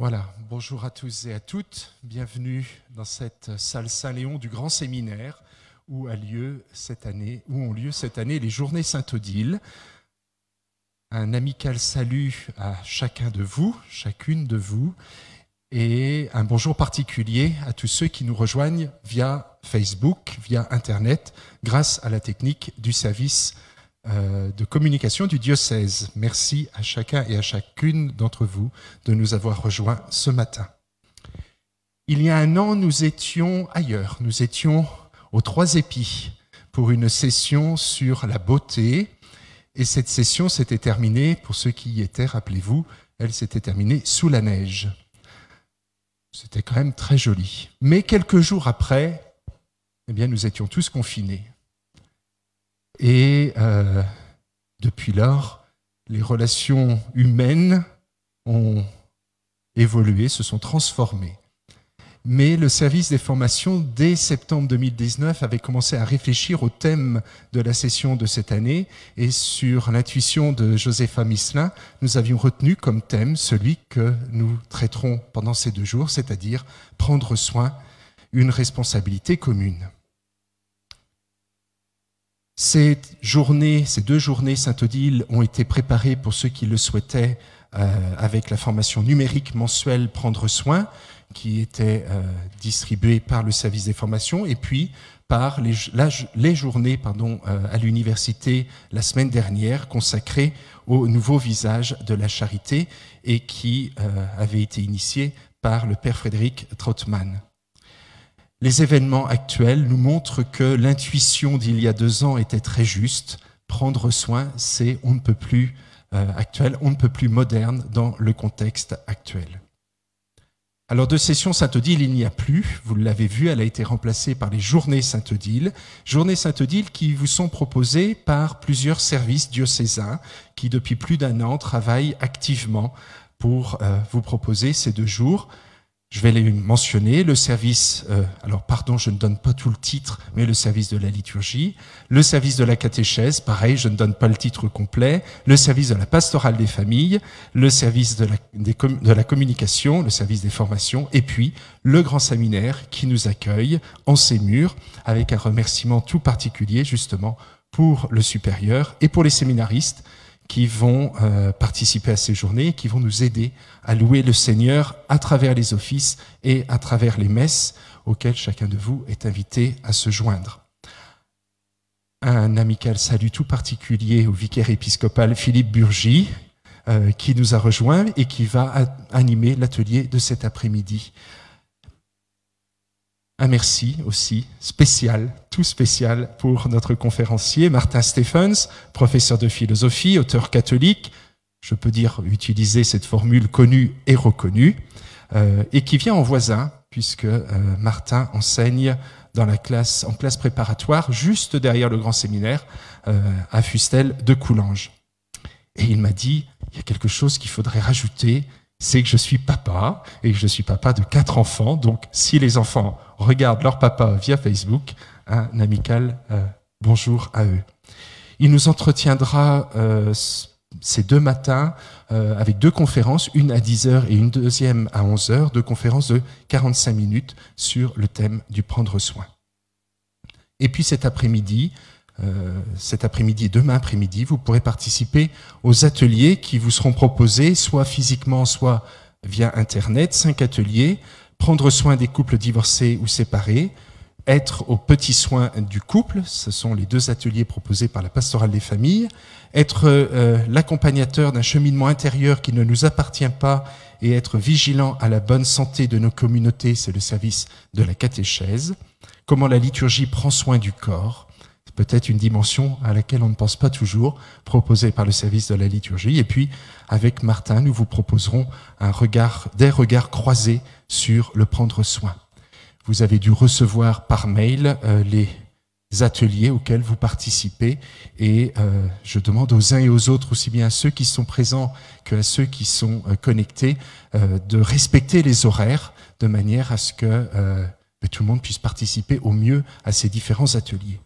Voilà, bonjour à tous et à toutes. Bienvenue dans cette salle Saint-Léon du Grand Séminaire où, a lieu cette année, où ont lieu cette année les Journées saint odile Un amical salut à chacun de vous, chacune de vous, et un bonjour particulier à tous ceux qui nous rejoignent via Facebook, via Internet, grâce à la technique du service euh, de communication du diocèse. Merci à chacun et à chacune d'entre vous de nous avoir rejoints ce matin. Il y a un an, nous étions ailleurs, nous étions aux Trois Épis pour une session sur la beauté. Et cette session s'était terminée, pour ceux qui y étaient, rappelez-vous, elle s'était terminée sous la neige. C'était quand même très joli. Mais quelques jours après, eh bien, nous étions tous confinés. Et euh, depuis lors, les relations humaines ont évolué, se sont transformées. Mais le service des formations, dès septembre 2019, avait commencé à réfléchir au thème de la session de cette année. Et sur l'intuition de Josepha Mislin, nous avions retenu comme thème celui que nous traiterons pendant ces deux jours, c'est-à-dire prendre soin, une responsabilité commune. Ces journées, ces deux journées Saint-Odile ont été préparées pour ceux qui le souhaitaient euh, avec la formation numérique mensuelle Prendre soin, qui était euh, distribuée par le service des formations, et puis par les, journées pardon, euh, à l'université la semaine dernière consacrées au nouveau visage de la charité et qui avait été initiée par le père Frédéric Trautmann. Les événements actuels nous montrent que l'intuition d'il y a deux ans était très juste. Prendre soin, c'est on ne peut plus euh, actuel, on ne peut plus moderne dans le contexte actuel. Alors de session Sainte odile il n'y a plus, vous l'avez vu, elle a été remplacée par les journées Sainte odile journées Sainte odile qui vous sont proposées par plusieurs services diocésains qui depuis plus d'un an travaillent activement pour euh, vous proposer ces deux jours. Je vais les mentionner, le service, euh, alors pardon, je ne donne pas tout le titre, mais le service de la liturgie, le service de la catéchèse, pareil, je ne donne pas le titre complet, le service de la pastorale des familles, le service de la, de la communication, le service des formations, et puis le grand séminaire qui nous accueille en ses murs, avec un remerciement tout particulier justement pour le supérieur et pour les séminaristes qui vont euh, participer à ces journées, qui vont nous aider à louer le Seigneur à travers les offices et à travers les messes auxquelles chacun de vous est invité à se joindre. Un amical salut tout particulier au vicaire épiscopal Philippe Burgi, euh, qui nous a rejoints et qui va animer l'atelier de cet après-midi un merci aussi spécial, tout spécial pour notre conférencier Martin Stephens, professeur de philosophie, auteur catholique, je peux dire utiliser cette formule connue et reconnue, euh, et qui vient en voisin puisque euh, Martin enseigne dans la classe en classe préparatoire juste derrière le grand séminaire euh, à Fustel de Coulanges. Et il m'a dit il y a quelque chose qu'il faudrait rajouter c'est que je suis papa et que je suis papa de quatre enfants. Donc, si les enfants regardent leur papa via Facebook, un amical euh, bonjour à eux. Il nous entretiendra euh, ces deux matins euh, avec deux conférences, une à 10h et une deuxième à 11h, deux conférences de 45 minutes sur le thème du prendre soin. Et puis cet après-midi, euh, cet après-midi et demain après-midi, vous pourrez participer aux ateliers qui vous seront proposés, soit physiquement, soit via Internet, cinq ateliers, prendre soin des couples divorcés ou séparés, être aux petits soins du couple, ce sont les deux ateliers proposés par la pastorale des familles, être euh, l'accompagnateur d'un cheminement intérieur qui ne nous appartient pas et être vigilant à la bonne santé de nos communautés, c'est le service de la catéchèse, comment la liturgie prend soin du corps, peut-être une dimension à laquelle on ne pense pas toujours, proposée par le service de la liturgie. Et puis, avec Martin, nous vous proposerons un regard, des regards croisés sur le prendre soin. Vous avez dû recevoir par mail euh, les ateliers auxquels vous participez et euh, je demande aux uns et aux autres, aussi bien à ceux qui sont présents que à ceux qui sont euh, connectés, de respecter les horaires de manière à ce que ben, tout le monde puisse participer au mieux à ces différents ateliers.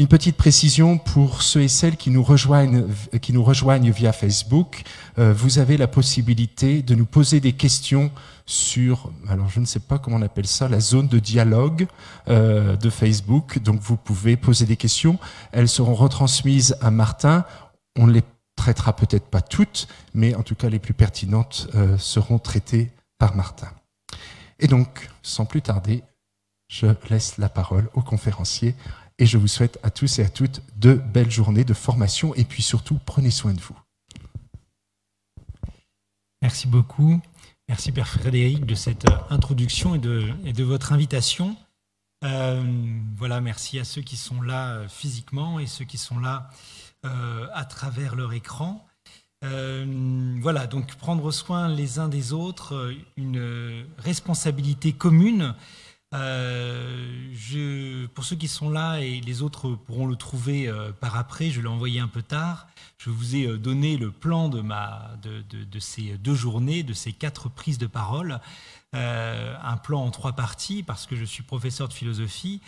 Une petite précision pour ceux et celles qui nous rejoignent, qui nous rejoignent via Facebook, euh, vous avez la possibilité de nous poser des questions sur, alors je ne sais pas comment on appelle ça, la zone de dialogue euh, de Facebook. Donc vous pouvez poser des questions, elles seront retransmises à Martin. On ne les traitera peut-être pas toutes, mais en tout cas les plus pertinentes euh, seront traitées par Martin. Et donc, sans plus tarder, je laisse la parole au conférencier et je vous souhaite à tous et à toutes de belles journées de formation et puis surtout, prenez soin de vous. Merci beaucoup. Merci Père Frédéric de cette euh, introduction et de, votre invitation. Euh, voilà, merci à ceux qui sont là euh, physiquement et ceux qui sont là à travers leur écran. voilà, donc prendre soin les uns des autres, une responsabilité commune. Euh, je, pour ceux qui sont là et les autres pourront le trouver euh, par après, je l'ai envoyé un peu tard. Je vous ai euh, donné le plan de, ma, de, ces deux journées, de ces quatre prises de parole. un plan en trois parties parce que je suis professeur de philosophie,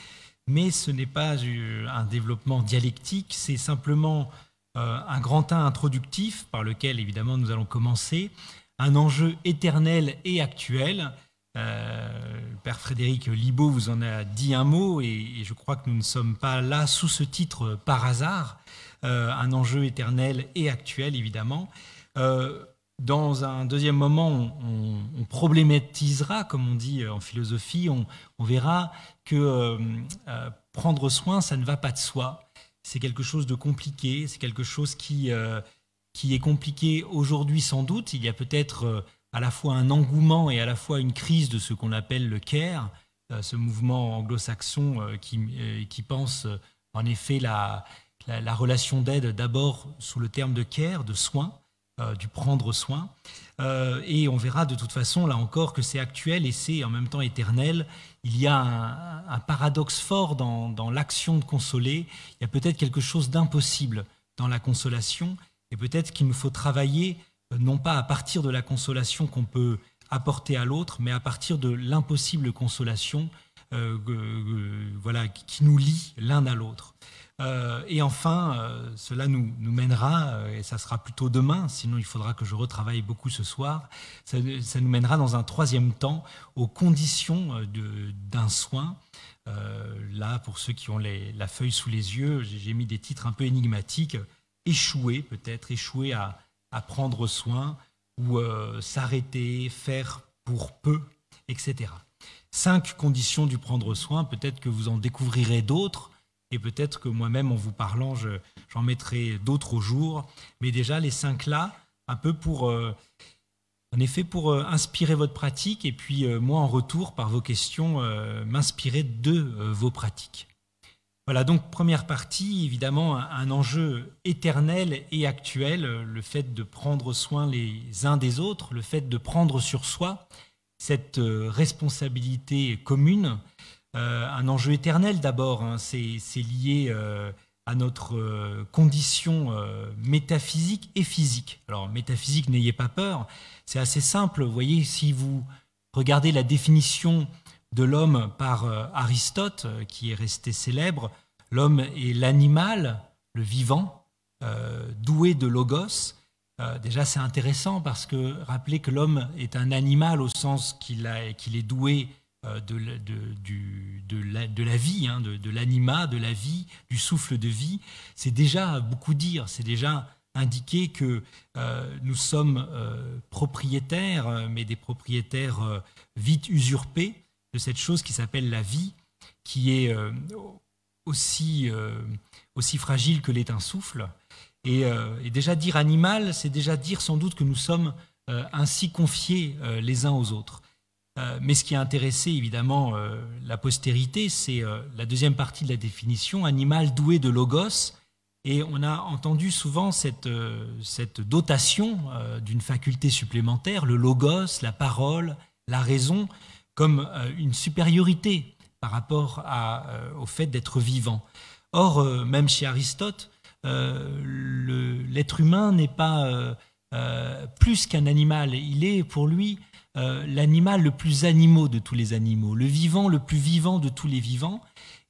mais ce n'est pas un développement dialectique, c'est simplement un grand un introductif par lequel évidemment nous allons commencer, un enjeu éternel et actuel euh, père Frédéric Libaud vous en a dit un mot et, je crois que nous ne sommes pas là sous ce titre par hasard, euh, un enjeu éternel et actuel évidemment. Euh, dans un deuxième moment, on, problématisera, comme on dit en philosophie, on, verra que prendre soin, ça ne va pas de soi. C'est quelque chose de compliqué, c'est quelque chose qui, qui est compliqué aujourd'hui sans doute. Il y a peut-être à la fois un engouement et à la fois une crise de ce qu'on appelle le CARE, euh, ce mouvement anglo-saxon euh, euh, qui, pense en effet la, relation d'aide d'abord sous le terme de care, de soin, du prendre soin. et on verra de toute façon, là encore, que c'est actuel et c'est en même temps éternel. Il y a un, paradoxe fort dans, dans l'action de consoler. Il y a peut-être quelque chose d'impossible dans la consolation et peut-être qu'il nous faut travailler euh, non pas à partir de la consolation qu'on peut apporter à l'autre, mais à partir de l'impossible consolation euh, voilà, qui nous lie l'un à l'autre. Euh, et enfin, cela nous, nous mènera, et ça sera plutôt demain, sinon il faudra que je retravaille beaucoup ce soir, ça, nous mènera dans un troisième temps aux conditions d'un soin. là, pour ceux qui ont la feuille sous les yeux, j'ai mis des titres un peu énigmatiques. Échouer peut-être, échouer à, à prendre soin ou euh, s'arrêter, faire pour peu, etc. Cinq conditions du prendre soin, peut-être que vous en découvrirez d'autres, et peut-être que moi-même, en vous parlant, j'en mettrai d'autres au jour, mais déjà les cinq là, un peu pour... Euh, en effet, pour euh, inspirer votre pratique et puis moi, en retour, par vos questions, m'inspirer de vos pratiques. Voilà, donc première partie, évidemment, un enjeu éternel et actuel, le fait de prendre soin les uns des autres, le fait de prendre sur soi cette euh, responsabilité commune. Euh, un enjeu éternel d'abord, hein, c'est lié euh, à notre condition métaphysique et physique. Alors métaphysique, n'ayez pas peur, c'est assez simple, vous voyez, si vous regardez la définition de l'homme par euh, Aristote, euh, qui est resté célèbre. L'homme est l'animal, le vivant, euh, doué de logos. déjà, c'est intéressant parce que rappeler que l'homme est un animal au sens qu'il est doué de, la, vie, hein, de, l'anima, de la vie, du souffle de vie, c'est déjà beaucoup dire, c'est déjà indiquer que nous sommes propriétaires, mais des propriétaires vite usurpés, de cette chose qui s'appelle la vie, qui est euh, aussi, euh, aussi fragile que l'est un souffle. Et, euh, et, déjà dire animal, c'est déjà dire sans doute que nous sommes ainsi confiés les uns aux autres. mais ce qui a intéressé évidemment la postérité, c'est la deuxième partie de la définition, animal doué de logos. Et on a entendu souvent cette, cette dotation d'une faculté supplémentaire, le logos, la parole, la raison, comme euh, une supériorité par rapport euh, au fait d'être vivant. Or, euh, même chez Aristote, l'être humain n'est pas plus qu'un animal. Il est, pour lui, l'animal le plus animaux de tous les animaux, le vivant le plus vivant de tous les vivants,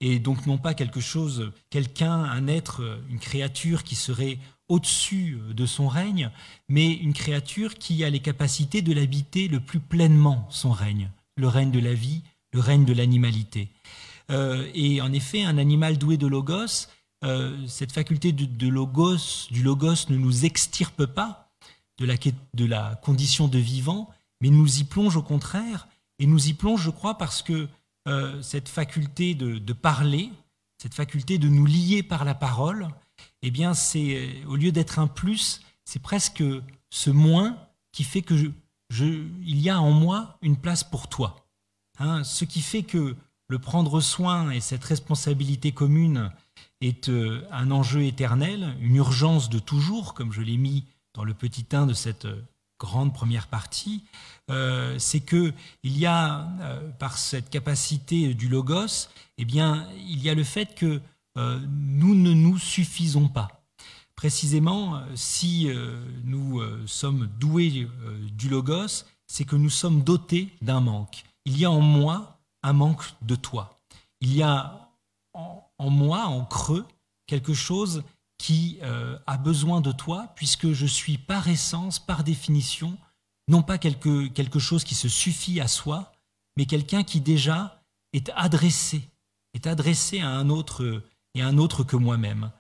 et donc non pas quelque chose, quelqu'un, un être, une créature qui serait au-dessus de son règne, mais une créature qui a les capacités de l'habiter le plus pleinement, son règne le règne de la vie, le règne de l'animalité. Euh, et en effet, un animal doué de logos, euh, cette faculté de, logos, du logos ne nous extirpe pas de la, condition de vivant, mais nous y plonge au contraire, et nous y plonge, je crois, parce que euh, cette faculté de, parler, cette faculté de nous lier par la parole, eh bien, c'est au lieu d'être un plus, c'est presque ce moins qui fait que il y a en moi une place pour toi. Hein, ce qui fait que le prendre soin et cette responsabilité commune est euh, un enjeu éternel, une urgence de toujours, comme je l'ai mis dans le petit 1 de cette euh, grande première partie, euh, c'est que il y a par cette capacité du logos, eh bien, il y a le fait que nous ne nous suffisons pas. Précisément, euh, si euh, nous euh, sommes doués du logos, c'est que nous sommes dotés d'un manque. Il y a en moi un manque de toi. Il y a en, moi, en creux, quelque chose qui a besoin de toi, puisque je suis par essence, par définition, non pas quelque, quelque chose qui se suffit à soi, mais quelqu'un qui déjà est adressé, est adressé à un autre et à un autre que moi-même.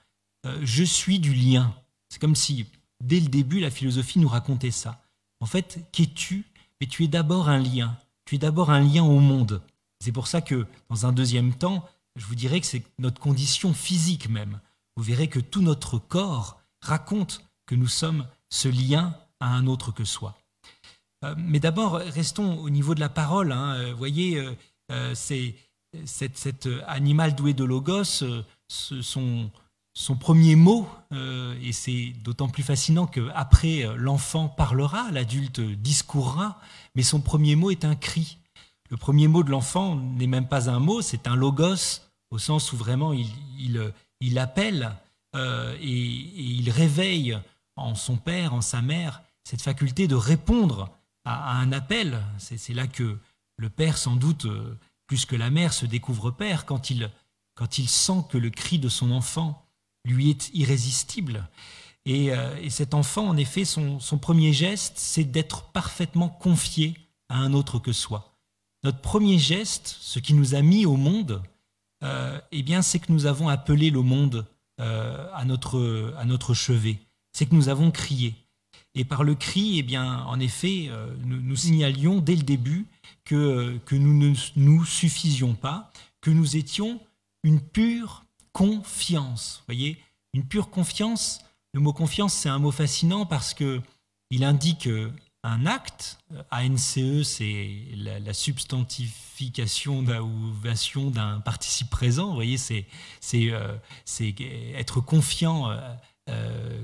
Euh, je suis du lien. C'est comme si, dès le début, la philosophie nous racontait ça. En fait, qu'es-tu Mais tu es d'abord un lien. Tu es d'abord un lien au monde. C'est pour ça que, dans un deuxième temps, je vous dirais que c'est notre condition physique même. Vous verrez que tout notre corps raconte que nous sommes ce lien à un autre que soi. Euh, mais d'abord, restons au niveau de la parole. Hein. Euh, vous voyez, c'est, cet, animal doué de logos, ce, son, son premier mot, euh, et c'est d'autant plus fascinant qu'après euh, l'enfant parlera, l'adulte discourra, mais son premier mot est un cri. Le premier mot de l'enfant n'est même pas un mot, c'est un logos, au sens où vraiment il, euh, appelle et, il réveille en son père, en sa mère, cette faculté de répondre à, un appel. C'est là que le père, sans doute, plus que la mère, se découvre père quand il sent que le cri de son enfant lui est irrésistible. Euh, et, cet enfant, en effet, son, premier geste, c'est d'être parfaitement confié à un autre que soi. Notre premier geste, ce qui nous a mis au monde, euh, eh bien, c'est que nous avons appelé le monde euh, à, notre, à notre chevet. C'est que nous avons crié. Et par le cri, eh bien, en effet, nous, signalions dès le début que, que nous ne nous suffisions pas, que nous étions une pure confiance. voyez, une pure confiance. Le mot confiance, c'est un mot fascinant parce que il indique euh, un acte. Euh, ANCE, c'est la, substantification d'un participe présent. Vous voyez, c'est euh, être confiant.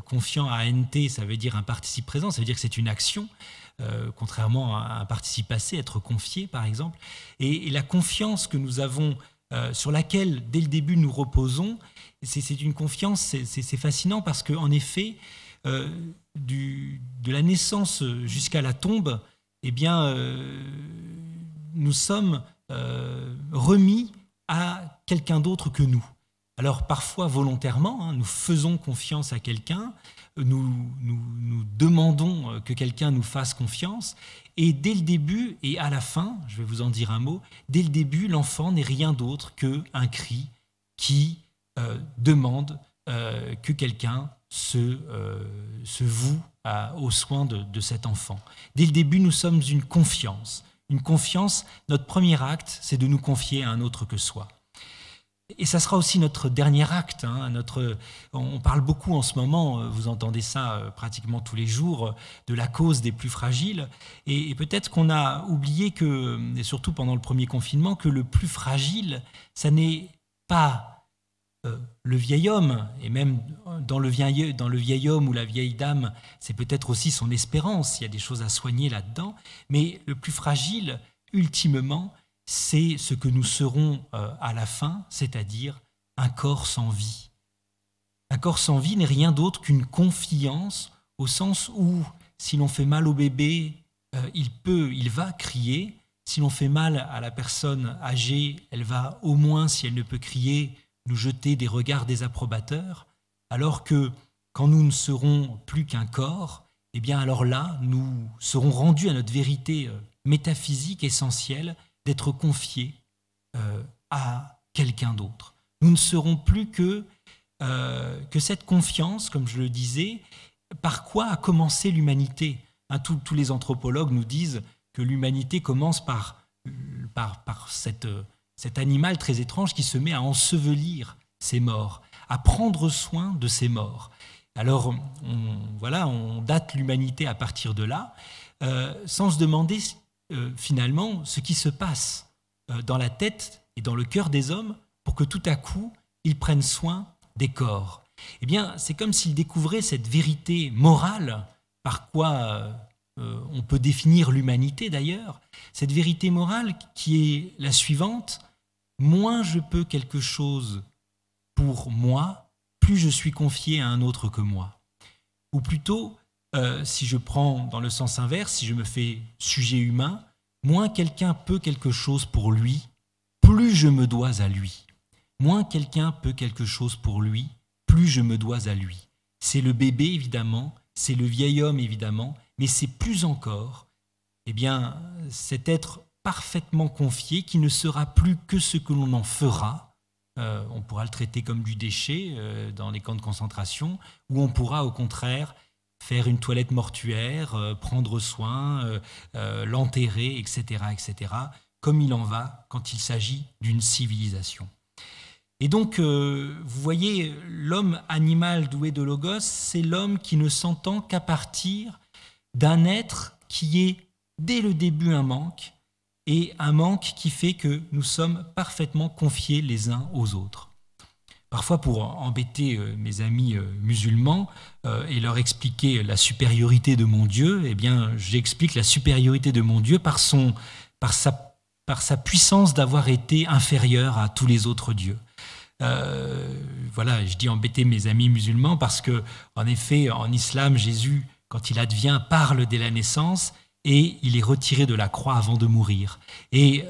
confiant à ça veut dire un participe présent, ça veut dire que c'est une action, contrairement à un participe passé, être confié par exemple. et, la confiance que nous avons euh, sur laquelle, dès le début, nous reposons, c'est une confiance, c'est fascinant parce qu'en effet, euh, de la naissance jusqu'à la tombe, eh bien, euh, nous sommes remis à quelqu'un d'autre que nous. Alors parfois volontairement, hein, nous faisons confiance à quelqu'un, nous, demandons euh, que quelqu'un nous fasse confiance. Et dès le début et à la fin, je vais vous en dire un mot, dès le début, l'enfant n'est rien d'autre qu'un cri qui euh, demande euh, que quelqu'un se, voue aux soins de cet enfant. Dès le début, nous sommes une confiance. Une confiance, notre premier acte, c'est de nous confier à un autre que soi. Et ça sera aussi notre dernier acte. Hein, on parle beaucoup en ce moment, euh, vous entendez ça euh, pratiquement tous les jours, euh, de la cause des plus fragiles. Et, peut-être qu'on a oublié que, et surtout pendant le premier confinement, que le plus fragile, ça n'est pas le vieil homme, et même dans le vieil homme ou la vieille dame, c'est peut-être aussi son espérance. Il y a des choses à soigner là-dedans. Mais le plus fragile, ultimement, c'est ce que nous serons euh, à la fin, c'est-à-dire un corps sans vie. Un corps sans vie n'est rien d'autre qu'une confiance au sens où si l'on fait mal au bébé, euh, il peut, il va crier. Si l'on fait mal à la personne âgée, elle va au moins, si elle ne peut crier, nous jeter des regards désapprobateurs. Alors que quand nous ne serons plus qu'un corps, eh bien alors là, nous serons rendus à notre vérité euh, métaphysique essentielle d'être confié euh, à quelqu'un d'autre. Nous ne serons plus que, euh, que cette confiance, comme je le disais, par quoi a commencé l'humanité. Hein, tous les anthropologues nous disent que l'humanité commence par, par, par cette, cet animal très étrange qui se met à ensevelir ses morts, à prendre soin de ses morts. Alors, on, voilà, on date l'humanité à partir de là, euh, sans se demander euh, finalement ce qui se passe euh, dans la tête et dans le cœur des hommes pour que tout à coup ils prennent soin des corps. Eh bien, c'est comme s'ils découvraient cette vérité morale par quoi euh, on peut définir l'humanité d'ailleurs, cette vérité morale qui est la suivante, moins je peux quelque chose pour moi, plus je suis confié à un autre que moi. Ou plutôt, euh, si je prends dans le sens inverse, si je me fais sujet humain, moins quelqu'un peut quelque chose pour lui, plus je me dois à lui. Moins quelqu'un peut quelque chose pour lui, plus je me dois à lui. C'est le bébé évidemment, c'est le vieil homme évidemment, mais c'est plus encore, eh bien, cet être parfaitement confié qui ne sera plus que ce que l'on en fera. Euh, on pourra le traiter comme du déchet euh, dans les camps de concentration, ou on pourra au contraire faire une toilette mortuaire, euh, prendre soin, euh, euh, l'enterrer, etc., etc., comme il en va quand il s'agit d'une civilisation. Et donc, vous voyez, l'homme animal doué de logos, c'est l'homme qui ne s'entend qu'à partir d'un être qui est dès le début un manque, et un manque qui fait que nous sommes parfaitement confiés les uns aux autres parfois pour embêter euh, mes amis euh, musulmans euh, et leur expliquer la supériorité de mon Dieu, eh bien, j'explique la supériorité de mon Dieu par, son, par, sa, par sa puissance d'avoir été inférieur à tous les autres dieux. voilà, je dis embêter mes amis musulmans parce que, en effet, en islam, Jésus, quand il advient, parle dès la naissance et il est retiré de la croix avant de mourir. Et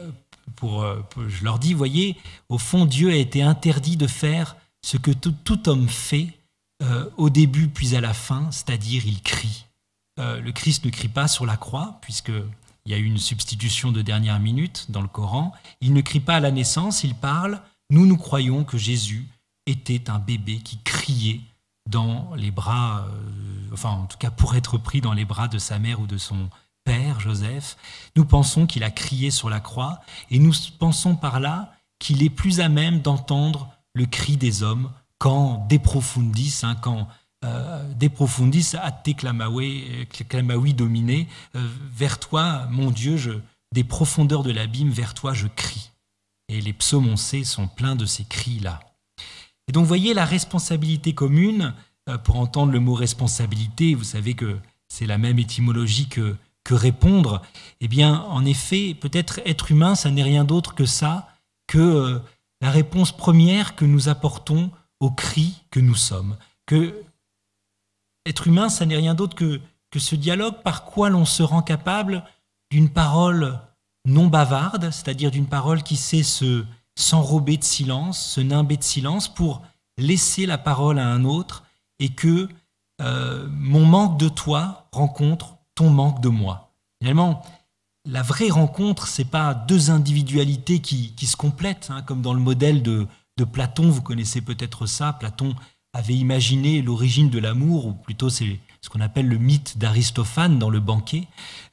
euh, je leur dis, voyez, au fond, Dieu a été interdit de faire ce que tout, homme fait euh, au début puis à la fin, c'est-à-dire il crie. Euh, le Christ ne crie pas sur la croix, puisque il y a eu une substitution de dernière minute dans le Coran. Il ne crie pas à la naissance, il parle. Nous, nous croyons que Jésus était un bébé qui criait dans les bras, enfin en tout cas pour être pris dans les bras de sa mère ou de son, Père Joseph, nous pensons qu'il a crié sur la croix, et nous pensons par là qu'il est plus à même d'entendre le cri des hommes quand des Profundis, hein, quand euh, De Profundis te dominé. vers toi, mon Dieu, des profondeurs de l'abîme, vers toi je crie. Et les psaumes sait sont pleins de ces cris-là. Et donc, voyez, la responsabilité commune, euh, pour entendre le mot responsabilité, vous savez que c'est la même étymologie que que répondre, eh bien, en effet, peut-être être humain, ça n'est rien d'autre que ça, que euh, la réponse première que nous apportons au cri que nous sommes. Que être humain, ça n'est rien d'autre que, que ce dialogue par quoi l'on se rend capable d'une parole non bavarde, c'est-à-dire d'une parole qui sait se s'enrober de silence, se nimber de silence pour laisser la parole à un autre et que euh, mon manque de toi rencontre ton manque de moi. Finalement, la vraie rencontre, c'est pas deux individualités qui, se complètent, hein, comme dans le modèle de, de Platon, vous connaissez peut-être ça. Platon avait imaginé l'origine de l'amour, ou plutôt c'est ce qu'on appelle le mythe d'Aristophane dans le banquet.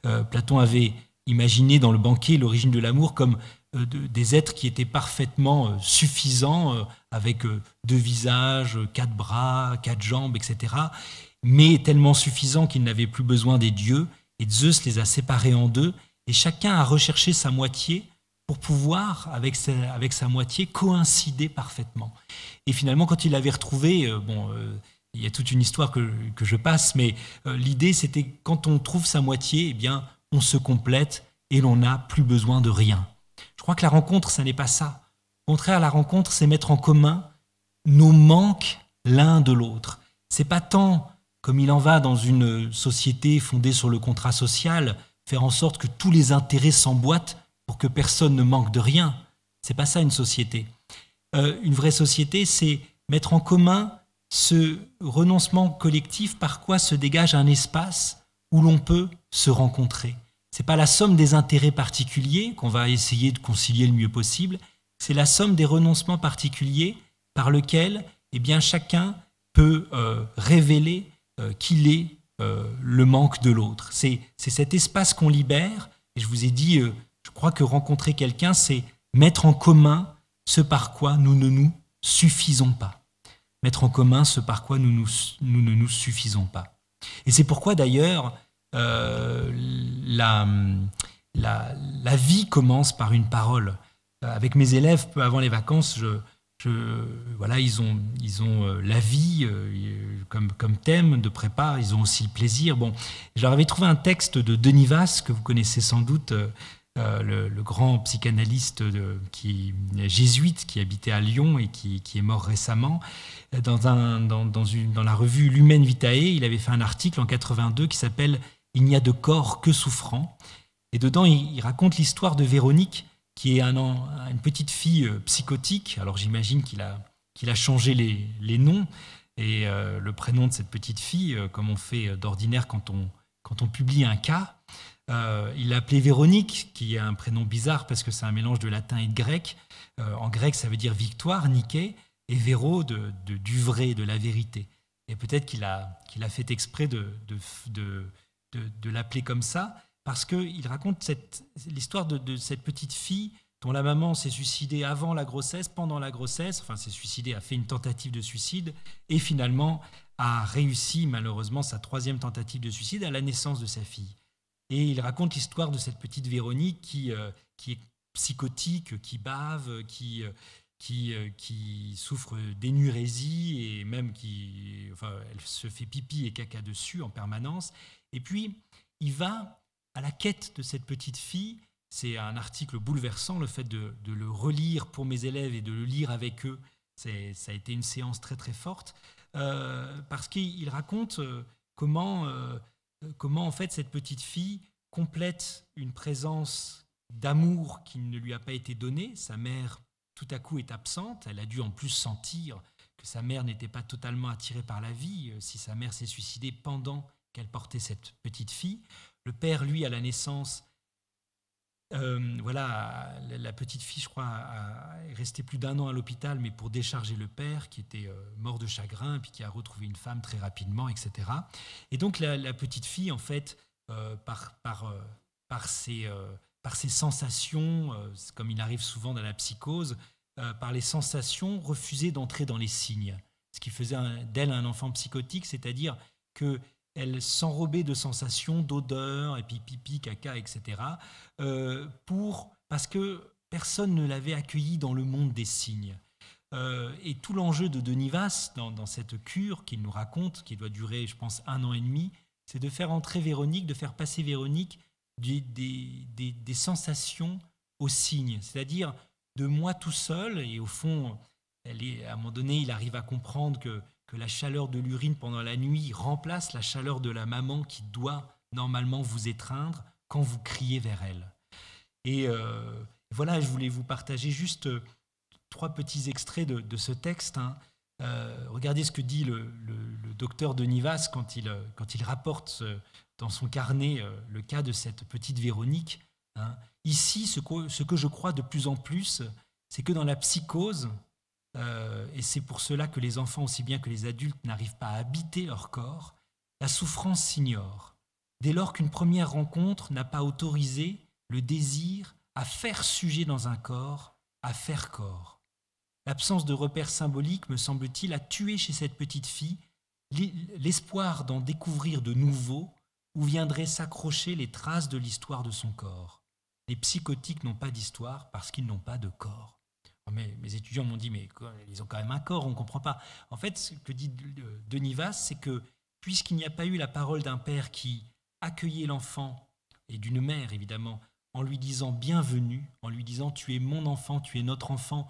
Euh, Platon avait imaginé dans le banquet l'origine de l'amour comme euh, des êtres qui étaient parfaitement euh, suffisants, avec deux visages, quatre bras, quatre jambes, etc mais tellement suffisant qu'il n'avait plus besoin des dieux, et Zeus les a séparés en deux, et chacun a recherché sa moitié pour pouvoir, avec sa, avec sa moitié, coïncider parfaitement. Et finalement, quand il l'avait retrouvé, euh, bon, euh, il y a toute une histoire que, je passe, mais euh, l'idée, c'était quand on trouve sa moitié, eh bien, on se complète et l'on n'a plus besoin de rien. Je crois que la rencontre, ce n'est pas ça. Au contraire, la rencontre, c'est mettre en commun nos manques l'un de l'autre. C'est pas tant comme il en va dans une société fondée sur le contrat social, faire en sorte que tous les intérêts s'emboîtent pour que personne ne manque de rien. C'est pas ça une société. Euh, une vraie société, c'est mettre en commun ce renoncement collectif par quoi se dégage un espace où l'on peut se rencontrer. C'est pas la somme des intérêts particuliers qu'on va essayer de concilier le mieux possible, c'est la somme des renoncements particuliers par lequel eh bien, chacun peut euh, révéler euh, qu'il est euh, le manque de l'autre. C'est cet espace qu'on libère. Et je vous ai dit, euh, je crois que rencontrer quelqu'un, c'est mettre en commun ce par quoi nous ne nous suffisons pas. Mettre en commun ce par quoi nous, ne nous suffisons pas. Et c'est pourquoi d'ailleurs la, la, vie commence par une parole. Avec mes élèves, peu avant les vacances, je, voilà, ils ont, ils ont euh, la vie euh, comme, thème de prépa, ils ont aussi le plaisir. Bon, j'avais trouvé un texte de Denis Vasse, que vous connaissez sans doute, euh, le, grand psychanalyste qui, jésuite qui habitait à Lyon et qui, est mort récemment, dans, une, dans la revue L'Humaine Vitae, il avait fait un article en 82 qui s'appelle Il n'y a de corps que souffrant. Et dedans, il raconte l'histoire de Véronique qui est une petite fille euh, psychotique. Alors j'imagine qu'il a, changé les, noms et euh, le prénom de cette petite fille, euh, comme on fait d'ordinaire quand on, publie un cas. il l'a appelée Véronique, qui est un prénom bizarre parce que c'est un mélange de latin et de grec. en grec, ça veut dire victoire, Niké, et Véro de, du vrai, de la vérité. Et peut-être qu'il a, fait exprès de l'appeler comme ça parce qu'il raconte l'histoire de, cette petite fille dont la maman s'est suicidée avant la grossesse, pendant la grossesse, enfin s'est suicidée, a fait une tentative de suicide, et finalement a réussi malheureusement sa troisième tentative de suicide à la naissance de sa fille. Et il raconte l'histoire de cette petite Véronique qui, euh, qui est psychotique, qui bave, qui, euh, qui, euh, qui souffre d'énurésie et même qui, enfin, elle se fait pipi et caca dessus en permanence. Et puis, il va à la quête de cette petite fille. C'est un article bouleversant, le fait de, le relire pour mes élèves et de le lire avec eux. Ça a été une séance très très forte, euh, parce qu'il raconte euh, comment, euh, comment en fait cette petite fille complète une présence d'amour qui ne lui a pas été donnée. Sa mère, tout à coup, est absente. Elle a dû en plus sentir que sa mère n'était pas totalement attirée par la vie, si sa mère s'est suicidée pendant qu'elle portait cette petite fille. Le père, lui, à la naissance, euh, voilà, la petite fille, je crois, est restée plus d'un an à l'hôpital, mais pour décharger le père, qui était euh, mort de chagrin, puis qui a retrouvé une femme très rapidement, etc. Et donc la, petite fille, en fait, euh, par, par, par, ses, par ses sensations, comme il arrive souvent dans la psychose, par les sensations, refusait d'entrer dans les signes. Ce qui faisait d'elle un enfant psychotique, c'est-à-dire que elle s'enrobait de sensations, d'odeurs, et puis pipi, caca, etc. Euh, pour, parce que personne ne l'avait accueillie dans le monde des signes. Euh, et tout l'enjeu de Denis dans, dans cette cure qu'il nous raconte, qui doit durer, je pense, un an et demi, c'est de faire entrer Véronique, de faire passer Véronique des, sensations aux signes, c'est-à-dire de moi tout seul, et au fond, elle est, à un moment donné, il arrive à comprendre que que la chaleur de l'urine pendant la nuit remplace la chaleur de la maman qui doit normalement vous étreindre quand vous criez vers elle. Et euh, voilà, je voulais vous partager juste euh, trois petits extraits de, ce texte. Hein. Euh, regardez ce que dit le, docteur de quand il, rapporte dans son carnet le cas de cette petite Véronique. Hein. Ici, ce que je crois de plus en plus, c'est que dans la psychose, euh, et c'est pour cela que les enfants, aussi bien que les adultes, n'arrivent pas à habiter leur corps, la souffrance s'ignore. Dès lors qu'une première rencontre n'a pas autorisé le désir à faire sujet dans un corps, à faire corps. L'absence de repères symboliques, me semble-t-il, a tué chez cette petite fille l'espoir d'en découvrir de nouveaux où viendraient s'accrocher les traces de l'histoire de son corps. Les psychotiques n'ont pas d'histoire parce qu'ils n'ont pas de corps. Oh, mes, étudiants m'ont dit, mais ils ont quand même un corps, on ne comprend pas. En fait, ce que dit Denis Vasse, c'est que puisqu'il n'y a pas eu la parole d'un père qui accueillait l'enfant, et d'une mère évidemment, en lui disant bienvenue, en lui disant tu es mon enfant, tu es notre enfant,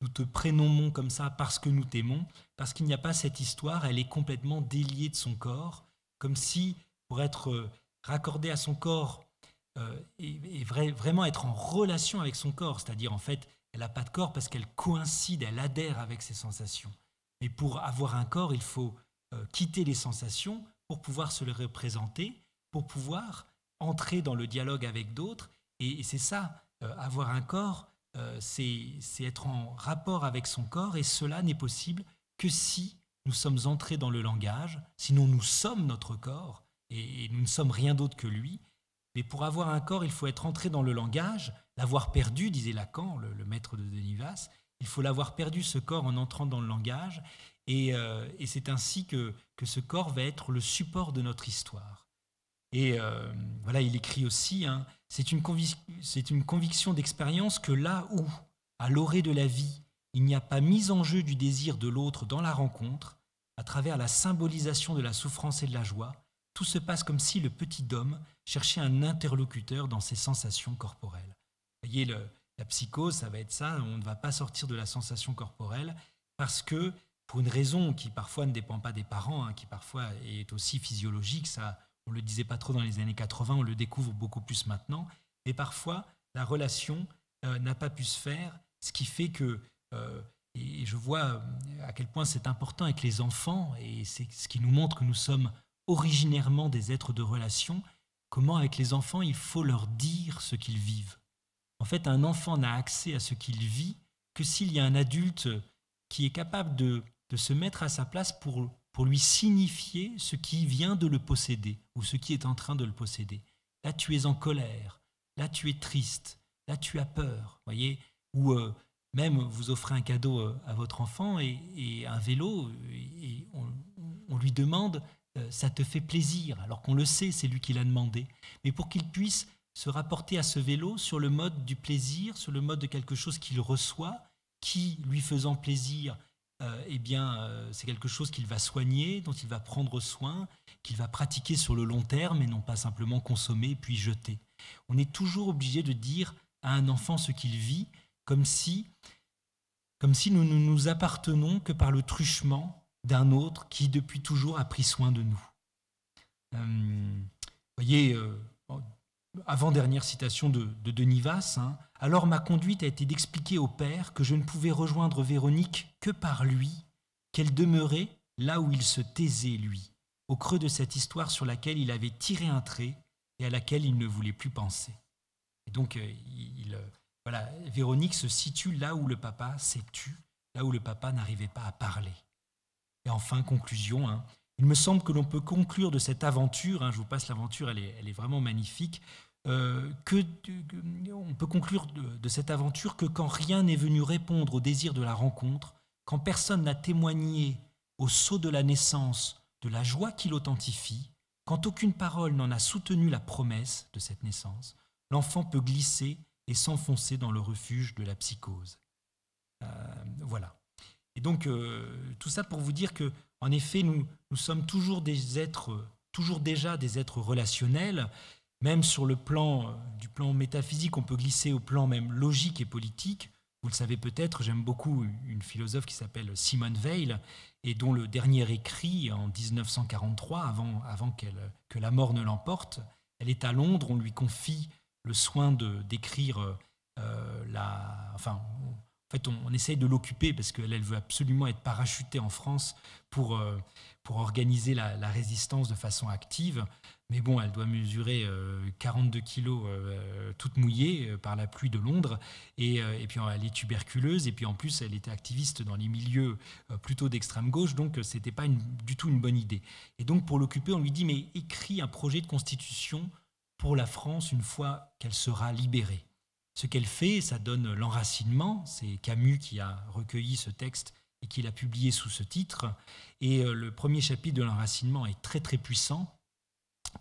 nous te prénommons comme ça parce que nous t'aimons, parce qu'il n'y a pas cette histoire, elle est complètement déliée de son corps, comme si pour être euh, raccordé à son corps euh, et, vraiment être en relation avec son corps, c'est-à-dire en fait elle n'a pas de corps parce qu'elle coïncide, elle adhère avec ses sensations. Mais pour avoir un corps, il faut euh, quitter les sensations pour pouvoir se les représenter, pour pouvoir entrer dans le dialogue avec d'autres. Et, c'est ça, euh, avoir un corps, euh, c'est être en rapport avec son corps. Et cela n'est possible que si nous sommes entrés dans le langage, sinon nous sommes notre corps et nous ne sommes rien d'autre que lui. Mais pour avoir un corps, il faut être entré dans le langage, l'avoir perdu, disait Lacan, le, maître de Denivas, il faut l'avoir perdu ce corps en entrant dans le langage, et, euh, c'est ainsi que, ce corps va être le support de notre histoire. Et euh, voilà, il écrit aussi, hein, c'est une, une conviction d'expérience que là où, à l'orée de la vie, il n'y a pas mise en jeu du désir de l'autre dans la rencontre, à travers la symbolisation de la souffrance et de la joie, tout se passe comme si le petit homme cherchait un interlocuteur dans ses sensations corporelles voyez, la psychose, ça va être ça, on ne va pas sortir de la sensation corporelle parce que, pour une raison qui parfois ne dépend pas des parents, hein, qui parfois est aussi physiologique, ça, on ne le disait pas trop dans les années 80, on le découvre beaucoup plus maintenant, mais parfois la relation euh, n'a pas pu se faire, ce qui fait que, euh, et je vois euh, à quel point c'est important avec les enfants, et c'est ce qui nous montre que nous sommes originairement des êtres de relation, comment avec les enfants il faut leur dire ce qu'ils vivent. En fait, un enfant n'a accès à ce qu'il vit que s'il y a un adulte qui est capable de, se mettre à sa place pour, lui signifier ce qui vient de le posséder ou ce qui est en train de le posséder. Là, tu es en colère, là, tu es triste, là, tu as peur, voyez, ou euh, même vous offrez un cadeau euh, à votre enfant et, un vélo, et on, lui demande, euh, ça te fait plaisir, alors qu'on le sait, c'est lui qui l'a demandé, mais pour qu'il puisse se rapporter à ce vélo sur le mode du plaisir, sur le mode de quelque chose qu'il reçoit, qui, lui faisant plaisir, euh, eh bien, euh, c'est quelque chose qu'il va soigner, dont il va prendre soin, qu'il va pratiquer sur le long terme et non pas simplement consommer puis jeter. On est toujours obligé de dire à un enfant ce qu'il vit, comme si, comme si nous ne nous, appartenons que par le truchement d'un autre qui depuis toujours a pris soin de nous. Euh, vous voyez, avant-dernière citation de, de Denis Vasse, hein. alors ma conduite a été d'expliquer au père que je ne pouvais rejoindre Véronique que par lui, qu'elle demeurait là où il se taisait, lui, au creux de cette histoire sur laquelle il avait tiré un trait et à laquelle il ne voulait plus penser. Et donc, euh, euh, voilà, Véronique se situe là où le papa s'est tu, là où le papa n'arrivait pas à parler. Et enfin, conclusion, hein. Il me semble que l'on peut conclure de cette aventure, hein, je vous passe l'aventure, elle est, vraiment magnifique, euh, que, on peut conclure de, cette aventure que quand rien n'est venu répondre au désir de la rencontre, quand personne n'a témoigné au sceau de la naissance de la joie qui l'authentifie, quand aucune parole n'en a soutenu la promesse de cette naissance, l'enfant peut glisser et s'enfoncer dans le refuge de la psychose. Euh, voilà. Et donc, euh, tout ça pour vous dire que en effet, nous, sommes toujours des êtres, toujours déjà des êtres relationnels, même sur le plan euh, du plan métaphysique, on peut glisser au plan même logique et politique. Vous le savez peut-être, j'aime beaucoup une philosophe qui s'appelle Simone veil et dont le dernier écrit en 1943, avant, que la mort ne l'emporte, elle est à Londres, on lui confie le soin de d'écrire euh, la, enfin, fait, on, essaye de l'occuper parce qu'elle elle veut absolument être parachutée en France pour, euh, organiser la, résistance de façon active. Mais bon, elle doit mesurer 42 euh, kilos euh, toute mouillée par la pluie de Londres. Et, puis elle est tuberculeuse. Et puis en plus, elle était activiste dans les milieux plutôt d'extrême gauche. Donc ce n'était pas du tout une bonne idée. Et donc pour l'occuper, on lui dit, mais écris un projet de constitution pour la France une fois qu'elle sera libérée. Ce qu'elle fait, ça donne l'enracinement. C'est Camus qui a recueilli ce texte et qui l'a publié sous ce titre. Et euh, le premier chapitre de l'enracinement est très très puissant,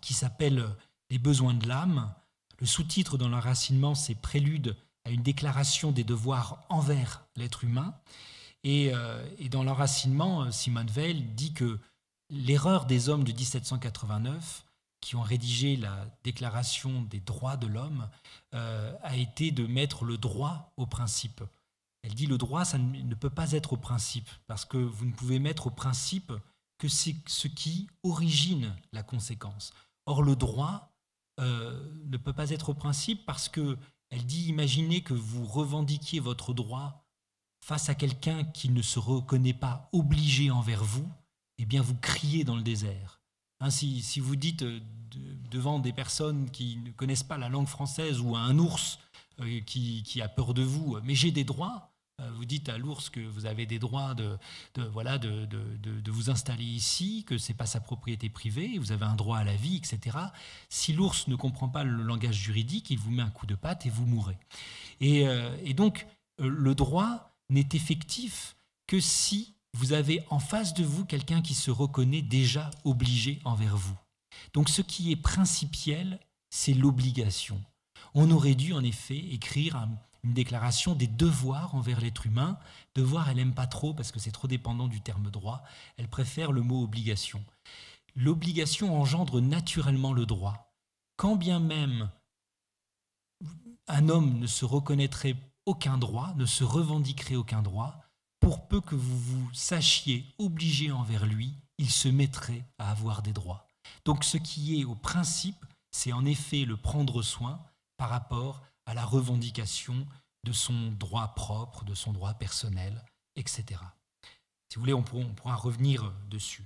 qui s'appelle euh, Les besoins de l'âme. Le sous-titre dans l'enracinement, c'est Prélude à une déclaration des devoirs envers l'être humain. Et, euh, dans l'enracinement, Simone Veil dit que l'erreur des hommes de 1789, qui ont rédigé la Déclaration des droits de l'homme, euh, a été de mettre le droit au principe. Elle dit le droit, ça ne peut pas être au principe, parce que vous ne pouvez mettre au principe que c'est ce qui origine la conséquence. Or, le droit euh, ne peut pas être au principe parce que elle dit imaginez que vous revendiquiez votre droit face à quelqu'un qui ne se reconnaît pas obligé envers vous, et eh bien vous criez dans le désert. Hein, si, si, vous dites euh, devant des personnes qui ne connaissent pas la langue française ou à un ours euh, qui, a peur de vous, mais j'ai des droits, euh, vous dites à l'ours que vous avez des droits de, voilà, de, vous installer ici, que ce n'est pas sa propriété privée, vous avez un droit à la vie, etc. Si l'ours ne comprend pas le langage juridique, il vous met un coup de patte et vous mourrez. et donc, le droit n'est effectif que si vous avez en face de vous quelqu'un qui se reconnaît déjà obligé envers vous. Donc ce qui est principiel, c'est l'obligation. On aurait dû en effet écrire une déclaration des devoirs envers l'être humain. Devoir, elle n'aime pas trop parce que c'est trop dépendant du terme droit. Elle préfère le mot obligation. L'obligation engendre naturellement le droit. Quand bien même un homme ne se reconnaîtrait aucun droit, ne se revendiquerait aucun droit, pour peu que vous vous sachiez obligé envers lui, il se mettrait à avoir des droits. Donc ce qui est au principe, c'est en effet le prendre soin par rapport à la revendication de son droit propre, de son droit personnel, etc. Si vous voulez, on pourra, revenir dessus.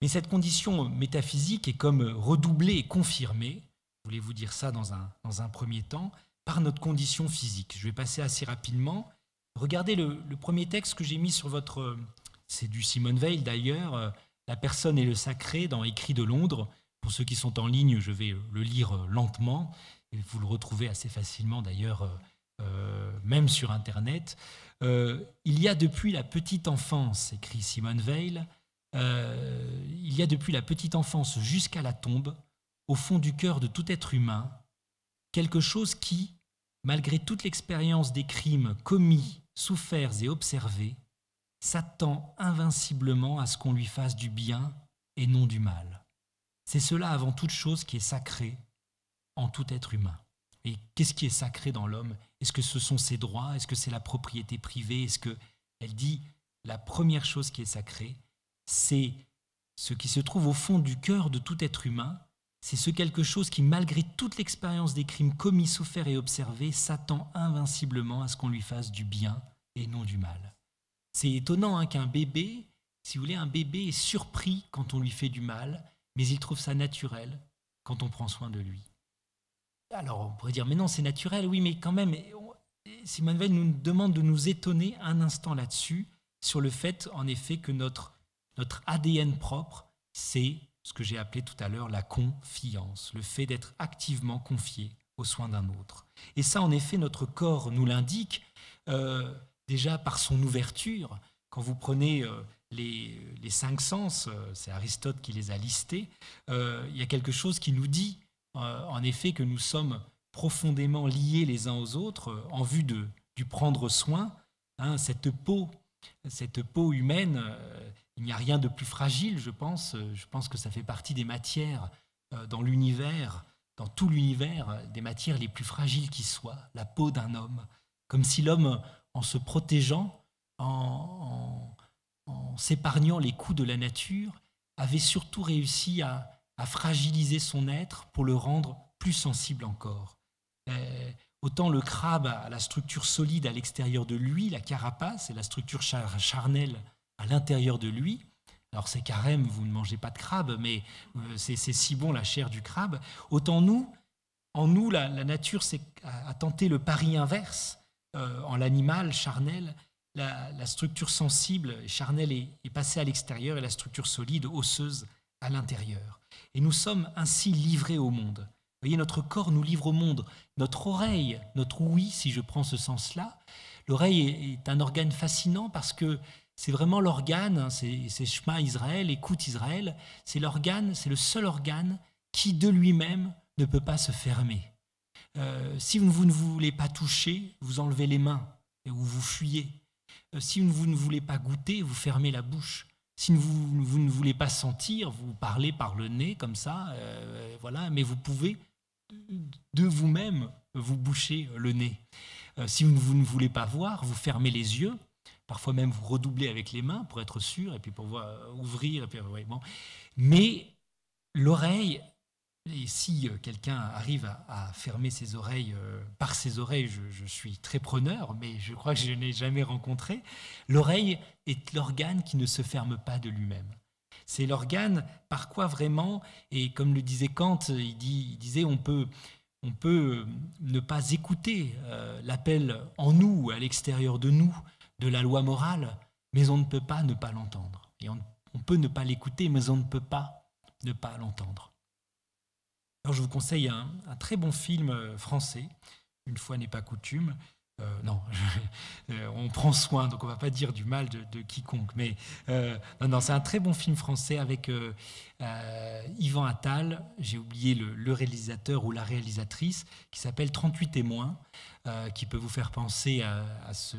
Mais cette condition métaphysique est comme redoublée et confirmée, je voulais vous dire ça dans dans un premier temps, par notre condition physique. Je vais passer assez rapidement, Regardez le, premier texte que j'ai mis sur votre... Euh, c'est du Simone Veil d'ailleurs, euh, La personne et le sacré dans Écrit de Londres. Pour ceux qui sont en ligne, je vais euh, le lire lentement. Et vous le retrouvez assez facilement d'ailleurs, même sur Internet. il y a depuis la petite enfance, écrit Simone Veil, il y a depuis la petite enfance jusqu'à la tombe, au fond du cœur de tout être humain, quelque chose qui, malgré toute l'expérience des crimes commis souffert et observé, s'attend invinciblement à ce qu'on lui fasse du bien et non du mal. C'est cela avant toute chose qui est sacré en tout être humain. Et qu'est-ce qui est sacré dans l'homme Est-ce que ce sont ses droits Est-ce que c'est la propriété privée Est-ce que elle dit la première chose qui est sacrée, c'est ce qui se trouve au fond du cœur de tout être humain, c'est ce quelque chose qui, malgré toute l'expérience des crimes commis, soufferts et observés, s'attend invinciblement à ce qu'on lui fasse du bien et non du mal. C'est étonnant hein, qu'un bébé, si vous voulez, un bébé est surpris quand on lui fait du mal, mais il trouve ça naturel quand on prend soin de lui. Alors on pourrait dire, mais non, c'est naturel, oui, mais quand même, Simone Veil nous demande de nous étonner un instant là-dessus, sur le fait, en effet, que notre ADN propre, c'est ce que j'ai appelé tout à l'heure la confiance, le fait d'être activement confié aux soins d'un autre. Et ça, en effet, notre corps nous l'indique euh, déjà par son ouverture. Quand vous prenez euh, les, cinq sens, euh, c'est Aristote qui les a listés, il y a quelque chose qui nous dit, en effet, que nous sommes profondément liés les uns aux autres en vue de, du prendre soin. Hein, cette peau, cette peau humaine il n'y a rien de plus fragile, je pense. Euh, je pense que ça fait partie des matières euh, dans l'univers, dans tout l'univers, euh, des matières les plus fragiles qui soient, la peau d'un homme. Comme si l'homme, en se protégeant, en, s'épargnant les coups de la nature, avait surtout réussi à, fragiliser son être pour le rendre plus sensible encore. autant le crabe a la structure solide à l'extérieur de lui, la carapace et la structure charnelle à l'intérieur de lui. Alors c'est carême, vous ne mangez pas de crabe, mais euh, c'est si bon la chair du crabe. Autant nous, en nous, la, nature a tenté le pari inverse. Euh, en l'animal charnel, la, structure sensible charnel est, passée à l'extérieur et la structure solide, osseuse, à l'intérieur. Et nous sommes ainsi livrés au monde. Vous voyez, notre corps nous livre au monde. Notre oreille, notre ouïe, si je prends ce sens-là, l'oreille est, un organe fascinant parce que c'est vraiment l'organe, hein, c'est c'est chemin Israël, écoute Israël, c'est l'organe, c'est le seul organe qui de lui-même ne peut pas se fermer. Euh, si vous ne voulez pas toucher, vous enlevez les mains et vous fuyez. Euh, si vous ne voulez pas goûter, vous fermez la bouche. Si vous, ne voulez pas sentir, vous parlez par le nez comme ça, euh, voilà. Mais vous pouvez de vous-même vous boucher le nez. si vous ne voulez pas voir, vous fermez les yeux Parfois même vous redoubler avec les mains pour être sûr et puis pour voir, euh, ouvrir. Et puis, euh, ouais, bon. Mais l'oreille, et si euh, quelqu'un arrive à, fermer ses oreilles par ses oreilles, je, suis très preneur, mais je crois que je n'ai jamais rencontré. L'oreille est l'organe qui ne se ferme pas de lui-même. C'est l'organe par quoi vraiment, et comme le disait Kant, il, disait on peut, on peut ne pas écouter l'appel en nous, à l'extérieur de nous, de la loi morale, mais on ne peut pas ne pas l'entendre. Et on, peut ne pas l'écouter, mais on ne peut pas ne pas l'entendre. Alors je vous conseille un, très bon film euh, français, une fois n'est pas coutume. Euh, non, euh, on prend soin, donc on ne va pas dire du mal de, quiconque. Mais non, c'est un très bon film français avec Yvan Attal, j'ai oublié le, réalisateur ou la réalisatrice, qui s'appelle 38 témoins, qui peut vous faire penser à ce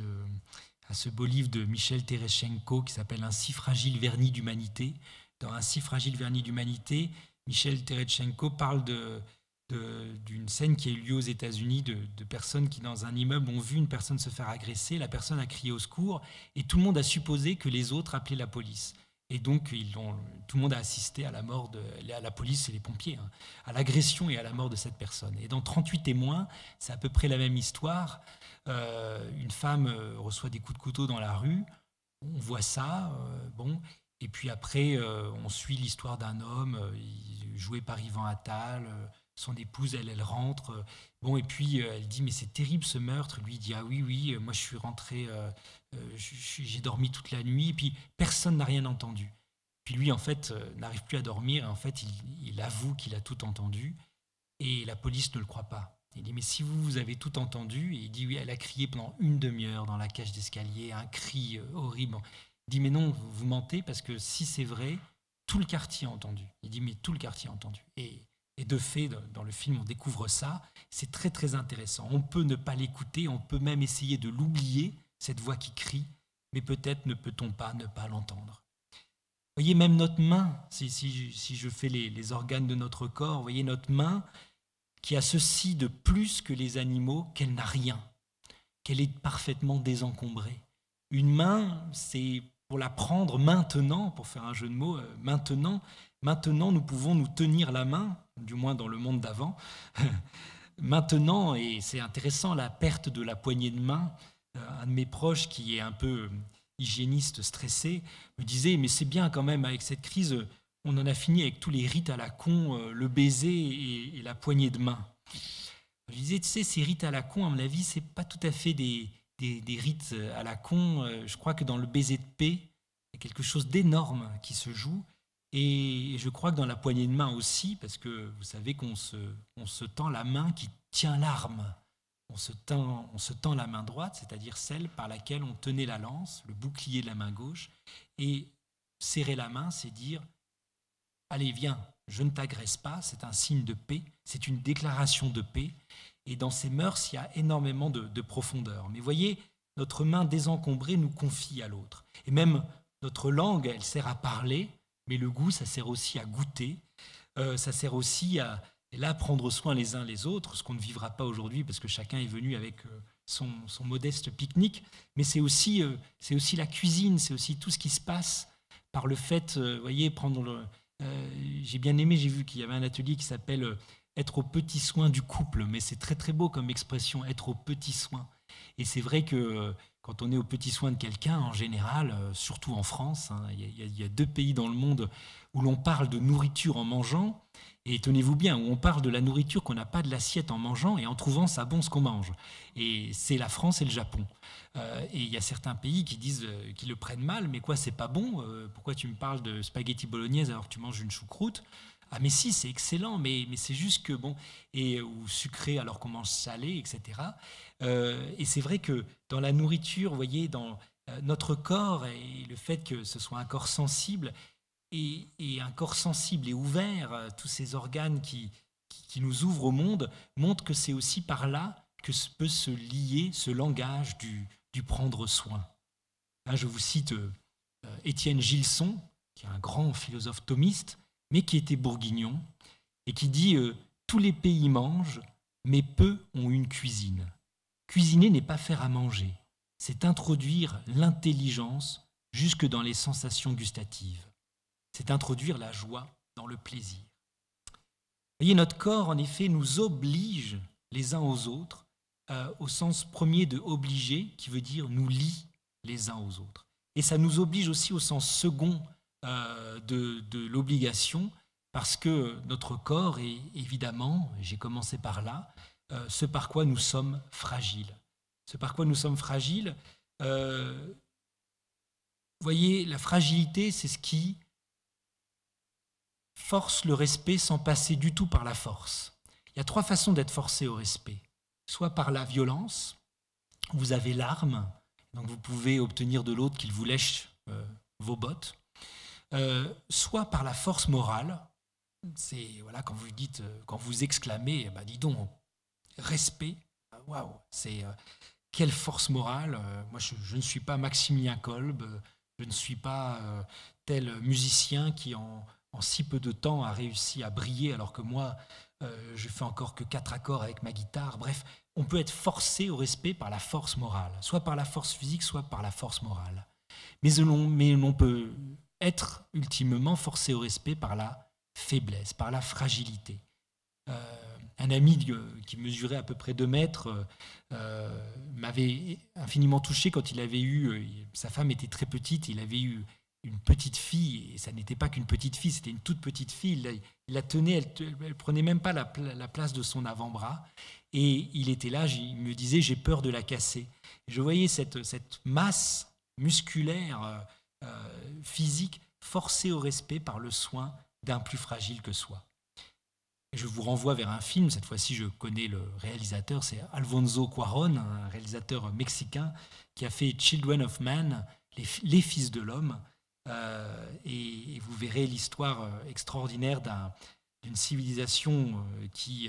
ce beau livre de Michel Tereschenko qui s'appelle Un si fragile vernis d'humanité. Dans Un si fragile vernis d'humanité, Michel Tereschenko parle d'une scène qui a eu lieu aux États-Unis de, personnes qui, dans un immeuble, ont vu une personne se faire agresser. La personne a crié au secours et tout le monde a supposé que les autres appelaient la police. Et donc, tout le monde a assisté à la mort de à la police et les pompiers, hein, à l'agression et à la mort de cette personne. Et dans 38 témoins, c'est à peu près la même histoire. Euh, une femme euh, reçoit des coups de couteau dans la rue, on voit ça, euh, bon, et puis après, on suit l'histoire d'un homme joué par Yvan Attal. son épouse, elle, elle rentre. Bon, et puis elle dit, mais c'est terrible ce meurtre. Lui dit, ah oui, oui, moi je suis rentré, j'ai dormi toute la nuit. Et puis personne n'a rien entendu. Puis lui, en fait, n'arrive plus à dormir. en fait, il avoue qu'il a tout entendu. Et la police ne le croit pas. Il dit, mais si vous, vous avez tout entendu, et il dit, oui, elle a crié pendant une demi-heure dans la cage d'escalier, un cri euh, horrible. Il dit, mais non, vous, mentez, parce que si c'est vrai, tout le quartier a entendu. Il dit, mais tout le quartier a entendu. Et, de fait, dans le film, on découvre ça. C'est très, très intéressant. On peut ne pas l'écouter, on peut même essayer de l'oublier, cette voix qui crie, mais peut-être ne peut-on pas ne pas l'entendre. voyez, même notre main, si, si, je fais les, les organes de notre corps, voyez, notre main, qui a ceci de plus que les animaux, qu'elle n'a rien, qu'elle est parfaitement désencombrée. Une main, c'est pour la prendre maintenant, pour faire un jeu de mots, euh, maintenant, maintenant nous pouvons nous tenir la main, du moins dans le monde d'avant. maintenant, et c'est intéressant, la perte de la poignée de main, euh, un de mes proches qui est un peu hygiéniste stressé me disait, mais c'est bien quand même avec cette crise, on en a fini avec tous les rites à la con, euh, le baiser et, la poignée de main. Je disais, tu sais, ces rites à la con, à mon avis, c'est pas tout à fait des, rites euh, à la con. Euh, je crois que dans le baiser de paix, il y a quelque chose d'énorme qui se joue. Et je crois que dans la poignée de main aussi, parce que vous savez qu'on se, on se tend la main qui tient l'arme. On se, tend, on se tend la main droite, c'est-à-dire celle par laquelle on tenait la lance, le bouclier de la main gauche. Et serrer la main, c'est dire Allez, viens, je ne t'agresse pas, c'est un signe de paix, c'est une déclaration de paix. Et dans ces mœurs, il y a énormément de, profondeur. Mais voyez, notre main désencombrée nous confie à l'autre. Et même notre langue, elle sert à parler, mais le goût, ça sert aussi à goûter. Euh, ça sert aussi à, là, prendre soin les uns les autres, ce qu'on ne vivra pas aujourd'hui parce que chacun est venu avec euh, son, modeste pique-nique, mais c'est aussi, euh, c'est aussi la cuisine, c'est aussi tout ce qui se passe par le fait, vous voyez, prendre le, euh, j'ai bien aimé, j'ai vu qu'il y avait un atelier qui s'appelle euh, Être aux petits soins du couple, mais c'est très très beau comme expression, être aux petits soins. Et c'est vrai que euh, quand on est aux petits soins de quelqu'un, en général, surtout en France, hein, il y, a deux pays dans le monde où l'on parle de nourriture en mangeant, et tenez-vous bien, on parle de la nourriture qu'on n'a pas de l'assiette en mangeant et en trouvant ça bon ce qu'on mange. Et c'est la France et le Japon. Euh, et il y a certains pays qui disent, euh, qui le prennent mal, mais quoi, c'est pas bon euh, Pourquoi tu me parles de spaghetti bolognaise alors que tu manges une choucroute ah mais si, c'est excellent, mais, mais c'est juste que bon, et, ou sucré alors qu'on mange salé, etc. et c'est vrai que dans la nourriture, vous voyez, dans notre corps et le fait que ce soit un corps sensible, et, un corps sensible et ouvert, euh, tous ces organes qui, nous ouvrent au monde, montrent que c'est aussi par là que peut se lier ce langage du, du prendre soin. Là, je vous cite euh, euh, Étienne Gilson, qui est un grand philosophe thomiste, mais qui était bourguignon, et qui dit Tous les pays mangent, mais peu ont une cuisine. Cuisiner n'est pas faire à manger, c'est introduire l'intelligence jusque dans les sensations gustatives c'est introduire la joie dans le plaisir. Voyez, notre corps, en effet, nous oblige les uns aux autres, euh, au sens premier de obliger, qui veut dire nous lie les uns aux autres. Et ça nous oblige aussi au sens second euh, de, l'obligation, parce que notre corps est évidemment, j'ai commencé par là, euh, ce par quoi nous sommes fragiles. Ce par quoi nous sommes fragiles, vous voyez, la fragilité, c'est ce qui force le respect sans passer du tout par la force. Il y a trois façons d'être forcé au respect. Soit par la violence, vous avez l'arme, donc vous pouvez obtenir de l'autre qu'il vous lèche euh, vos bottes. Euh, soit par la force morale, c'est voilà quand vous dites, euh, quand vous exclamez, eh ben, dis donc, respect, waouh, c'est quelle force morale. moi, je, je, ne suis pas Maximilien Kolb, je ne suis pas tel musicien qui en en si peu de temps, a réussi à briller alors que moi, euh, je fais encore que quatre accords avec ma guitare. Bref, on peut être forcé au respect par la force morale, soit par la force physique, soit par la force morale. Mais on, peut être ultimement forcé au respect par la faiblesse, par la fragilité. Euh, un ami qui mesurait à peu près 2 mètres euh, m'avait infiniment touché quand il avait eu, sa femme était très petite, il avait eu une petite fille, et ça n'était pas qu'une petite fille, c'était une toute petite fille. Il, la tenait, elle, elle, prenait même pas la, place de son avant-bras. Et il était là, il me disait, j'ai peur de la casser. Je voyais cette, masse musculaire, euh, euh, physique, forcée au respect par le soin d'un plus fragile que soi. Je vous renvoie vers un film, cette fois-ci je connais le réalisateur, c'est Alfonso Cuaron, un réalisateur mexicain qui a fait Children of Man, les Fils de l'Homme, euh, et, vous verrez l'histoire euh, extraordinaire d'une civilisation euh, qui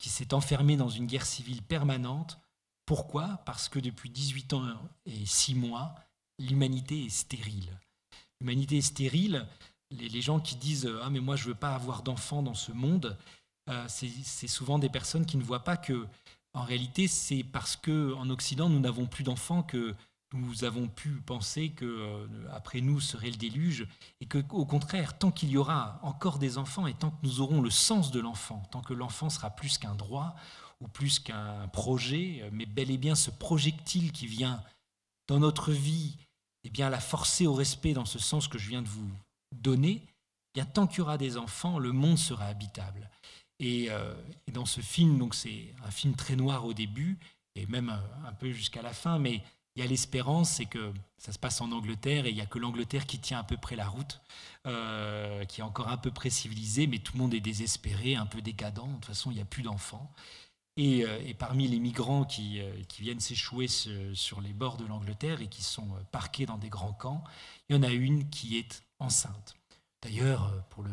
s'est enfermée dans une guerre civile permanente. Pourquoi Parce que depuis 18 ans et 6 mois, l'humanité est stérile. L'humanité est stérile. Les, gens qui disent ⁇ Ah mais moi je ne veux pas avoir d'enfants dans ce monde c'est souvent des personnes qui ne voient pas que, en réalité, c'est parce qu'en Occident, nous n'avons plus d'enfants que nous avons pu penser que euh, après nous serait le déluge et que au contraire tant qu'il y aura encore des enfants et tant que nous aurons le sens de l'enfant tant que l'enfant sera plus qu'un droit ou plus qu'un projet euh, mais bel et bien ce projectile qui vient dans notre vie et eh bien la forcer au respect dans ce sens que je viens de vous donner eh bien tant qu'il y aura des enfants le monde sera habitable et, euh, et dans ce film donc c'est un film très noir au début et même un peu jusqu'à la fin mais il y a l'espérance, c'est que ça se passe en Angleterre et il n'y a que l'Angleterre qui tient à peu près la route, euh, qui est encore à peu près civilisée, mais tout le monde est désespéré, un peu décadent. De toute façon, il n'y a plus d'enfants. Euh, et, parmi les migrants qui, euh, viennent s'échouer sur les bords de l'Angleterre et qui sont parqués dans des grands camps, il y en a une qui est enceinte. D'ailleurs, pour,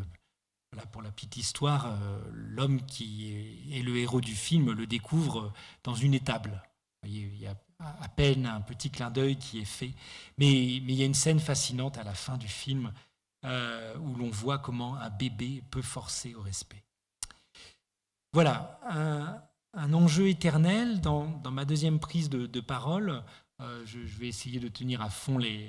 pour, la petite histoire, l'homme qui est le héros du film le découvre dans une étable. il y a à peine un petit clin d'œil qui est fait. Mais, il y a une scène fascinante à la fin du film euh, où l'on voit comment un bébé peut forcer au respect. Voilà, un, enjeu éternel dans, ma deuxième prise de, parole. Euh, je, vais essayer de tenir à fond les,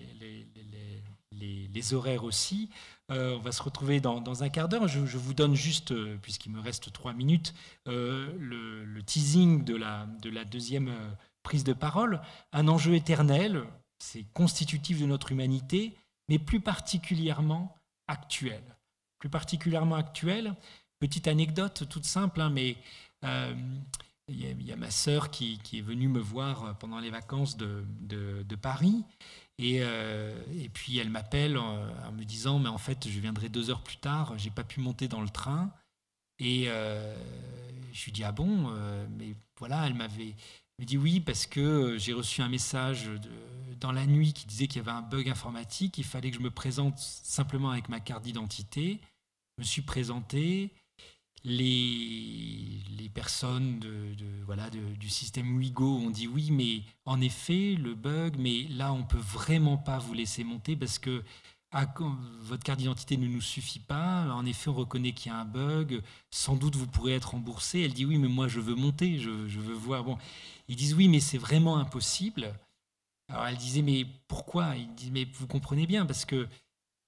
horaires aussi. Euh, on va se retrouver dans, un quart d'heure. Je, vous donne juste, puisqu'il me reste trois minutes, le, teasing de la deuxième prise de parole, un enjeu éternel, c'est constitutif de notre humanité, mais plus particulièrement actuel. Plus particulièrement actuel, petite anecdote toute simple, hein, mais euh, il y, a ma sœur qui, est venue me voir pendant les vacances de, Paris, euh, et, puis elle m'appelle en me disant, mais en fait, je viendrai deux heures plus tard, j'ai pas pu monter dans le train. Et euh, je lui dis, ah bon, mais voilà, elle m'avait il me dit oui parce que euh, j'ai reçu un message dans la nuit qui disait qu'il y avait un bug informatique, il fallait que je me présente simplement avec ma carte d'identité. Je me suis présenté, les, les personnes de, voilà, du système Wigo ont dit oui, mais en effet, le bug, mais là, on ne peut vraiment pas vous laisser monter parce que votre carte d'identité ne nous suffit pas. En effet, on reconnaît qu'il y a un bug. Sans doute, vous pourrez être remboursé. Elle dit oui, mais moi, je veux monter, je, je veux voir. Bon, ils disent oui, mais c'est vraiment impossible. Alors elle disait mais pourquoi Ils disent mais vous comprenez bien parce que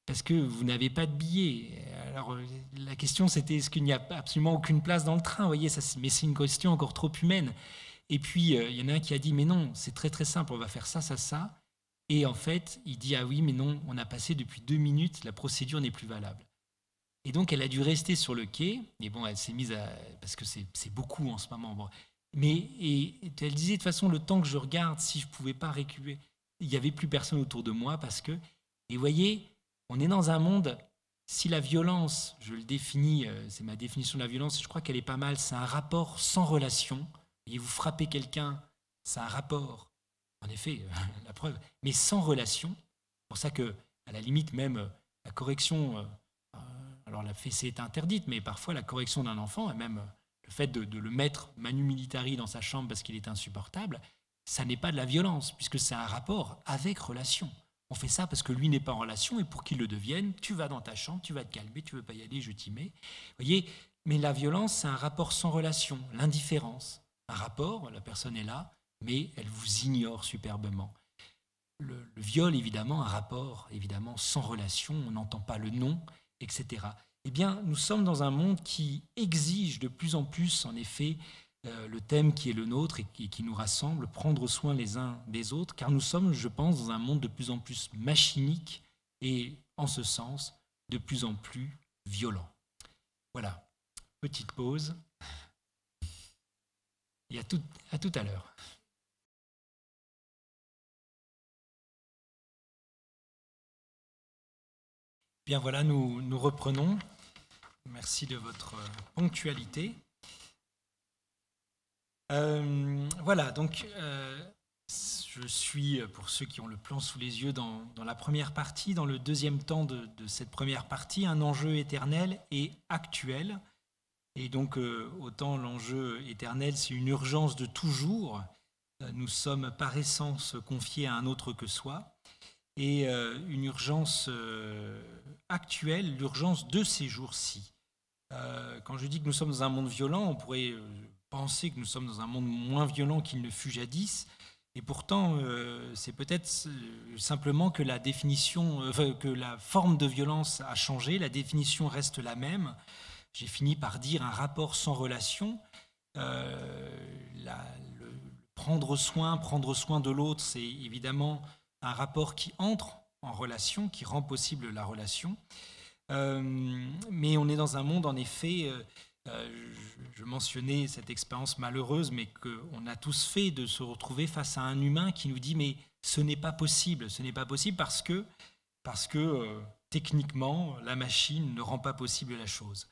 parce que vous n'avez pas de billet. Alors la question c'était est-ce qu'il n'y a absolument aucune place dans le train, vous voyez ça mais c'est une question encore trop humaine. Et puis euh, il y en a un qui a dit mais non, c'est très très simple, on va faire ça ça ça et en fait, il dit ah oui mais non, on a passé depuis deux minutes, la procédure n'est plus valable. Et donc elle a dû rester sur le quai, mais bon, elle s'est mise à parce que c'est beaucoup en ce moment. Mais et, elle disait de toute façon, le temps que je regarde, si je ne pouvais pas récupérer, il n'y avait plus personne autour de moi parce que. Et vous voyez, on est dans un monde, si la violence, je le définis, euh, c'est ma définition de la violence, je crois qu'elle est pas mal, c'est un rapport sans relation. Et vous frappez quelqu'un, c'est un rapport, en effet, la preuve, mais sans relation. C'est pour ça que, à la limite, même euh, la correction, euh, alors la fessée est interdite, mais parfois la correction d'un enfant, est même le fait de, le mettre manu militari dans sa chambre parce qu'il est insupportable, ça n'est pas de la violence, puisque c'est un rapport avec relation. On fait ça parce que lui n'est pas en relation et pour qu'il le devienne, tu vas dans ta chambre, tu vas te calmer, tu veux pas y aller, je t'y mets. voyez, mais la violence, c'est un rapport sans relation, l'indifférence. Un rapport, la personne est là, mais elle vous ignore superbement. Le, le viol, évidemment, un rapport, évidemment, sans relation, on n'entend pas le nom, etc eh bien, nous sommes dans un monde qui exige de plus en plus, en effet, euh, le thème qui est le nôtre et qui, nous rassemble, prendre soin les uns des autres, car nous sommes, je pense, dans un monde de plus en plus machinique et, en ce sens, de plus en plus violent. Voilà, petite pause. Et à tout à, l'heure. Bien voilà, nous reprenons. Merci de votre euh, ponctualité. Euh, voilà, donc euh, je suis, pour ceux qui ont le plan sous les yeux, dans, la première partie, dans le deuxième temps de, cette première partie, un enjeu éternel et actuel. Et donc, autant l'enjeu éternel, c'est une urgence de toujours. Nous sommes par essence confiés à un autre que soi. Et une urgence actuelle, l'urgence de ces jours-ci. Euh, quand je dis que nous sommes dans un monde violent, on pourrait euh, penser que nous sommes dans un monde moins violent qu'il ne fut jadis. Et pourtant, euh, c'est peut-être simplement que la définition, que la forme de violence a changé, la définition reste la même. J'ai fini par dire un rapport sans relation. prendre soin, prendre soin de l'autre, c'est évidemment un rapport qui entre en relation, qui rend possible la relation. Euh, mais on est dans un monde, en effet, euh, euh, je mentionnais cette expérience malheureuse, mais qu'on a tous fait de se retrouver face à un humain qui nous dit mais ce n'est pas possible, ce n'est pas possible parce que parce que techniquement la machine ne rend pas possible la chose.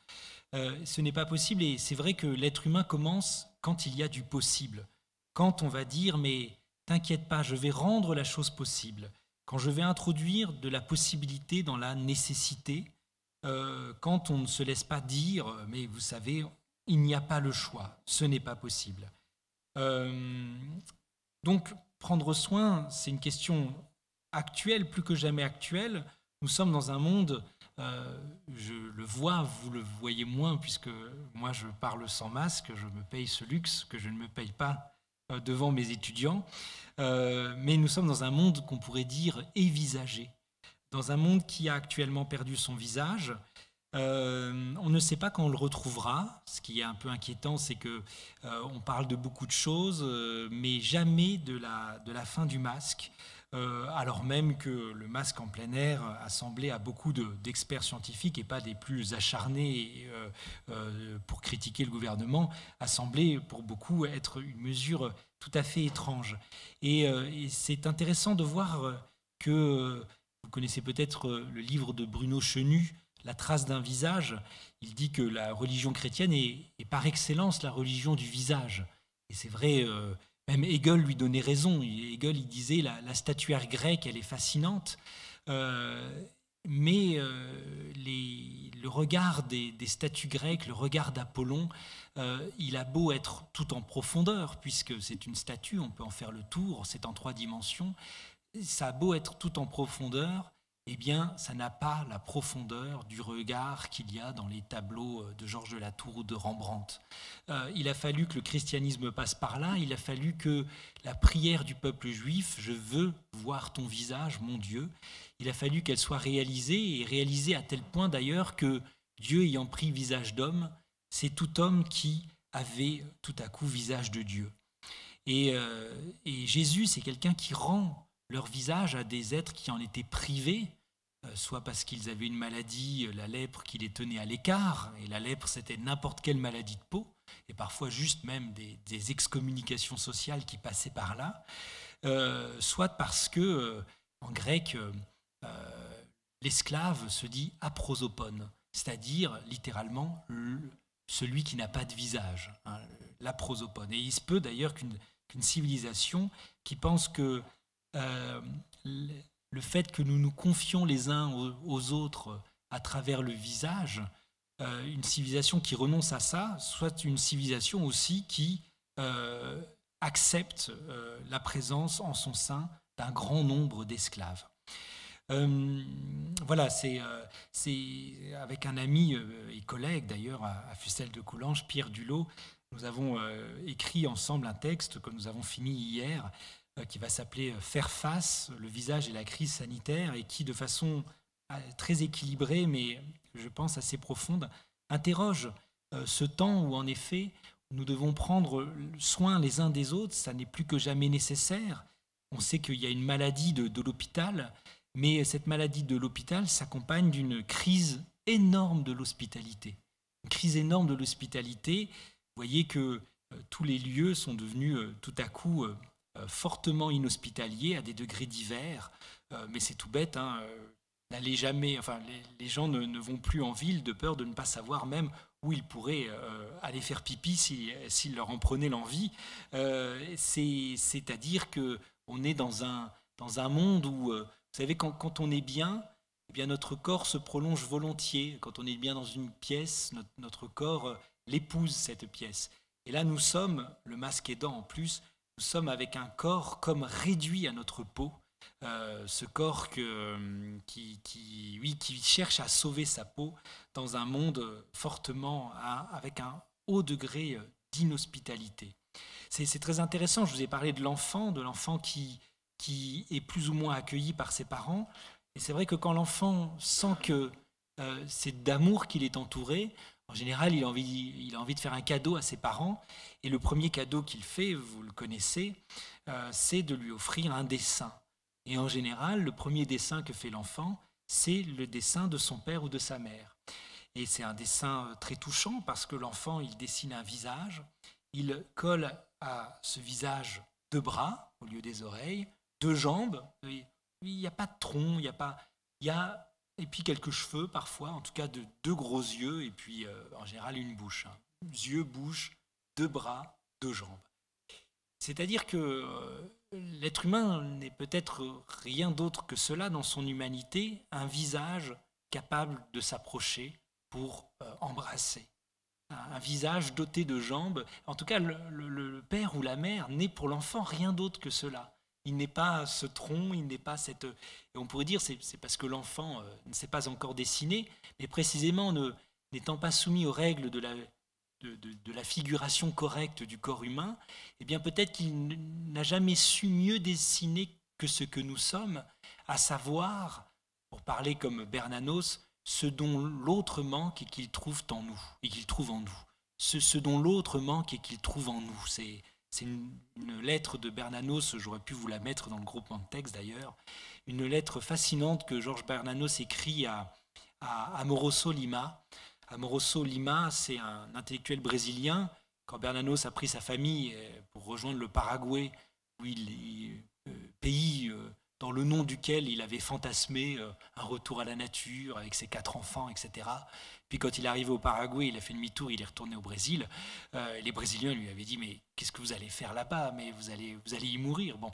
ce n'est pas possible et c'est vrai que l'être humain commence quand il y a du possible, quand on va dire mais t'inquiète pas, je vais rendre la chose possible, quand je vais introduire de la possibilité dans la nécessité euh, quand on ne se laisse pas dire, mais vous savez, il n'y a pas le choix, ce n'est pas possible. Euh, donc, prendre soin, c'est une question actuelle, plus que jamais actuelle. Nous sommes dans un monde, euh, je le vois, vous le voyez moins, puisque moi je parle sans masque, je me paye ce luxe que je ne me paye pas devant mes étudiants. mais nous sommes dans un monde qu'on pourrait dire évisagé, dans un monde qui a actuellement perdu son visage. Euh, on ne sait pas quand on le retrouvera. Ce qui est un peu inquiétant, c'est que euh, on parle de beaucoup de choses, euh, mais jamais de la, de la fin du masque. alors même que le masque en plein air a semblé à beaucoup d'experts scientifiques et pas des plus acharnés pour critiquer le gouvernement, a semblé pour beaucoup être une mesure tout à fait étrange. et c'est intéressant de voir que vous connaissez peut-être euh, le livre de Bruno Chenu, La trace d'un visage. Il dit que la religion chrétienne est, par excellence la religion du visage. Et c'est vrai, euh, même Hegel lui donnait raison. Hegel, il disait la, la statuaire grecque, elle est fascinante. Euh, mais le regard des, statues grecques, le regard d'Apollon, il a beau être tout en profondeur, puisque c'est une statue, on peut en faire le tour, c'est en trois dimensions, ça a beau être tout en profondeur, eh bien, ça n'a pas la profondeur du regard qu'il y a dans les tableaux euh, de Georges de la Tour ou de Rembrandt. Euh, il a fallu que le christianisme passe par là, il a fallu que la prière du peuple juif, je veux voir ton visage, mon Dieu, il a fallu qu'elle soit réalisée, et réalisée à tel point d'ailleurs que Dieu ayant pris visage d'homme, c'est tout homme qui avait tout à coup visage de Dieu. et euh, Jésus, c'est quelqu'un qui rend leur visage à des êtres qui en étaient privés, euh, soit parce qu'ils avaient une maladie, euh, la lèpre qui les tenait à l'écart, et la lèpre c'était n'importe quelle maladie de peau, et parfois juste même des, excommunications sociales qui passaient par là, euh, soit parce que, en grec, l'esclave se dit aprosopone, c'est-à-dire littéralement celui qui n'a pas de visage, hein, l'aprosopone. Et il se peut d'ailleurs qu'une civilisation qui pense que euh, le fait que nous nous confions les uns aux, autres à travers le visage, euh, une civilisation qui renonce à ça, soit une civilisation aussi qui euh, accepte la présence en son sein d'un grand nombre d'esclaves. voilà, c'est c'est avec un ami et collègue d'ailleurs à, à, Fussel de Coulanges, Pierre Dulot, nous avons écrit ensemble un texte que nous avons fini hier euh, qui va s'appeler euh, Faire face, le visage et la crise sanitaire, et qui, de façon euh, très équilibrée, mais je pense assez profonde, interroge ce temps où, en effet, nous devons prendre soin les uns des autres, ça n'est plus que jamais nécessaire. On sait qu'il y a une maladie de, l'hôpital, mais cette maladie de l'hôpital s'accompagne d'une crise énorme de l'hospitalité. Une crise énorme de l'hospitalité. Vous voyez que tous les lieux sont devenus tout à coup fortement inhospitalier, à des degrés divers. Euh, mais c'est tout bête, hein, euh, n'allez jamais, enfin, les, gens ne, vont plus en ville de peur de ne pas savoir même où ils pourraient euh, aller faire pipi s'ils leur en prenaient l'envie. C'est-à-dire que on est dans un, dans un monde où, vous savez, quand, on est bien, eh bien, notre corps se prolonge volontiers. Quand on est bien dans une pièce, notre corps l'épouse, cette pièce. Et là, nous sommes, le masque aidant en plus, nous sommes avec un corps comme réduit à notre peau, euh, ce corps qui, cherche à sauver sa peau dans un monde fortement hein, avec un haut degré euh, d'inhospitalité. C'est très intéressant, je vous ai parlé de l'enfant, de l'enfant qui, est plus ou moins accueilli par ses parents. Et c'est vrai que quand l'enfant sent que euh, c'est d'amour qu'il est entouré, en général, il a, envie, de faire un cadeau à ses parents. Et le premier cadeau qu'il fait, vous le connaissez, euh, c'est de lui offrir un dessin. Et en général, le premier dessin que fait l'enfant, c'est le dessin de son père ou de sa mère. Et c'est un dessin euh, très touchant parce que l'enfant, il dessine un visage, il colle à ce visage deux bras au lieu des oreilles, deux jambes. Il n'y a pas de tronc, il n'y a pas... Il y a et puis quelques cheveux parfois, en tout cas de deux gros yeux, et puis euh, en général une bouche. Hein. Yeux, bouche, deux bras, deux jambes. C'est-à-dire que euh, l'être humain n'est peut-être rien d'autre que cela dans son humanité, un visage capable de s'approcher pour euh, embrasser. Un visage doté de jambes. En tout cas, le père ou la mère n'est pour l'enfant rien d'autre que cela. Il n'est pas ce tronc, il n'est pas cette... Et on pourrait dire, c'est parce que l'enfant euh, ne s'est pas encore dessiné, mais précisément n'étant pas soumis aux règles de la, la figuration correcte du corps humain, eh bien peut-être qu'il n'a jamais su mieux dessiner que ce que nous sommes, à savoir, pour parler comme Bernanos, ce dont l'autre manque et qu'il trouve en nous, et qu'il trouve en nous. Ce, ce dont l'autre manque et qu'il trouve en nous. C'est c'est une, lettre de Bernanos, j'aurais pu vous la mettre dans le groupement de texte d'ailleurs, une lettre fascinante que Georges Bernanos écrit à, Amoroso Lima. Amoroso Lima, c'est un intellectuel brésilien. Quand Bernanos a pris sa famille eh, pour rejoindre le Paraguay, où il, est euh, pays euh, dans le nom duquel il avait fantasmé euh, un retour à la nature avec ses quatre enfants, etc. Puis quand il est arrivé au Paraguay, il a fait demi-tour, il est retourné au Brésil. Euh, les Brésiliens lui avaient dit mais qu'est-ce que vous allez faire là-bas Mais vous allez vous allez y mourir. Bon.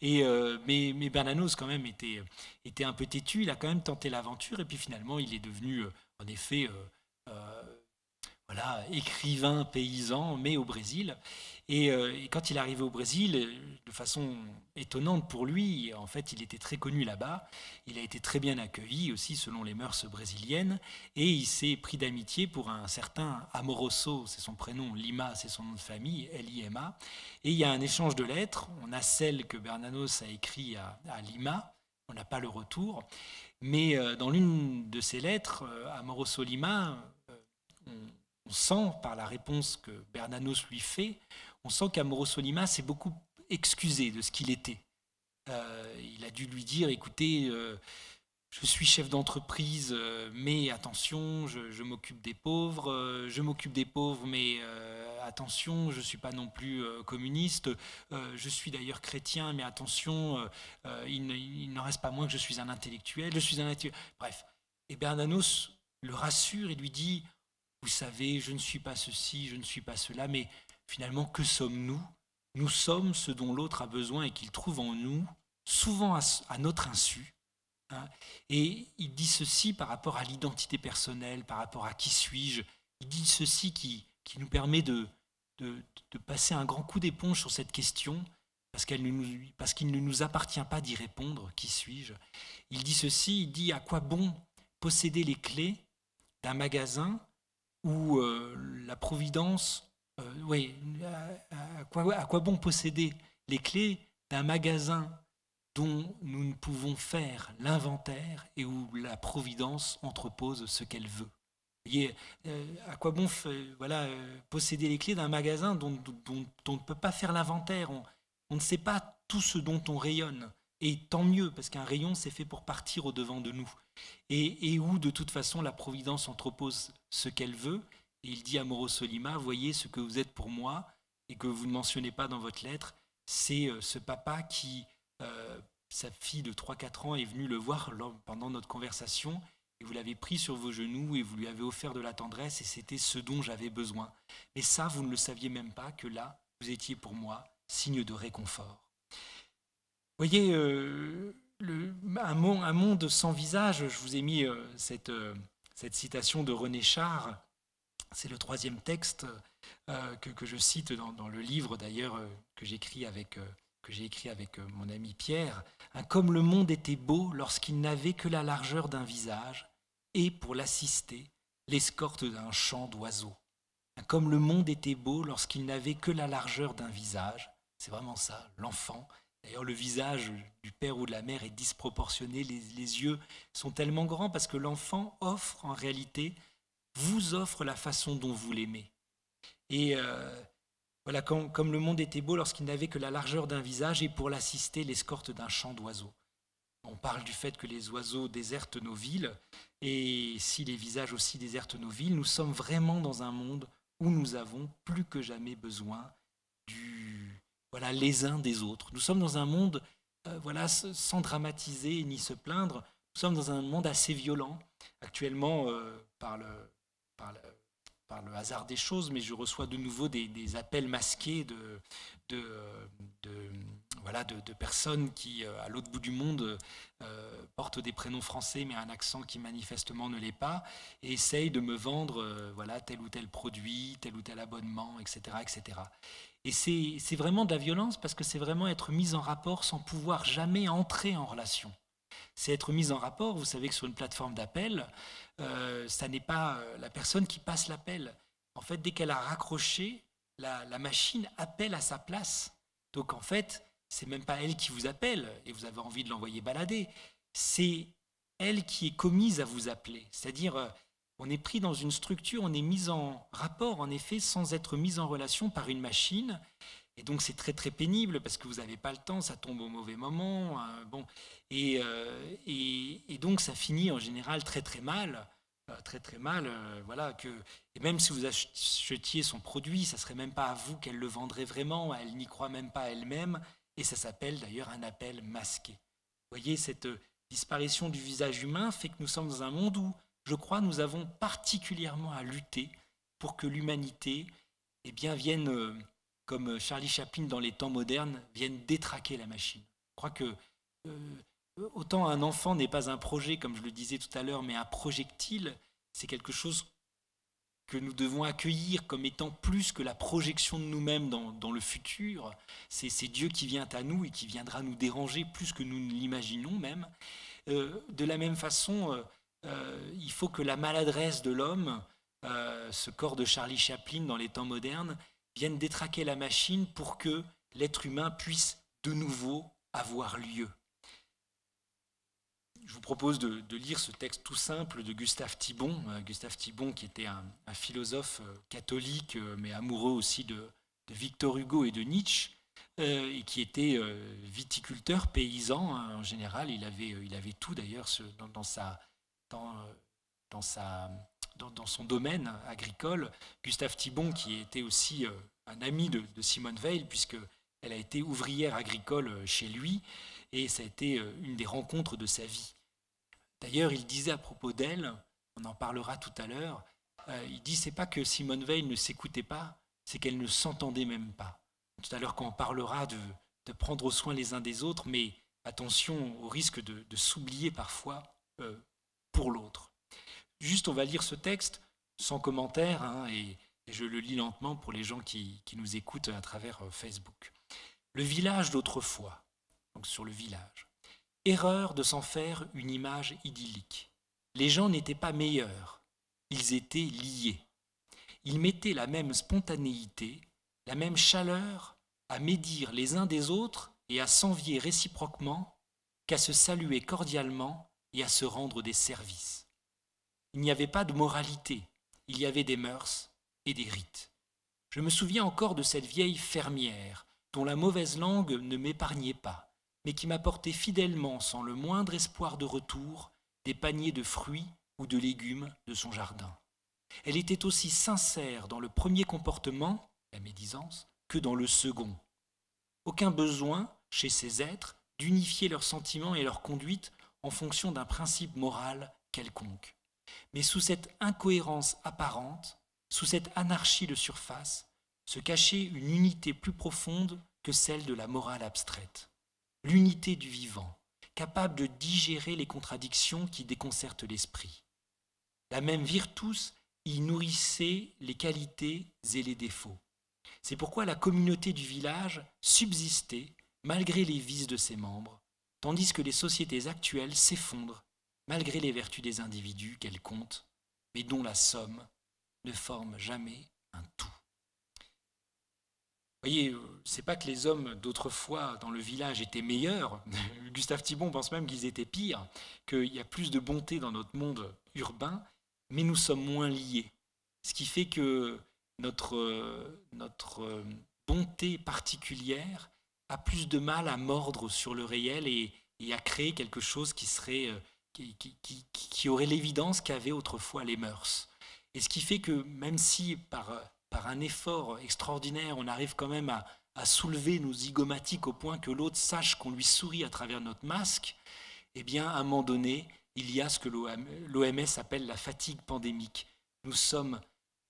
Et euh, mais, Bernanos quand même était était un peu têtu. Il a quand même tenté l'aventure et puis finalement il est devenu en effet voilà écrivain paysan mais au Brésil. Euh, et, quand il est arrivé au Brésil, euh, de façon étonnante pour lui, en fait, il était très connu là-bas. Il a été très bien accueilli aussi selon les mœurs brésiliennes. Et il s'est pris d'amitié pour un certain Amoroso, c'est son prénom, Lima, c'est son nom de famille, L-I-M-A. Et il y a un échange de lettres. On a celle que Bernanos a écrite à, Lima. On n'a pas le retour. Mais euh, dans l'une de ces lettres, Amoroso Lima, on, on sent par la réponse que Bernanos lui fait, on sent qu'Amoro Solima s'est beaucoup excusé de ce qu'il était. Euh, il a dû lui dire, écoutez, euh, je suis chef d'entreprise, euh, mais attention, je, m'occupe des pauvres, je m'occupe des pauvres, mais attention, je ne suis pas non plus communiste, je suis d'ailleurs chrétien, mais attention, il, n'en reste pas moins que je suis un intellectuel, je suis un intellectuel. Bref. Et Bernanos le rassure et lui dit, vous savez, je ne suis pas ceci, je ne suis pas cela, mais Finalement, que sommes-nous Nous sommes ce dont l'autre a besoin et qu'il trouve en nous, souvent à, notre insu. Hein. et il dit ceci par rapport à l'identité personnelle, par rapport à qui suis-je. Il dit ceci qui, qui nous permet de, de, de, passer un grand coup d'éponge sur cette question, parce qu'il ne nous appartient pas d'y répondre, qui suis-je Il dit ceci, il dit à quoi bon posséder les clés d'un magasin où euh, la providence euh, oui, euh, à, quoi, bon posséder les clés d'un magasin dont nous ne pouvons faire l'inventaire et où la Providence entrepose ce qu'elle veut voyez, euh, à quoi bon voilà, posséder les clés d'un magasin dont, on ne peut pas faire l'inventaire on, ne sait pas tout ce dont on rayonne. Et tant mieux, parce qu'un rayon, c'est fait pour partir au-devant de nous. et, où, de toute façon, la Providence entrepose ce qu'elle veut il dit à Moro Solima, voyez ce que vous êtes pour moi et que vous ne mentionnez pas dans votre lettre, c'est euh, ce papa qui, euh, sa fille de 3-4 ans, est venue le voir pendant notre conversation et vous l'avez pris sur vos genoux et vous lui avez offert de la tendresse et c'était ce dont j'avais besoin. Mais ça, vous ne le saviez même pas que là, vous étiez pour moi signe de réconfort. Voyez, euh, le, un, monde, sans visage, je vous ai mis cette, cette citation de René Char, c'est le troisième texte euh, que, je cite dans, le livre d'ailleurs euh, que j'écris euh, que j'ai écrit avec mon ami Pierre. Comme le monde était beau lorsqu'il n'avait que la largeur d'un visage et pour l'assister l'escorte d'un chant d'oiseaux. comme le monde était beau lorsqu'il n'avait que la largeur d'un visage. C'est vraiment ça, l'enfant. D'ailleurs, le visage du père ou de la mère est disproportionné, les yeux sont tellement grands parce que l'enfant offre en réalité vous offre la façon dont vous l'aimez. Et euh, voilà, comme, comme, le monde était beau lorsqu'il n'avait que la largeur d'un visage et pour l'assister l'escorte d'un chant d'oiseaux. On parle du fait que les oiseaux désertent nos villes, et si les visages aussi désertent nos villes, nous sommes vraiment dans un monde où nous avons plus que jamais besoin du, voilà, les uns des autres. Nous sommes dans un monde, euh, voilà, sans dramatiser ni se plaindre, nous sommes dans un monde assez violent. Actuellement, euh, par le, par le, hasard des choses, mais je reçois de nouveau des, appels masqués de, voilà, de, personnes qui, euh, à l'autre bout du monde, euh, portent des prénoms français, mais un accent qui manifestement ne l'est pas, et essayent de me vendre euh, voilà, tel ou tel produit, tel ou tel abonnement, etc. etc. Et c'est vraiment de la violence parce que c'est vraiment être mis en rapport sans pouvoir jamais entrer en relation c'est être mis en rapport. Vous savez que sur une plateforme d'appel, euh, ça n'est pas euh, la personne qui passe l'appel. En fait, dès qu'elle a raccroché, la, machine appelle à sa place. Donc en fait, c'est même pas elle qui vous appelle et vous avez envie de l'envoyer balader. C'est elle qui est commise à vous appeler. C'est-à-dire, euh, on est pris dans une structure, on est mis en rapport, en effet, sans être mis en relation par une machine. Et donc c'est très très pénible parce que vous n'avez pas le temps, ça tombe au mauvais moment. Euh, bon, euh, et, et, donc ça finit en général très très mal, euh, très très mal. voilà que et même si vous achetiez son produit, ça serait même pas à vous qu'elle le vendrait vraiment. Elle n'y croit même pas elle-même. Et ça s'appelle d'ailleurs un appel masqué. Vous voyez cette disparition du visage humain fait que nous sommes dans un monde où, je crois, nous avons particulièrement à lutter pour que l'humanité, et eh bien, vienne comme euh, Charlie Chaplin dans les temps modernes, viennent détraquer la machine. Je crois que euh, autant un enfant n'est pas un projet, comme je le disais tout à l'heure, mais un projectile, c'est quelque chose que nous devons accueillir comme étant plus que la projection de nous-mêmes dans, le futur. C'est Dieu qui vient à nous et qui viendra nous déranger plus que nous ne l'imaginons même. Euh, de la même façon, il faut que la maladresse de l'homme, ce corps de Charlie Chaplin dans les temps modernes, viennent détraquer la machine pour que l'être humain puisse de nouveau avoir lieu. Je vous propose de, lire ce texte tout simple de Gustave Thibon, euh, Gustave Thibon qui était un, philosophe euh, catholique, euh, mais amoureux aussi de, Victor Hugo et de Nietzsche, et qui était viticulteur, paysan hein, en général. Il avait, il avait tout d'ailleurs dans, sa, dans, dans sa dans, son domaine agricole. Gustave Thibon, qui était aussi euh, un ami de, Simone Veil, puisque elle a été ouvrière agricole euh, chez lui, et ça a été euh, une des rencontres de sa vie. D'ailleurs, il disait à propos d'elle, on en parlera tout à l'heure, il dit c'est pas que Simone Veil ne s'écoutait pas, c'est qu'elle ne s'entendait même pas. Tout à l'heure, quand on parlera de, prendre soin les uns des autres, mais attention au risque de, s'oublier parfois pour l'autre. Juste, on va lire ce texte sans commentaire, hein, et, je le lis lentement pour les gens qui, qui nous écoutent à travers euh, Facebook. Le village d'autrefois, donc sur le village. Erreur de s'en faire une image idyllique. Les gens n'étaient pas meilleurs, ils étaient liés. Ils mettaient la même spontanéité, la même chaleur à médire les uns des autres et à s'envier réciproquement qu'à se saluer cordialement et à se rendre des services. Il n'y avait pas de moralité, il y avait des mœurs et des rites. Je me souviens encore de cette vieille fermière, dont la mauvaise langue ne m'épargnait pas, mais qui m'apportait fidèlement, sans le moindre espoir de retour, des paniers de fruits ou de légumes de son jardin. Elle était aussi sincère dans le premier comportement, la médisance, que dans le second. Aucun besoin, chez ces êtres, d'unifier leurs sentiments et leur conduite en fonction d'un principe moral quelconque. Mais sous cette incohérence apparente, sous cette anarchie de surface, se cachait une unité plus profonde que celle de la morale abstraite, l'unité du vivant, capable de digérer les contradictions qui déconcertent l'esprit. La même virtus y nourrissait les qualités et les défauts. C'est pourquoi la communauté du village subsistait malgré les vices de ses membres, tandis que les sociétés actuelles s'effondrent malgré les vertus des individus qu'elle compte, mais dont la somme ne forme jamais un tout. voyez, euh, c'est pas que les hommes d'autrefois dans le village étaient meilleurs. Gustave Thibon pense même qu'ils étaient pires, qu'il y a plus de bonté dans notre monde urbain, mais nous sommes moins liés. Ce qui fait que notre, euh, notre euh, bonté particulière a plus de mal à mordre sur le réel et à créer quelque chose qui serait qui, aurait l'évidence qu'avaient autrefois les mœurs. Et ce qui fait que même si par, par un effort extraordinaire, on arrive quand même à, soulever nos zygomatiques au point que l'autre sache qu'on lui sourit à travers notre masque, eh bien, à un moment donné, il y a ce que l'OMS appelle la fatigue pandémique. Nous sommes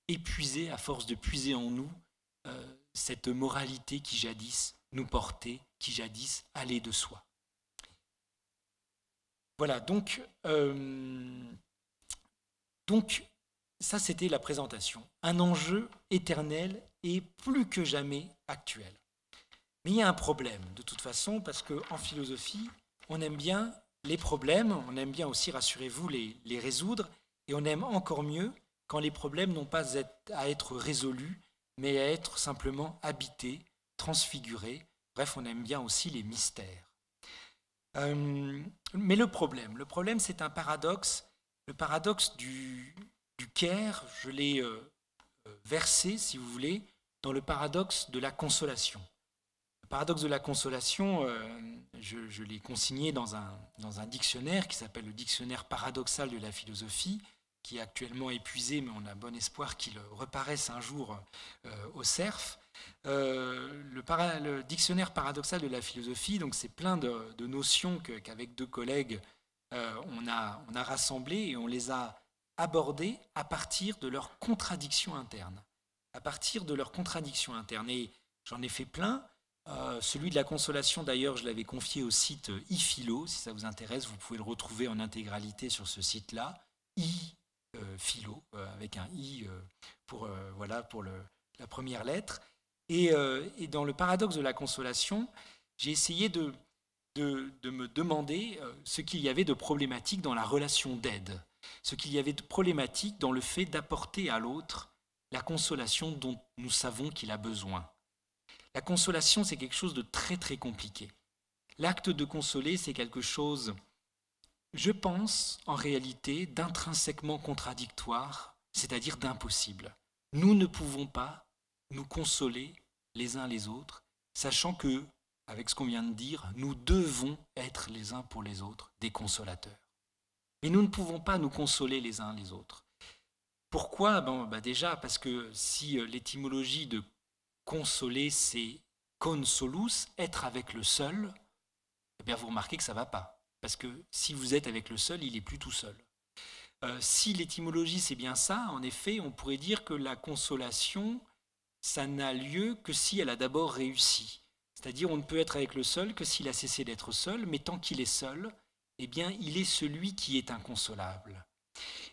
épuisés à force de puiser en nous euh, cette moralité qui jadis nous portait, qui jadis allait de soi. Voilà, donc, euh, donc ça c'était la présentation. Un enjeu éternel et plus que jamais actuel. Mais il y a un problème de toute façon, parce qu'en philosophie, on aime bien les problèmes, on aime bien aussi, rassurez-vous, les, les, résoudre, et on aime encore mieux quand les problèmes n'ont pas à être résolus, mais à être simplement habités, transfigurés. Bref, on aime bien aussi les mystères. Euh, mais le problème, le problème, c'est un paradoxe, le paradoxe du, caire, je l'ai euh, euh, versé, si vous voulez, dans le paradoxe de la consolation. Le paradoxe de la consolation, je, l'ai consigné dans un, dictionnaire qui s'appelle le dictionnaire paradoxal de la philosophie, qui est actuellement épuisé, mais on a bon espoir qu'il reparaisse un jour au CERF. Euh, le, dictionnaire paradoxal de la philosophie, donc c'est plein de, notions qu'avec deux collègues, euh, on, a, on a rassemblées et on les a abordées à partir de leurs contradictions internes. À partir de leurs contradictions internes. Et j'en ai fait plein. Euh, celui de la consolation, d'ailleurs, je l'avais confié au site iphilo Si ça vous intéresse, vous pouvez le retrouver en intégralité sur ce site-là. e-philo avec un i pour, voilà, pour le, la première lettre. Euh, et, dans le paradoxe de la consolation, j'ai essayé de, de, me demander euh, ce qu'il y avait de problématique dans la relation d'aide, ce qu'il y avait de problématique dans le fait d'apporter à l'autre la consolation dont nous savons qu'il a besoin. La consolation, c'est quelque chose de très très compliqué. L'acte de consoler, c'est quelque chose, je pense, en réalité, d'intrinsèquement contradictoire, c'est-à-dire d'impossible. Nous ne pouvons pas nous consoler les uns les autres, sachant que, avec ce qu'on vient de dire, nous devons être les uns pour les autres des consolateurs. Mais nous ne pouvons pas nous consoler les uns les autres. Pourquoi ben, Déjà parce que si euh, l'étymologie de consoler, c'est consolus, être avec le seul, eh bien vous remarquez que ça ne va pas. Parce que si vous êtes avec le seul, il n'est plus tout seul. Euh, si l'étymologie c'est bien ça, en effet, on pourrait dire que la consolation, ça n'a lieu que si elle a d'abord réussi. C'est-à-dire, on ne peut être avec le seul que s'il a cessé d'être seul, mais tant qu'il est seul, eh bien, il est celui qui est inconsolable.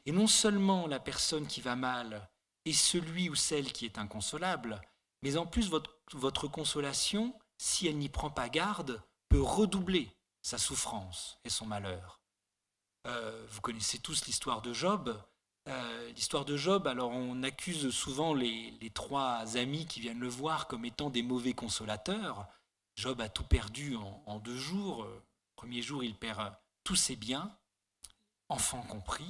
Et non seulement la personne qui va mal est celui ou celle qui est inconsolable, mais en plus, votre, consolation, si elle n'y prend pas garde, peut redoubler sa souffrance et son malheur. Euh, vous connaissez tous l'histoire de Job. Euh, l'histoire de Job, alors on accuse souvent les, trois amis qui viennent le voir comme étant des mauvais consolateurs. Job a tout perdu en, deux jours. Euh, premier jour, il perd euh, tous ses biens, enfants compris.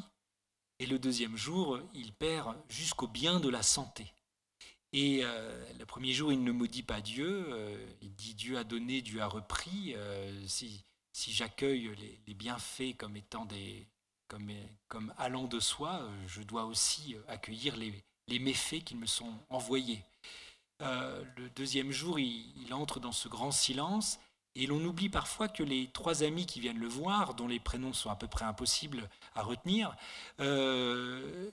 Et le deuxième jour, il perd jusqu'au bien de la santé. Et le premier jour, il ne maudit pas Dieu. il dit Dieu a donné, Dieu a repris. si, j'accueille les, bienfaits comme étant des, comme, allant de soi, euh, je dois aussi euh, accueillir les, méfaits qui me sont envoyés. Euh, le deuxième jour, il, entre dans ce grand silence et l'on oublie parfois que les trois amis qui viennent le voir, dont les prénoms sont à peu près impossibles à retenir, ces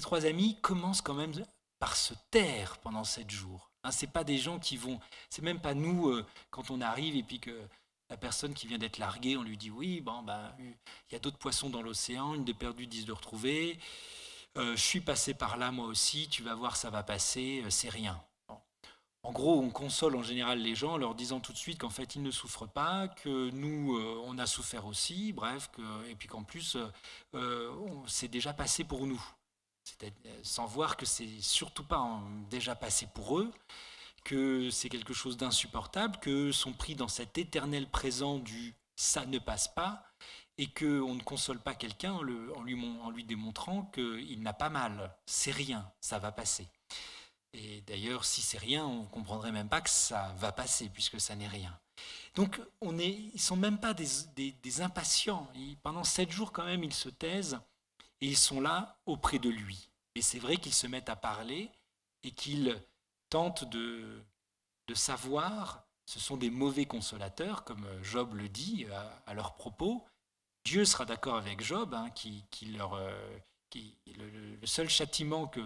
trois amis commencent quand même par se taire pendant sept jours. Ce hein, c'est pas des gens qui vont, c'est même pas nous quand on arrive et puis que la personne qui vient d'être larguée, on lui dit oui, bon, ben, il y a d'autres poissons dans l'océan, une des perdues disent de retrouver. Euh, je suis passé par là moi aussi, tu vas voir, ça va passer, euh, c'est rien. En gros, on console en général les gens en leur disant tout de suite qu'en fait, ils ne souffrent pas, que nous, euh, on a souffert aussi, bref, que, et puis qu'en plus, c'est déjà passé pour nous. Sans voir que c'est surtout pas déjà passé pour eux que c'est quelque chose d'insupportable, que sont pris dans cet éternel présent du ça ne passe pas, et que on ne console pas quelqu'un en, lui, en lui démontrant qu'il n'a pas mal, c'est rien, ça va passer. Et d'ailleurs, si c'est rien, on comprendrait même pas que ça va passer, puisque ça n'est rien. Donc, on ils ne sont même pas des, impatients. pendant sept jours, quand même, ils se taisent et ils sont là auprès de lui. Mais c'est vrai qu'ils se mettent à parler et qu'ils tente de, savoir, ce sont des mauvais consolateurs, comme euh, Job le dit euh, à, leur propos. Dieu sera d'accord avec Job, hein, qui, leur, euh, le, seul châtiment que,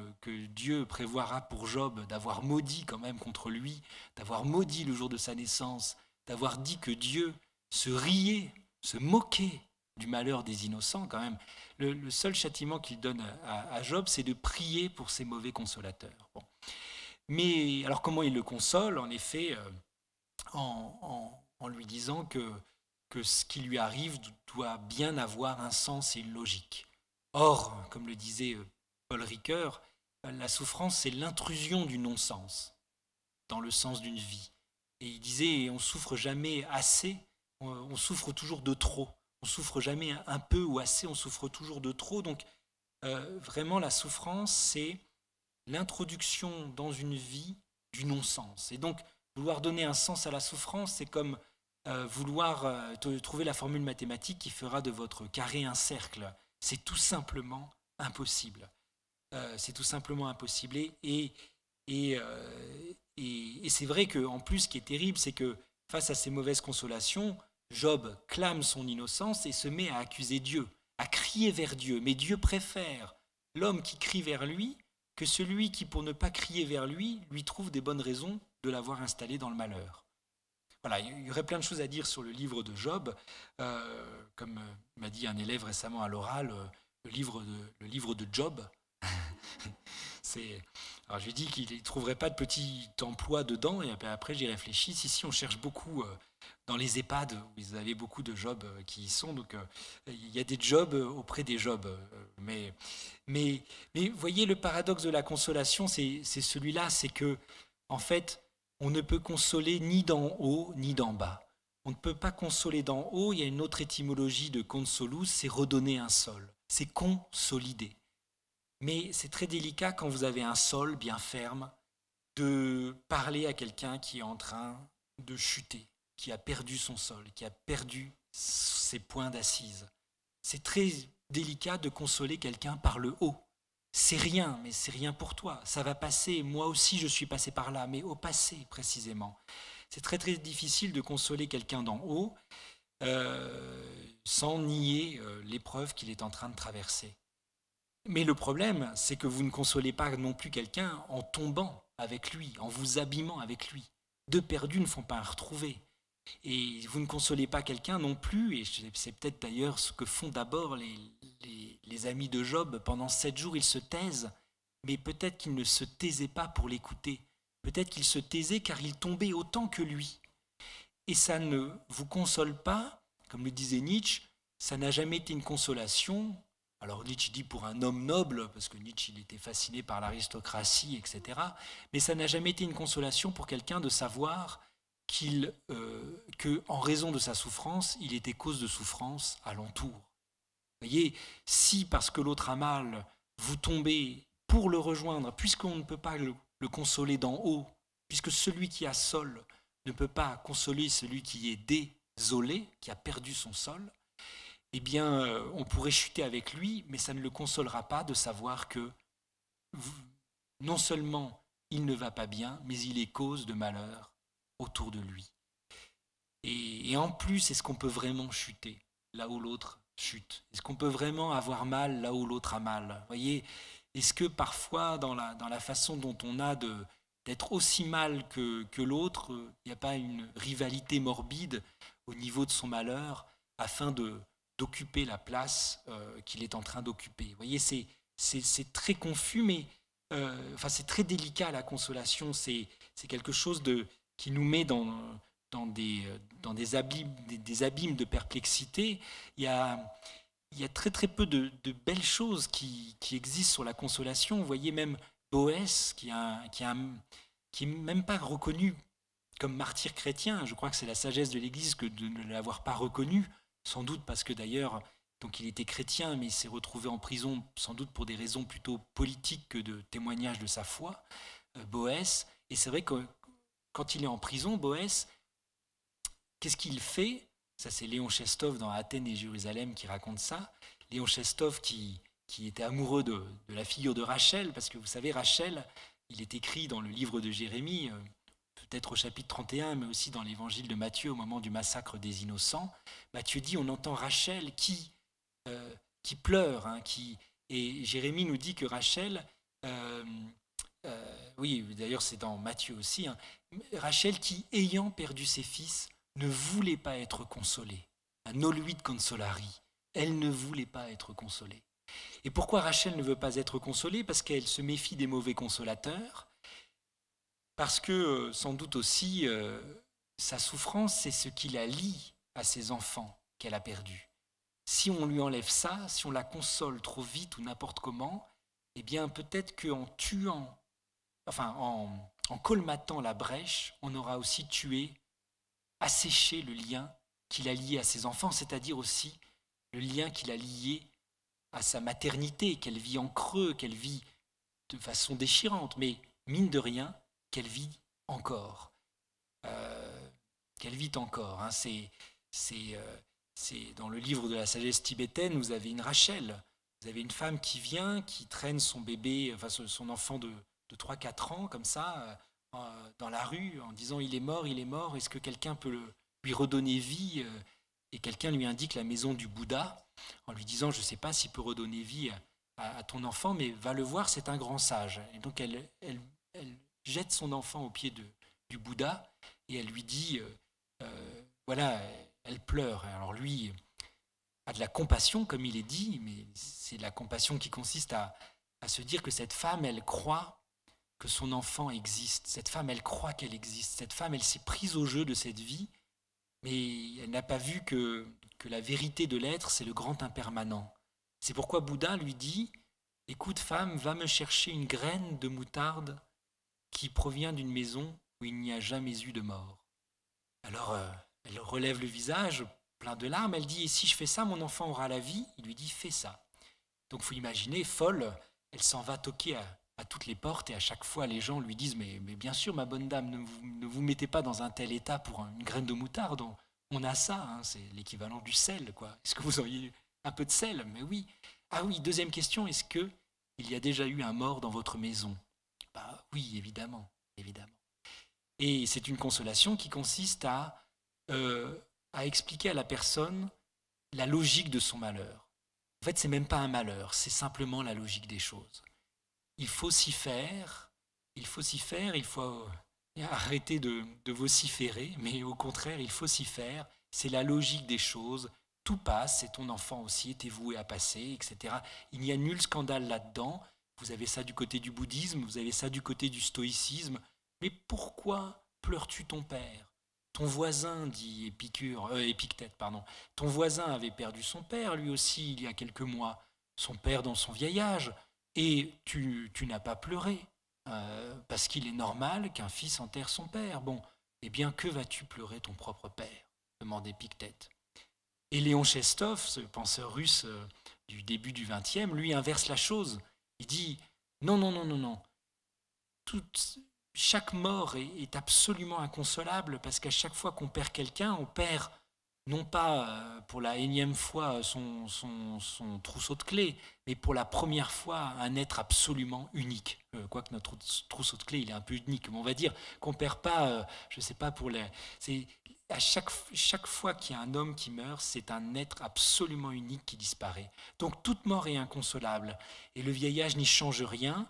Dieu prévoira pour Job, d'avoir maudit quand même contre lui, d'avoir maudit le jour de sa naissance, d'avoir dit que Dieu se riait, se moquait du malheur des innocents quand même, le, seul châtiment qu'il donne à, Job, c'est de prier pour ses mauvais consolateurs. Bon. Mais alors comment il le console En effet, euh, en, lui disant que, que ce qui lui arrive doit bien avoir un sens et une logique. Or, comme le disait euh, Paul Ricoeur, euh, la souffrance, c'est l'intrusion du non-sens dans le sens d'une vie. Et il disait, on souffre jamais assez, on, souffre toujours de trop. On souffre jamais un peu ou assez, on souffre toujours de trop. Donc, vraiment, la souffrance, c'est l'introduction dans une vie du non-sens. Et donc, vouloir donner un sens à la souffrance, c'est comme euh, vouloir euh, trouver la formule mathématique qui fera de votre carré un cercle. C'est tout simplement impossible. Euh, c'est tout simplement impossible. Et, et, et, et c'est vrai qu'en plus, ce qui est terrible, c'est que face à ces mauvaises consolations, Job clame son innocence et se met à accuser Dieu, à crier vers Dieu. Mais Dieu préfère l'homme qui crie vers lui que celui qui, pour ne pas crier vers lui, lui trouve des bonnes raisons de l'avoir installé dans le malheur. Voilà, il y aurait plein de choses à dire sur le livre de Job. Euh, comme euh, m'a dit un élève récemment à l'oral, euh, le livre de, le livre de Job, c'est. Alors je lui dit qu'il ne trouverait pas de petit emploi dedans, et après j'y réfléchis. Si, on cherche beaucoup dans les EHPAD, où ils avaient beaucoup de jobs euh, qui y sont. Donc, euh, il y a des jobs euh, auprès des jobs. Mais, mais, mais voyez, le paradoxe de la consolation, c'est celui-là, c'est que, en fait, on ne peut consoler ni d'en haut, ni d'en bas. On ne peut pas consoler d'en haut, il y a une autre étymologie de consolus, c'est redonner un sol, c'est consolider. Mais c'est très délicat quand vous avez un sol bien ferme de parler à quelqu'un qui est en train de chuter qui a perdu son sol, qui a perdu ses points d'assise. C'est très délicat de consoler quelqu'un par le haut. C'est rien, mais c'est rien pour toi. Ça va passer. Moi aussi, je suis passé par là, mais au passé précisément. C'est très très difficile de consoler quelqu'un d'en haut euh, sans nier euh, l'épreuve qu'il est en train de traverser. Mais le problème, c'est que vous ne consolez pas non plus quelqu'un en tombant avec lui, en vous abîmant avec lui. Deux perdus ne font pas un retrouvé. Et vous ne consolez pas quelqu'un non plus, et c'est peut-être d'ailleurs ce que font d'abord les, amis de Job. Pendant sept jours, ils se taisent, mais peut-être qu'ils ne se taisaient pas pour l'écouter. Peut-être qu'ils se taisaient car ils tombaient autant que lui. Et ça ne vous console pas, comme le disait Nietzsche, ça n'a jamais été une consolation. Alors Nietzsche dit pour un homme noble, parce que Nietzsche était fasciné par l'aristocratie, etc. Mais ça n'a jamais été une consolation pour quelqu'un de savoir qu'il, euh, que, en raison de sa souffrance, il était cause de souffrance à l'entour. Voyez, si parce que l'autre a mal, vous tombez pour le rejoindre, puisqu'on ne peut pas le consoler d'en haut, puisque celui qui a sol ne peut pas consoler celui qui est désolé, qui a perdu son sol, eh bien, euh, on pourrait chuter avec lui, mais ça ne le consolera pas de savoir que non seulement il ne va pas bien, mais il est cause de malheur autour de lui. Et, en plus, est-ce qu'on peut vraiment chuter là où l'autre chute Est-ce qu'on peut vraiment avoir mal là où l'autre a mal Vous voyez, est-ce que parfois, dans la, dans la façon dont on a de, d'être aussi mal que, que l'autre, il n'y a pas une rivalité morbide au niveau de son malheur afin de, d'occuper la place euh, qu'il est en train d'occuper Vous voyez, c'est, c'est, c'est très confus, mais euh, enfin, c'est très délicat la consolation. C'est, c'est quelque chose de, qui nous met dans, des, abîmes, de perplexité. Il y a, très très peu de, belles choses qui, existent sur la consolation. Vous voyez même Boès, qui n'est même pas reconnu comme martyr chrétien. Je crois que c'est la sagesse de l'Église que de ne l'avoir pas reconnu, sans doute parce que d'ailleurs, donc il était chrétien, mais il s'est retrouvé en prison, sans doute pour des raisons plutôt politiques que de témoignage de sa foi, euh, Boès. Et c'est vrai que quand il est en prison, Boès, qu'est-ce qu'il fait Ça, c'est Léon Chestov dans Athènes et Jérusalem qui raconte ça. Léon Chestov qui, qui était amoureux de, la figure de Rachel, parce que vous savez, Rachel, il est écrit dans le livre de Jérémie, euh, peut-être au chapitre 31, mais aussi dans l'évangile de Matthieu au moment du massacre des innocents. Matthieu dit on entend Rachel qui, euh, qui pleure, hein, qui, et Jérémie nous dit que Rachel, euh, oui, d'ailleurs c'est dans Matthieu aussi, hein, Rachel qui, ayant perdu ses fils, ne voulait pas être consolée. Un noluit consolari. Elle ne voulait pas être consolée. Et pourquoi Rachel ne veut pas être consolée Parce qu'elle se méfie des mauvais consolateurs, parce que euh, sans doute aussi euh, sa souffrance, c'est ce qui la lie à ses enfants qu'elle a perdus. Si on lui enlève ça, si on la console trop vite ou n'importe comment, eh bien peut-être qu'en tuant, enfin en, en colmatant la brèche, on aura aussi tué, asséché le lien qu'il a lié à ses enfants, c'est-à-dire aussi le lien qu'il a lié à sa maternité, qu'elle vit en creux, qu'elle vit de façon déchirante, mais mine de rien, qu'elle vit encore. Euh, qu'elle vit encore. Hein. Euh, c'est, dans le livre de la sagesse tibétaine, vous avez une Rachel, vous avez une femme qui vient, qui traîne son bébé, enfin son enfant de, de 3-4 ans, comme ça, euh, dans la rue, en disant il est mort, il est mort, est-ce que quelqu'un peut lui redonner vie euh, Et quelqu'un lui indique la maison du Bouddha, en lui disant je ne sais pas s'il peut redonner vie à, ton enfant, mais va le voir, c'est un grand sage. Et donc elle, jette son enfant aux pieds du Bouddha et elle lui dit euh, voilà, elle pleure. Alors lui a de la compassion, comme il est dit, mais c'est la compassion qui consiste à, à se dire que cette femme, elle croit que son enfant existe. Cette femme, elle croit qu'elle existe. Cette femme, elle s'est prise au jeu de cette vie, mais elle n'a pas vu que, que la vérité de l'être, c'est le grand impermanent. C'est pourquoi Bouddha lui dit, écoute femme, va me chercher une graine de moutarde qui provient d'une maison où il n'y a jamais eu de mort. Alors, euh, elle relève le visage, plein de larmes, elle dit, et si je fais ça, mon enfant aura la vie Il lui dit, fais ça. Donc, faut imaginer, folle, elle s'en va toquer à, à toutes les portes et à chaque fois les gens lui disent mais, mais bien sûr ma bonne dame ne vous, mettez pas dans un tel état pour une graine de moutarde on, a ça hein, c'est l'équivalent du sel quoi est-ce que vous auriez un peu de sel mais oui ah oui deuxième question est-ce que il y a déjà eu un mort dans votre maison bah oui évidemment évidemment et c'est une consolation qui consiste à euh, à expliquer à la personne la logique de son malheur en fait c'est même pas un malheur c'est simplement la logique des choses il faut s'y faire, il faut s'y faire, il faut euh, arrêter de, vociférer, mais au contraire, il faut s'y faire, c'est la logique des choses, tout passe, c'est ton enfant aussi, t'es voué à passer, etc. Il n'y a nul scandale là-dedans, vous avez ça du côté du bouddhisme, vous avez ça du côté du stoïcisme, mais pourquoi pleures-tu ton père ton voisin, dit Épicure, euh, Épictète, pardon, ton voisin avait perdu son père lui aussi il y a quelques mois, son père dans son vieil âge et tu, n'as pas pleuré, euh, parce qu'il est normal qu'un fils enterre son père. Bon, eh bien, que vas-tu pleurer ton propre père demandait Pictet. Et Léon Chestov, ce penseur russe euh, du début du XXe, lui inverse la chose. Il dit non, non, non, non, non. chaque mort est absolument inconsolable parce qu'à chaque fois qu'on perd quelqu'un, on perd non pas euh, pour la énième fois euh, son, son, trousseau de clés, mais pour la première fois un être absolument unique. Quoique notre trousseau de clés, il est un peu unique, mais on va dire qu'on ne perd pas, euh, je ne sais pas, pour les... À chaque, chaque fois qu'il y a un homme qui meurt, c'est un être absolument unique qui disparaît. Donc toute mort est inconsolable, et le vieillage n'y change rien.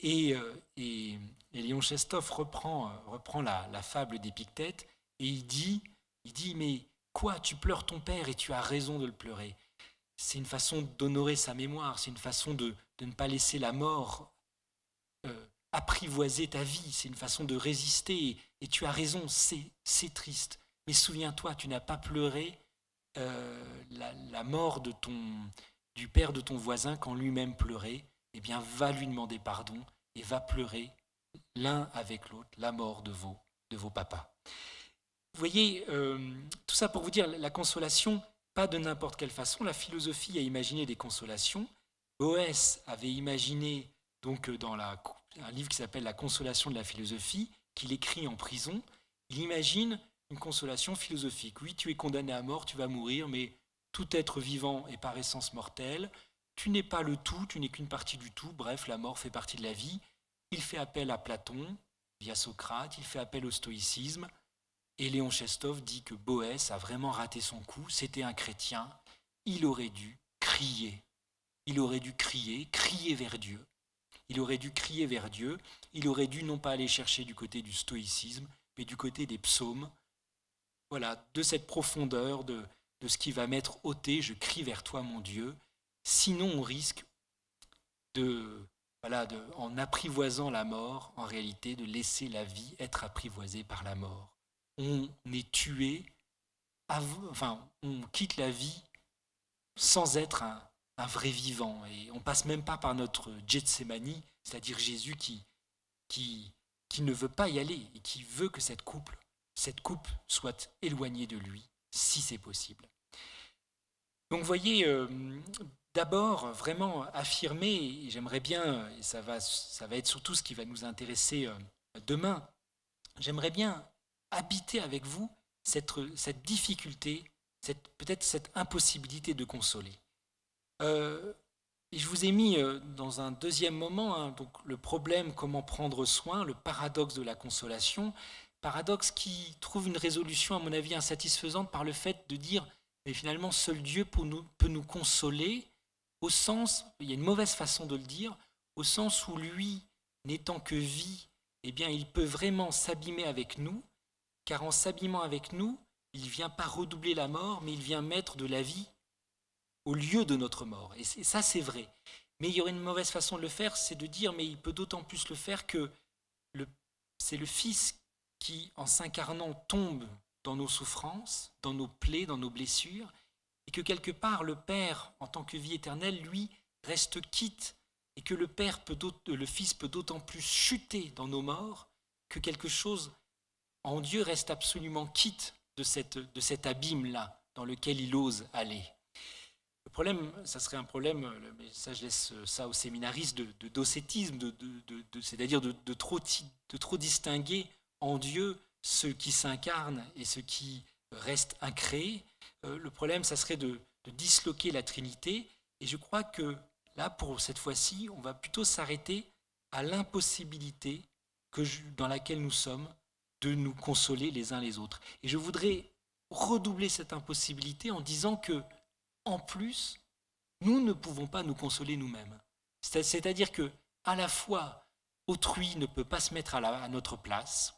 Et, et, Léon Chestov reprend, reprend la, la fable d'Épictète, et il dit, il dit, mais Quoi, tu pleures ton père et tu as raison de le pleurer. C'est une façon d'honorer sa mémoire, c'est une façon de, ne pas laisser la mort euh, apprivoiser ta vie, c'est une façon de résister. Et, tu as raison, c'est triste. Mais souviens-toi, tu n'as pas pleuré euh, la, mort de ton, du père de ton voisin quand lui-même pleurait. Eh bien, va lui demander pardon et va pleurer l'un avec l'autre la mort de vos, de vos papas. Vous voyez, euh, tout ça pour vous dire, la consolation, pas de n'importe quelle façon. La philosophie a imaginé des consolations. Boès avait imaginé, donc euh, dans un livre qui s'appelle La consolation de la philosophie, qu'il écrit en prison, il imagine une consolation philosophique. Oui, tu es condamné à mort, tu vas mourir, mais tout être vivant est par essence mortel. Tu n'es pas le tout, tu n'es qu'une partie du tout. Bref, la mort fait partie de la vie. Il fait appel à Platon via Socrate, il fait appel au stoïcisme. Et Léon Chestov dit que Boès a vraiment raté son coup, c'était un chrétien, il aurait dû crier. Il aurait dû crier, crier vers Dieu. Il aurait dû crier vers Dieu, il aurait dû non pas aller chercher du côté du stoïcisme, mais du côté des psaumes. Voilà, de cette profondeur, de, ce qui va m'être ôté, je crie vers toi, mon Dieu. Sinon, on risque de, voilà, de, en apprivoisant la mort, en réalité, de laisser la vie être apprivoisée par la mort on est tué, enfin, on quitte la vie sans être un, vrai vivant. Et on passe même pas par notre Gethsemane, c'est-à-dire Jésus qui, qui, qui ne veut pas y aller et qui veut que cette couple, cette coupe soit éloignée de lui, si c'est possible. Donc voyez, euh, d'abord vraiment affirmer, et j'aimerais bien, et ça va, ça va être surtout ce qui va nous intéresser euh, demain, j'aimerais bien habiter avec vous cette, cette difficulté, cette, peut-être cette impossibilité de consoler. Euh, et je vous ai mis euh, dans un deuxième moment hein, donc le problème comment prendre soin, le paradoxe de la consolation, paradoxe qui trouve une résolution à mon avis insatisfaisante par le fait de dire mais finalement seul Dieu nous, peut nous consoler au sens, il y a une mauvaise façon de le dire, au sens où lui n'étant que vie, eh bien il peut vraiment s'abîmer avec nous car en s'abîmant avec nous, il vient pas redoubler la mort, mais il vient mettre de la vie au lieu de notre mort. Et ça, c'est vrai. Mais il y aurait une mauvaise façon de le faire, c'est de dire, mais il peut d'autant plus le faire que c'est le Fils qui, en s'incarnant, tombe dans nos souffrances, dans nos plaies, dans nos blessures, et que quelque part, le Père, en tant que vie éternelle, lui, reste quitte, et que le, Père peut le Fils peut d'autant plus chuter dans nos morts que quelque chose en Dieu reste absolument quitte de, cette, de cet abîme-là dans lequel il ose aller. Le problème, ça serait un problème, mais ça je laisse ça aux séminaristes, de, docétisme, de, de, c'est-à-dire de, trop, de trop distinguer en Dieu ce qui s'incarne et ce qui reste incréé. Euh, le problème, ça serait de, de disloquer la Trinité. Et je crois que là, pour cette fois-ci, on va plutôt s'arrêter à l'impossibilité dans laquelle nous sommes de nous consoler les uns les autres. Et je voudrais redoubler cette impossibilité en disant que, en plus, nous ne pouvons pas nous consoler nous-mêmes. C'est-à-dire que, à la fois, autrui ne peut pas se mettre à, notre place.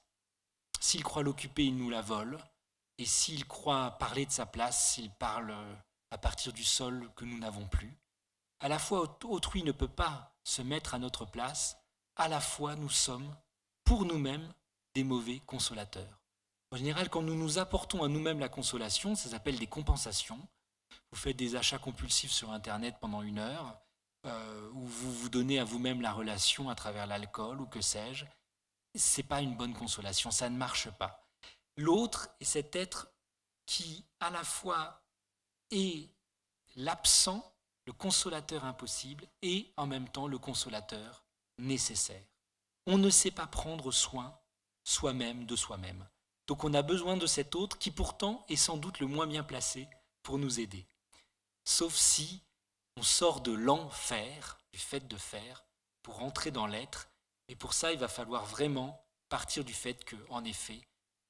S'il croit l'occuper, il nous la vole. Et s'il croit parler de sa place, il parle euh, à partir du sol que nous n'avons plus. À la fois, autrui ne peut pas se mettre à notre place. À la fois, nous sommes, pour nous-mêmes, des mauvais consolateurs. En général, quand nous nous apportons à nous-mêmes la consolation, ça s'appelle des compensations. Vous faites des achats compulsifs sur Internet pendant une heure, euh, ou vous vous donnez à vous-même la relation à travers l'alcool, ou que sais-je. C'est pas une bonne consolation, ça ne marche pas. L'autre est cet être qui, à la fois, est l'absent, le consolateur impossible, et en même temps le consolateur nécessaire. On ne sait pas prendre soin soi-même de soi-même. Donc on a besoin de cet autre qui pourtant est sans doute le moins bien placé pour nous aider. Sauf si on sort de l'enfer, du fait de faire, pour entrer dans l'être. Et pour ça, il va falloir vraiment partir du fait que, en effet,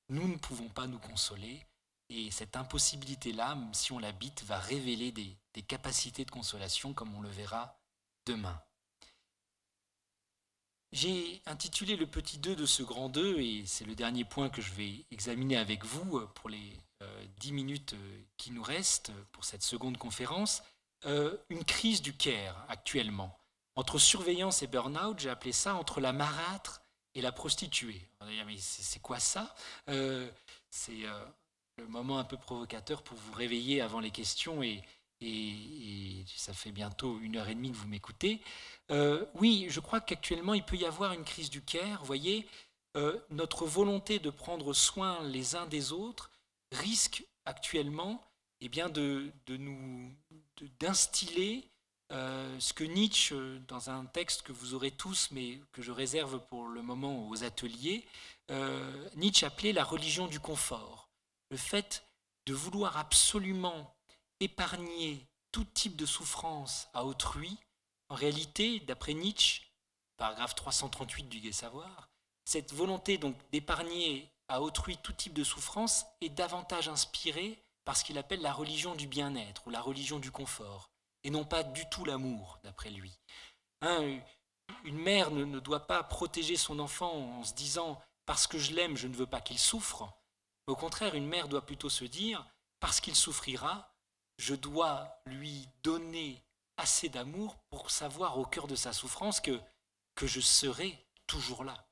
nous ne pouvons pas nous consoler. Et cette impossibilité-là, si on l'habite, va révéler des capacités de consolation, comme on le verra demain. J'ai intitulé le petit 2 de ce grand 2, et c'est le dernier point que je vais examiner avec vous euh, pour les 10 euh, minutes euh, qui nous restent pour cette seconde conférence, une crise du care actuellement. Entre surveillance et burn-out, j'ai appelé ça entre la marâtre et la prostituée. On va mais c'est quoi ça C'est le moment un peu provocateur pour vous réveiller avant les questions et, et, ça fait bientôt une heure et demie que vous m'écoutez. Euh, oui, je crois qu'actuellement, il peut y avoir une crise du Caire. voyez, euh, notre volonté de prendre soin les uns des autres risque actuellement eh bien, de, nous d'instiller euh, ce que Nietzsche, dans un texte que vous aurez tous, mais que je réserve pour le moment aux ateliers, Nietzsche appelait la religion du confort. Le fait de vouloir absolument épargner tout type de souffrance à autrui, en réalité, d'après Nietzsche, paragraphe 338 du Gai Savoir, cette volonté donc d'épargner à autrui tout type de souffrance est davantage inspirée par ce qu'il appelle la religion du bien-être ou la religion du confort, et non pas du tout l'amour, d'après lui. Hein, une mère ne, doit pas protéger son enfant en se disant parce que je l'aime, je ne veux pas qu'il souffre. Au contraire, une mère doit plutôt se dire parce qu'il souffrira, je dois lui donner assez d'amour pour savoir au cœur de sa souffrance que, que je serai toujours là.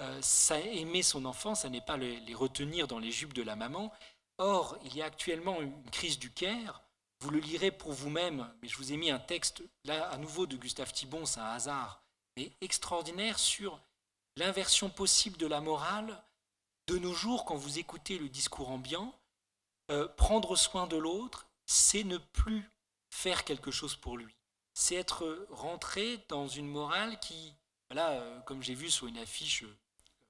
Euh, ça, aimer son enfant, ça n'est pas les retenir dans les jupes de la maman. Or, il y a actuellement une crise du Caire. Vous le lirez pour vous-même, mais je vous ai mis un texte, là, à nouveau, de Gustave Thibon, c'est un hasard, mais extraordinaire sur l'inversion possible de la morale de nos jours quand vous écoutez le discours ambiant. Euh, prendre soin de l'autre, c'est ne plus faire quelque chose pour lui. C'est être rentré dans une morale qui, là, euh, comme j'ai vu sur une affiche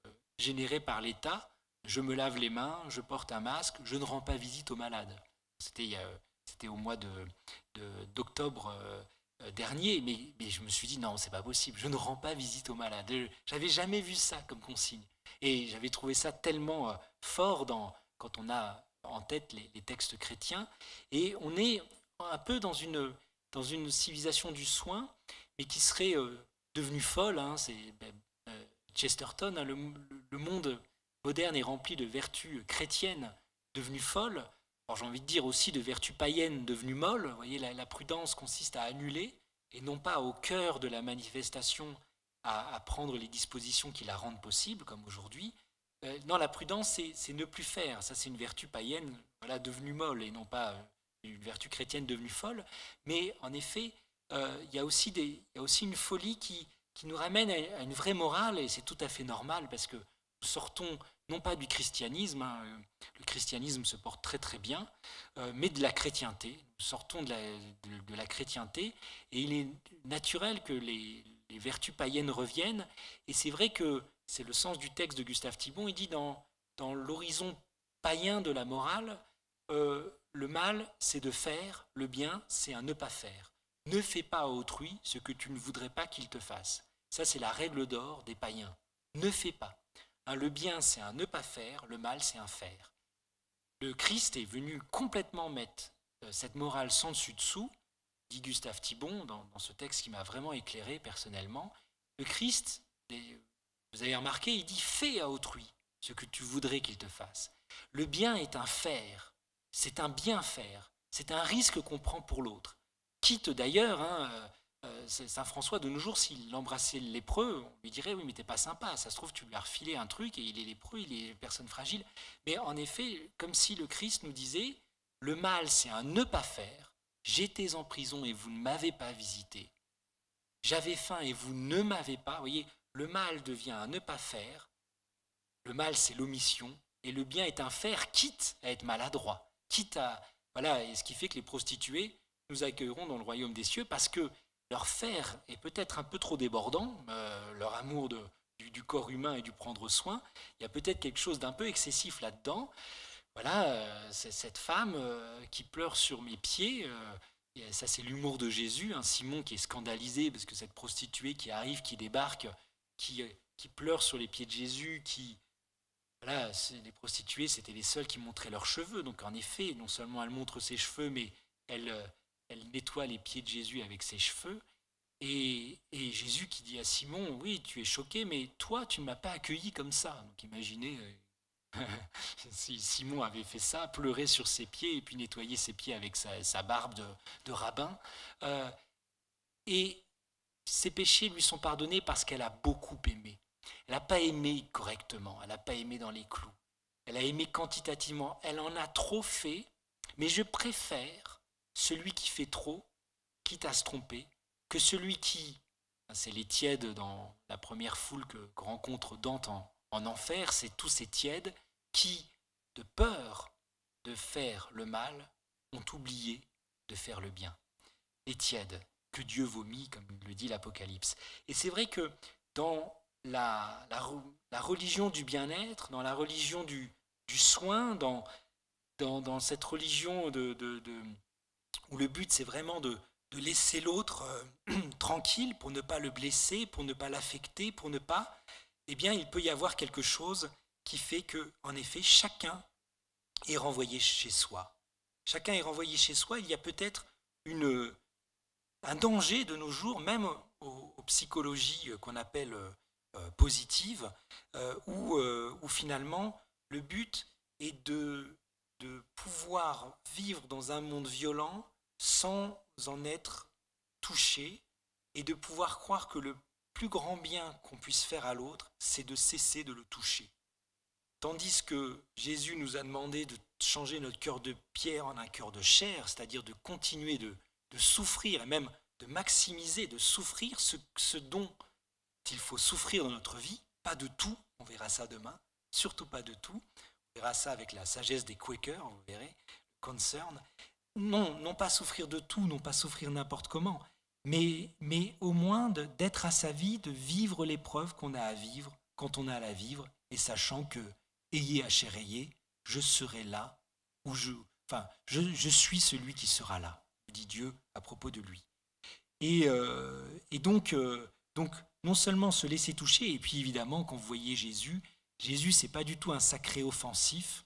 euh, générée par l'État, je me lave les mains, je porte un masque, je ne rends pas visite aux malades. C'était c'était au mois d'octobre de, euh, dernier, mais, je me suis dit non, c'est pas possible, je ne rends pas visite aux malades. J'avais jamais vu ça comme consigne. Et j'avais trouvé ça tellement fort dans, quand on a en tête les, textes chrétiens. Et on est un peu dans une, dans une civilisation du soin, mais qui serait euh, devenue folle. Hein. c'est ben, euh, Chesterton, hein, le, monde moderne est rempli de vertus chrétiennes devenues folles. j'ai envie de dire aussi de vertus païennes devenues molles. voyez, la, prudence consiste à annuler et non pas au cœur de la manifestation à prendre les dispositions qui la rendent possible, comme aujourd'hui. Euh, non, la prudence, c'est ne plus faire. Ça, c'est une vertu païenne voilà, devenue molle et non pas euh, une vertu chrétienne devenue folle. Mais en effet, euh, il y, a aussi une folie qui, qui nous ramène à, une vraie morale, et c'est tout à fait normal parce que nous sortons non pas du christianisme, hein, le christianisme se porte très très bien, mais de la chrétienté. Nous sortons de la, la chrétienté et il est naturel que les, les vertus païennes reviennent. Et c'est vrai que c'est le sens du texte de Gustave Thibon, il dit dans, dans l'horizon païen de la morale, euh, le mal, c'est de faire, le bien, c'est un ne pas faire. Ne fais pas à autrui ce que tu ne voudrais pas qu'il te fasse. Ça, c'est la règle d'or des païens. Ne fais pas. Hein, le bien, c'est un ne pas faire, le mal, c'est un faire. Le Christ est venu complètement mettre euh, cette morale sans dessus-dessous, dit Gustave Thibon dans, ce texte qui m'a vraiment éclairé personnellement. Le Christ, vous avez remarqué, il dit fais à autrui ce que tu voudrais qu'il te fasse. Le bien est un faire, c'est un bien faire, c'est un risque qu'on prend pour l'autre. Quitte d'ailleurs, hein, euh, euh, Saint François de nos jours, s'il embrassait lépreux, on lui dirait oui mais t'es pas sympa, ça se trouve tu lui as refilé un truc et il est lépreux, il est une personne fragile. Mais en effet, comme si le Christ nous disait le mal c'est un ne pas faire, j'étais en prison et vous ne m'avez pas visité, j'avais faim et vous ne m'avez pas, vous voyez, le mal devient un ne pas faire, le mal c'est l'omission, et le bien est un faire quitte à être maladroit, quitte à... Voilà, et ce qui fait que les prostituées nous accueilleront dans le royaume des cieux parce que leur faire est peut-être un peu trop débordant, euh, leur amour du, corps humain et du prendre soin, il y a peut-être quelque chose d'un peu excessif là-dedans. Voilà, euh, c'est cette femme euh, qui pleure sur mes pieds. Et ça, c'est l'humour de Jésus, hein, Simon qui est scandalisé parce que cette prostituée qui arrive, qui débarque, qui, euh, qui pleurent sur les pieds de Jésus, qui... Voilà, les prostituées, c'était les seules qui montraient leurs cheveux. Donc en effet, non seulement elle montre ses cheveux, mais elle, euh, elle nettoie les pieds de Jésus avec ses cheveux. Et, et, Jésus qui dit à Simon, oui, tu es choqué, mais toi, tu ne m'as pas accueilli comme ça. Donc imaginez euh, si Simon avait fait ça, pleurer sur ses pieds et puis nettoyer ses pieds avec sa, barbe de, rabbin. et ses péchés lui sont pardonnés parce qu'elle a beaucoup aimé. Elle n'a pas aimé correctement, elle n'a pas aimé dans les clous. Elle a aimé quantitativement, elle en a trop fait, mais je préfère celui qui fait trop, quitte à se tromper, que celui qui, c'est les tièdes dans la première foule que, rencontre Dante en, en enfer, c'est tous ces tièdes qui, de peur de faire le mal, ont oublié de faire le bien. Les tièdes, que Dieu vomit, comme le dit l'Apocalypse. Et c'est vrai que dans la, religion du bien-être, dans la religion du, soin, dans, dans, cette religion de, où le but c'est vraiment de, laisser l'autre euh, tranquille pour ne pas le blesser, pour ne pas l'affecter, pour ne pas, eh bien il peut y avoir quelque chose qui fait que, en effet, chacun est renvoyé chez soi. Chacun est renvoyé chez soi. Il y a peut-être une, un danger de nos jours, même aux, psychologies euh, qu'on appelle euh, euh, positives, où, finalement le but est de, de pouvoir vivre dans un monde violent sans en être touché et de pouvoir croire que le plus grand bien qu'on puisse faire à l'autre, c'est de cesser de le toucher. Tandis que Jésus nous a demandé de changer notre cœur de pierre en un cœur de chair, c'est-à-dire de continuer de, de souffrir et même de maximiser, de souffrir ce, ce dont il faut souffrir dans notre vie, pas de tout, on verra ça demain, surtout pas de tout, on verra ça avec la sagesse des Quakers, vous verrez, concerne concern, non, non pas souffrir de tout, non pas souffrir n'importe comment, mais, mais au moins d'être à sa vie, de vivre l'épreuve qu'on a à vivre quand on a à la vivre, et sachant que, ayez à chérir, je serai là, ou je, enfin, je suis celui qui sera là dit Dieu à propos de lui. Et, euh, donc, euh, donc, non seulement se laisser toucher, et puis évidemment, quand vous voyez Jésus, Jésus, c'est pas du tout un sacré offensif,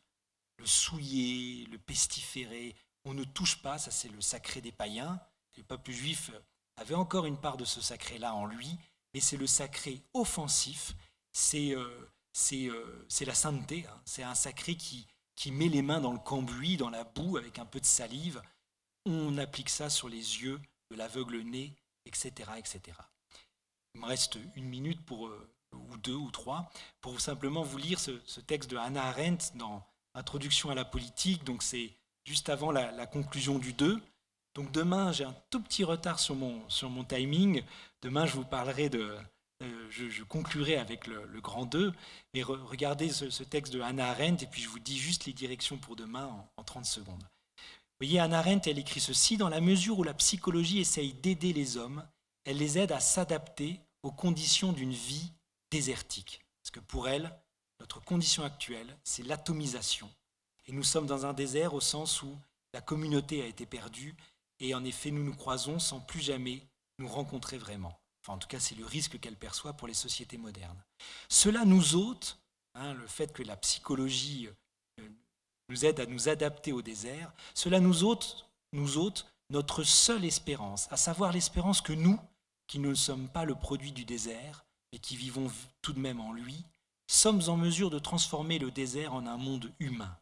le souiller le pestiférer on ne touche pas, ça c'est le sacré des païens. Le peuple juif avait encore une part de ce sacré-là en lui, mais c'est le sacré offensif, c'est euh, euh la sainteté, hein. c'est un sacré qui, qui met les mains dans le cambouis, dans la boue, avec un peu de salive, on applique ça sur les yeux de l'aveugle né, etc., etc. Il me reste une minute pour, euh, ou deux ou trois pour simplement vous lire ce, texte de Hannah Arendt dans Introduction à la politique. Donc c'est juste avant la, conclusion du 2. Donc demain, j'ai un tout petit retard sur mon, sur mon timing. Demain, je vous parlerai de... Euh, je, conclurai avec le, grand 2. Mais regardez ce, texte de Hannah Arendt et puis je vous dis juste les directions pour demain en 30 secondes. Vous voyez, Anna Arendt, elle écrit ceci, dans la mesure où la psychologie essaye d'aider les hommes, elle les aide à s'adapter aux conditions d'une vie désertique. Parce que pour elle, notre condition actuelle, c'est l'atomisation. Et nous sommes dans un désert au sens où la communauté a été perdue et en effet nous nous croisons sans plus jamais nous rencontrer vraiment. Enfin, en tout cas, c'est le risque qu'elle perçoit pour les sociétés modernes. Cela nous ôte, hein, le fait que la psychologie nous aide à nous adapter au désert, cela nous ôte, nous ôte notre seule espérance, à savoir l'espérance que nous, qui ne sommes pas le produit du désert, mais qui vivons tout de même en lui, sommes en mesure de transformer le désert en un monde humain.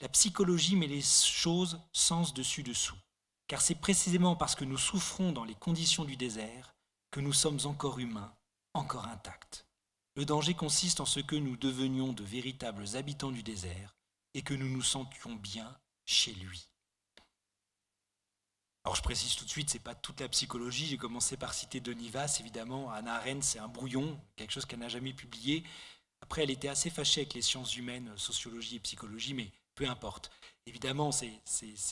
La psychologie met les choses sens dessus-dessous, car c'est précisément parce que nous souffrons dans les conditions du désert que nous sommes encore humains, encore intacts. Le danger consiste en ce que nous devenions de véritables habitants du désert, et que nous nous sentions bien chez lui. Alors je précise tout de suite, c'est pas toute la psychologie. J'ai commencé par citer Denis Vasse, évidemment. Anna Arendt, c'est un brouillon, quelque chose qu'elle n'a jamais publié. Après, elle était assez fâchée avec les sciences humaines, sociologie et psychologie, mais peu importe. Évidemment, il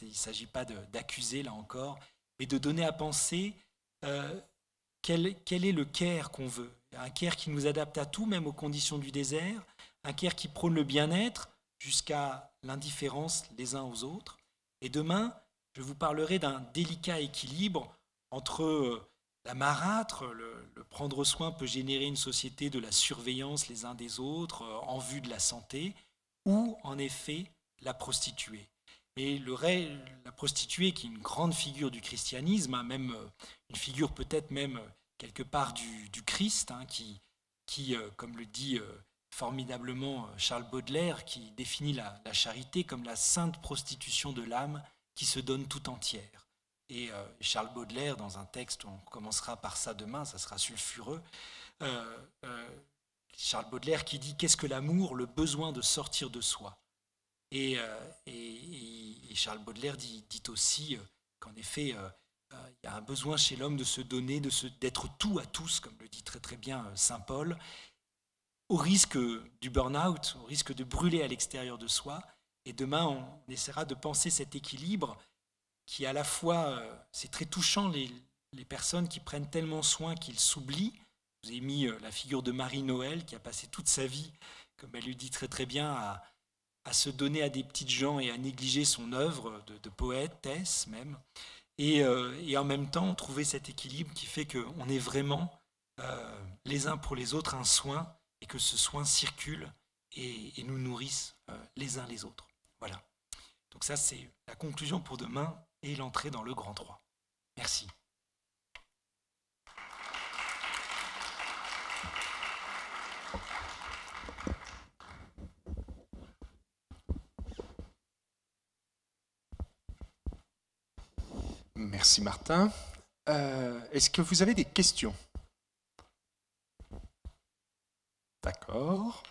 ne s'agit pas d'accuser, là encore, mais de donner à penser euh, quel, quel, est le care qu'on veut. Un care qui nous adapte à tout, même aux conditions du désert, un care qui prône le bien-être, jusqu'à l'indifférence les uns aux autres. Et demain, je vous parlerai d'un délicat équilibre entre euh, la marâtre, le, prendre soin peut générer une société de la surveillance les uns des autres euh, en vue de la santé, ou en effet la prostituée. Mais le, la prostituée, qui est une grande figure du christianisme, a hein, même euh, une figure peut-être même quelque part du, Christ, hein, qui, qui comme le dit formidablement euh, Charles Baudelaire qui définit la, charité comme la sainte prostitution de l'âme qui se donne tout entière. Et euh, Charles Baudelaire, dans un texte, on commencera par ça demain, ça sera sulfureux, euh, Charles Baudelaire qui dit Qu'est-ce que l'amour Le besoin de sortir de soi. Et, Charles Baudelaire dit, dit aussi qu'en effet, il y a un besoin chez l'homme de se donner, de d'être tout à tous, comme le dit très très bien Saint Paul, au risque du burn-out, au risque de brûler à l'extérieur de soi. Et demain, on essaiera de penser cet équilibre qui, à la fois, euh, c'est très touchant, les, les, personnes qui prennent tellement soin qu'ils s'oublient. vous avez mis euh, la figure de Marie-Noël qui a passé toute sa vie, comme elle le dit très très bien, à, à, se donner à des petites gens et à négliger son œuvre de, poète, thèse même. Et, euh, et, en même temps, trouver cet équilibre qui fait qu'on est vraiment les uns pour les autres un soin et que ce soin circule et, nous nourrisse euh, les uns les autres. Voilà. Donc ça, c'est la conclusion pour demain et l'entrée dans le Grand droit. Merci. Merci Martin. Euh, est-ce que vous avez des questions D'accord.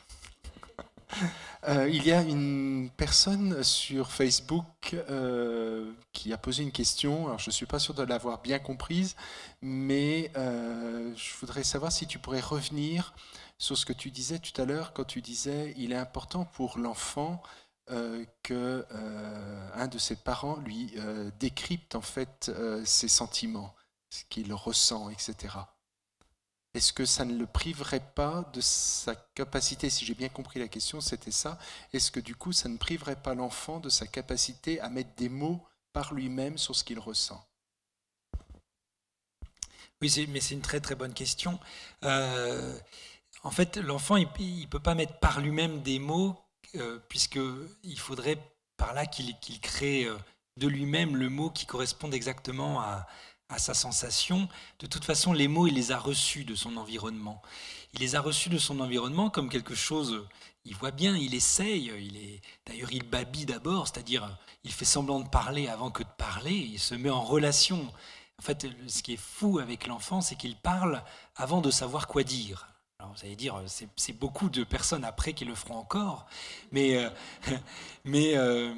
Euh, il y a une personne sur Facebook euh, qui a posé une question. je ne suis pas sûr de l'avoir bien comprise, mais euh, je voudrais savoir si tu pourrais revenir sur ce que tu disais tout à l'heure quand tu disais il est important pour l'enfant que un de ses parents lui décrypte en fait ses sentiments, ce qu'il ressent, etc. Est-ce que ça ne le priverait pas de sa capacité, si j'ai bien compris la question, c'était ça, est-ce que du coup ça ne priverait pas l'enfant de sa capacité à mettre des mots par lui-même sur ce qu'il ressent Oui, mais c'est une très très bonne question. Euh, en fait, l'enfant, il ne peut pas mettre par lui-même des mots, euh, puisqu'il faudrait par là qu'il crée euh, de lui-même le mot qui corresponde exactement à, à sa sensation, de toute façon, les mots, il les a reçus de son environnement. Il les a reçus de son environnement comme quelque chose, il voit bien, il essaye, il est, d'ailleurs, il babille d'abord, c'est-à-dire, il fait semblant de parler avant que de parler, il se met en relation. En fait, ce qui est fou avec l'enfant, c'est qu'il parle avant de savoir quoi dire. Alors, vous allez dire, c'est, beaucoup de personnes après qui le feront encore, mais, euh, mais euh,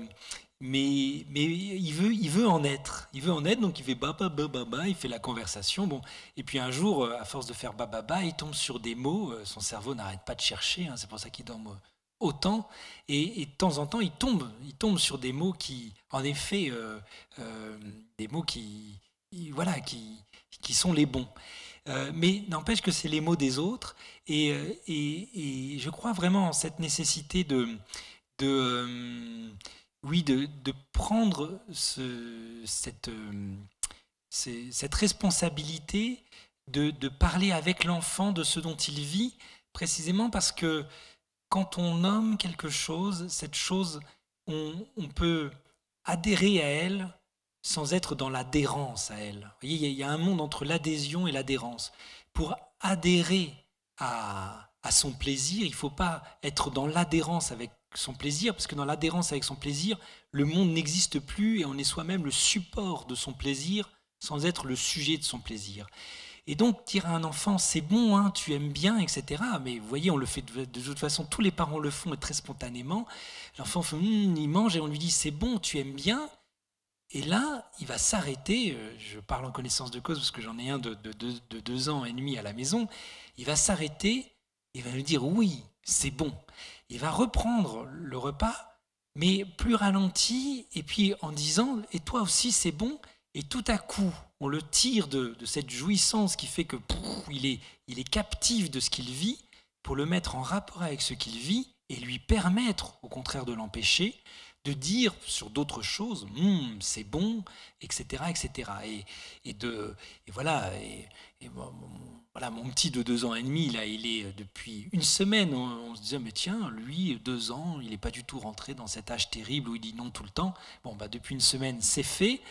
mais, mais il, veut, il veut en être. Il veut en être, donc il fait baba, baba, baba, il fait la conversation. Bon. Et puis un jour, euh, à force de faire baba, baba, il tombe sur des mots. Euh, son cerveau n'arrête pas de chercher, hein, c'est pour ça qu'il dort autant. Et, de temps en temps, il tombe, il tombe sur des mots qui, en effet, euh, des mots qui, voilà, qui, qui sont les bons. mais n'empêche que c'est les mots des autres. Et, et, et, je crois vraiment en cette nécessité de. de oui, de, prendre euh, cette, responsabilité de, parler avec l'enfant de ce dont il vit, précisément parce que quand on nomme quelque chose, cette chose, on, peut adhérer à elle sans être dans l'adhérence à elle. il y, a un monde entre l'adhésion et l'adhérence. Pour adhérer à, à, son plaisir, il ne faut pas être dans l'adhérence avec son plaisir, parce que dans l'adhérence avec son plaisir, le monde n'existe plus et on est soi-même le support de son plaisir sans être le sujet de son plaisir. Et donc dire à un enfant, c'est bon, hein, tu aimes bien, etc. Mais vous voyez, on le fait de, toute façon, tous les parents le font et très spontanément. L'enfant fait, hum, hum, il mange et on lui dit, c'est bon, tu aimes bien. Et là, il va s'arrêter, euh, je parle en connaissance de cause parce que j'en ai un de, deux ans et demi à la maison, il va s'arrêter et va lui dire, oui, c'est bon il va reprendre le repas, mais plus ralenti, et puis en disant Et toi aussi, c'est bon. Et tout à coup, on le tire de, cette jouissance qui fait que il, est, il est captif de ce qu'il vit pour le mettre en rapport avec ce qu'il vit et lui permettre, au contraire de l'empêcher, de dire sur d'autres choses, hum, c'est bon, etc., etc. Et, et de, et voilà. Voilà, mon petit de deux ans et demi, là, il est euh, depuis une semaine. On, se disait, mais tiens, lui, deux ans, il n'est pas du tout rentré dans cet âge terrible où il dit non tout le temps. Bon, bah, depuis une semaine, c'est fait.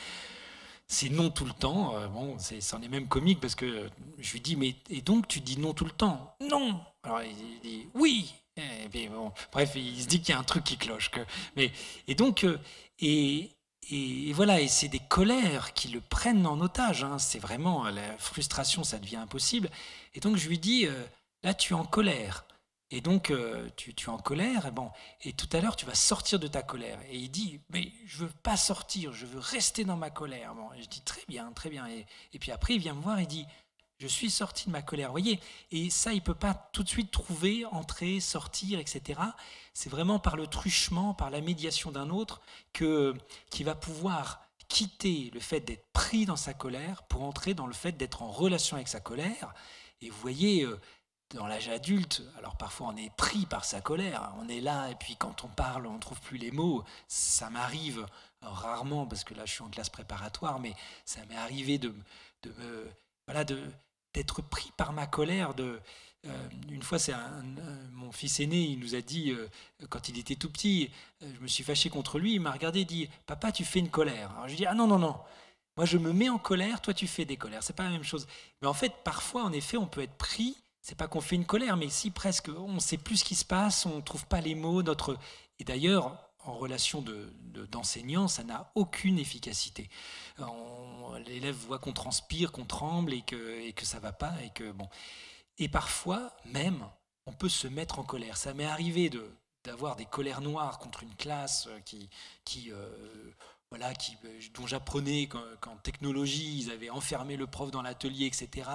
C'est non tout le temps. Euh, bon, bon, c'en est, même comique parce que je lui dis, mais et donc tu dis non tout le temps Non Alors il dit, oui et eh, puis, bon, Bref, il se dit qu'il y a un truc qui cloche. Que, mais, et donc, euh, et, et, voilà, et c'est des colères qui le prennent en otage. Hein. C'est vraiment euh, la frustration, ça devient impossible. Et donc je lui dis, euh, là tu es en colère. Et donc euh, tu, es en colère. Et bon, et tout à l'heure tu vas sortir de ta colère. Et il dit, mais je veux pas sortir, je veux rester dans ma colère. Bon, je dis très bien, très bien. Et, puis après il vient me voir et dit, je suis sorti de ma colère. Vous voyez, et ça, il ne peut pas tout de suite trouver, entrer, sortir, etc. C'est vraiment par le truchement, par la médiation d'un autre, que qui va pouvoir quitter le fait d'être pris dans sa colère pour entrer dans le fait d'être en relation avec sa colère. Et vous voyez, euh, dans l'âge adulte, alors parfois on est pris par sa colère, on est là et puis quand on parle, on ne trouve plus les mots. Ça m'arrive rarement parce que là je suis en classe préparatoire, mais ça m'est arrivé de, de me, voilà, de, d'être pris par ma colère. De, euh, une fois, c'est mon fils aîné, il nous a dit, euh, quand il était tout petit, euh, je me suis fâché contre lui, il m'a regardé et dit, papa, tu fais une colère. Alors je dis, ah non, non, non, moi je me mets en colère, toi tu fais des colères, c'est pas la même chose. Mais en fait, parfois, en effet, on peut être pris, c'est pas qu'on fait une colère, mais si presque, on sait plus ce qui se passe, on trouve pas les mots, notre... Et d'ailleurs, en relation d'enseignants, de, ça n'a aucune efficacité. L'élève voit qu'on transpire, qu'on tremble et que, et que ça va pas. Et, que, bon. et parfois, même, on peut se mettre en colère. Ça m'est arrivé de, d'avoir des colères noires contre une classe euh, qui, qui euh, voilà, qui, euh, dont j'apprenais qu'en technologie, ils avaient enfermé le prof dans l'atelier, etc.,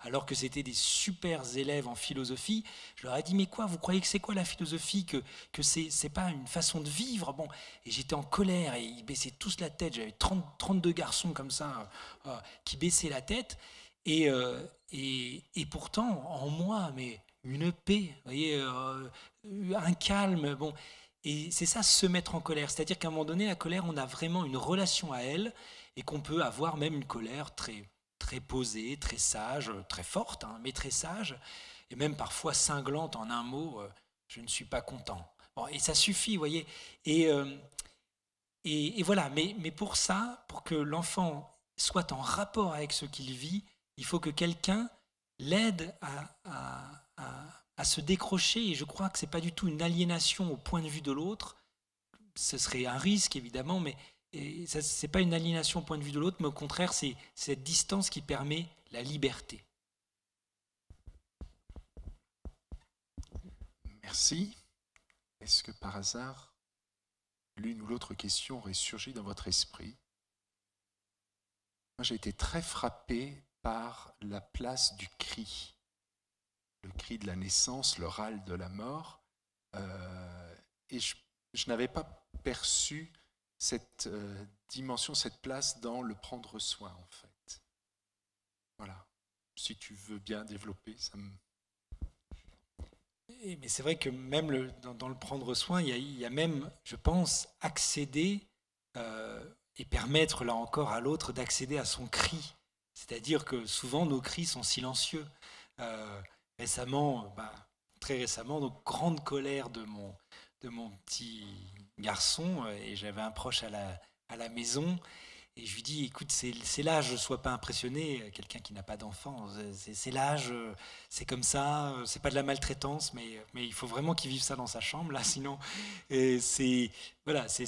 alors que c'était des super élèves en philosophie, je leur ai dit, mais quoi, vous croyez que c'est quoi la philosophie, que, que c'est pas une façon de vivre bon, Et j'étais en colère, et ils baissaient tous la tête, j'avais 32 garçons comme ça, euh, qui baissaient la tête, euh, et, et, pourtant, en moi, mais une paix, voyez, un calme, bon... Et c'est ça, se mettre en colère. C'est-à-dire qu'à un moment donné, la colère, on a vraiment une relation à elle et qu'on peut avoir même une colère très, très posée, très sage, très forte, hein, mais très sage, et même parfois cinglante en un mot, euh, je ne suis pas content. et ça suffit, vous voyez. Euh, et, et, voilà, mais, mais pour ça, pour que l'enfant soit en rapport avec ce qu'il vit, il faut que quelqu'un l'aide à, à à se décrocher. Et je crois que ce n'est pas du tout une aliénation au point de vue de l'autre. Ce serait un risque, évidemment, mais ce n'est pas une aliénation au point de vue de l'autre, mais au contraire, c'est cette distance qui permet la liberté. Merci. Est-ce que par hasard, l'une ou l'autre question aurait surgi dans votre esprit Moi, j'ai été très frappé par la place du cri le cri de la naissance, le râle de la mort. Euh, et je, n'avais pas perçu cette euh, dimension, cette place dans le prendre soin, en fait. Voilà. Si tu veux bien développer, ça mais c'est vrai que même dans, le prendre soin, il y, a, même, je pense, accéder euh, et permettre, là encore, à l'autre d'accéder à son cri. C'est-à-dire que souvent, nos cris sont silencieux. Euh, récemment, bah, très récemment, donc grande colère de mon, de mon petit garçon, euh, et j'avais un proche à la, à la maison, et je lui dis, écoute, c'est l'âge, ne sois pas impressionné, euh, quelqu'un qui n'a pas d'enfant, euh, c'est l'âge, c'est comme ça, c'est pas de la maltraitance, mais, mais il faut vraiment qu'il vive ça dans sa chambre, là, sinon, c'est... Voilà, c'est...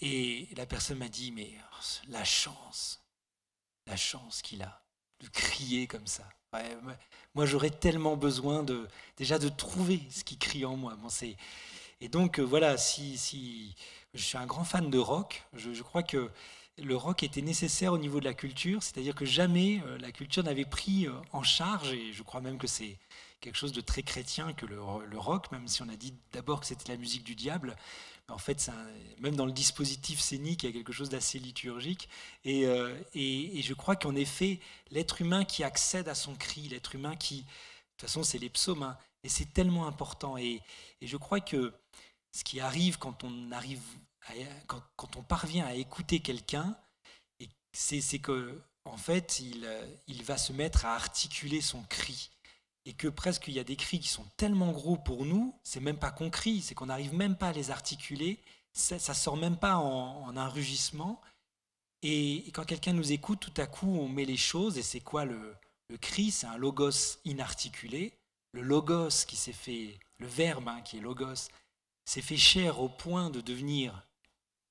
Et la personne m'a dit, mais oh, la chance, la chance qu'il a de crier comme ça, moi, j'aurais tellement besoin de déjà de trouver ce qui crie en moi. Bon, c'est et donc euh, voilà, si, si je suis un grand fan de rock, je, crois que le rock était nécessaire au niveau de la culture, c'est-à-dire que jamais euh, la culture n'avait pris euh, en charge, et je crois même que c'est quelque chose de très chrétien que le, rock, même si on a dit d'abord que c'était la musique du diable. En fait, même dans le dispositif scénique, il y a quelque chose d'assez liturgique. Euh, et, et, je crois qu'en effet, l'être humain qui accède à son cri, l'être humain qui... De toute façon, c'est les psaumes, hein, et c'est tellement important. Et, je crois que ce qui arrive quand on, arrive quand, on parvient à écouter quelqu'un, c'est que en fait, il, euh, il va se mettre à articuler son cri et que presque il y a des cris qui sont tellement gros pour nous, c'est même pas qu'on crie, c'est qu'on n'arrive même pas à les articuler, ça, ça sort même pas en, un rugissement. Et, quand quelqu'un nous écoute, tout à coup, on met les choses, et c'est quoi le, cri C'est un logos inarticulé. Le logos qui s'est fait, le verbe hein, qui est logos, s'est fait cher au point de devenir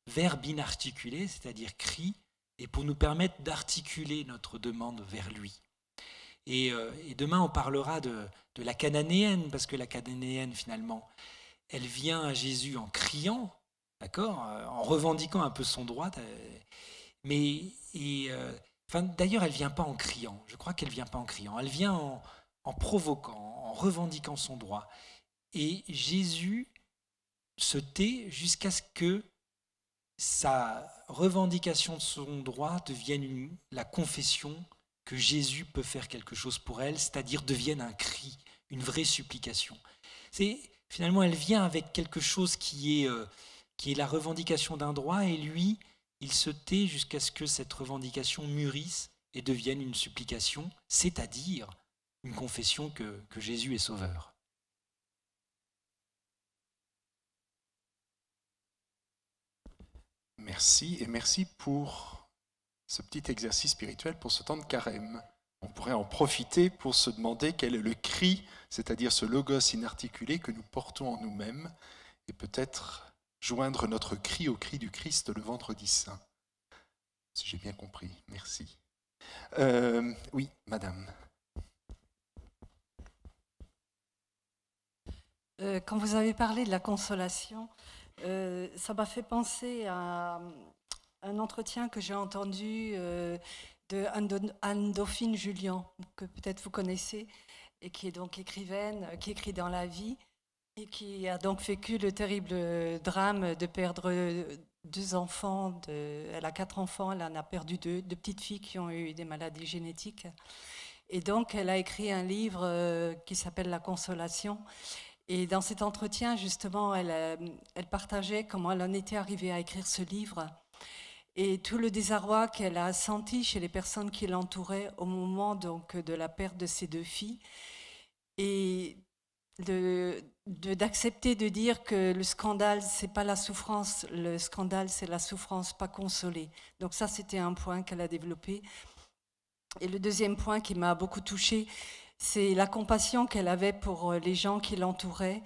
verbe inarticulé, c'est-à-dire cri, et pour nous permettre d'articuler notre demande vers lui. Euh, et, demain, on parlera de, la cananéenne, parce que la cananéenne, finalement, elle vient à Jésus en criant, d'accord euh, En revendiquant un peu son droit. Euh, mais, d'ailleurs, elle vient pas en criant. Je crois qu'elle vient pas en criant. Elle vient en, provoquant, en revendiquant son droit. Et Jésus se tait jusqu'à ce que sa revendication de son droit devienne la confession que Jésus peut faire quelque chose pour elle, c'est-à-dire devienne un cri, une vraie supplication. C'est finalement elle vient avec quelque chose qui est euh, qui est la revendication d'un droit et lui, il se tait jusqu'à ce que cette revendication mûrisse et devienne une supplication, c'est-à-dire une confession que Jésus est sauveur. Merci et merci pour ce petit exercice spirituel pour ce temps de carême. On pourrait en profiter pour se demander quel est le cri, c'est-à-dire ce logos inarticulé que nous portons en nous-mêmes, et peut-être joindre notre cri au cri du Christ le vendredi saint. Si j'ai bien compris, merci. Euh, oui, madame. Euh, quand vous avez parlé de la consolation, euh, ça m'a fait penser à, un entretien que j'ai entendu euh, de Anne Dauphine Julien, que peut-être vous connaissez, et qui est donc écrivaine, euh, qui écrit dans la vie, et qui a donc vécu le terrible drame de perdre euh, deux enfants, de, elle a quatre enfants, elle en a perdu deux, deux petites filles qui ont eu des maladies génétiques. Et donc, elle a écrit un livre qui s'appelle La Consolation. Et dans cet entretien, justement, elle, elle partageait comment elle en était arrivée à écrire ce livre et tout le désarroi qu'elle a senti chez les personnes qui l'entouraient au moment donc de la perte de ses deux filles et d'accepter de, d'accepter de, dire que le scandale c'est pas la souffrance le scandale c'est la souffrance pas consolée donc ça c'était un point qu'elle a développé et le deuxième point qui m'a beaucoup touchée c'est la compassion qu'elle avait pour euh, les gens qui l'entouraient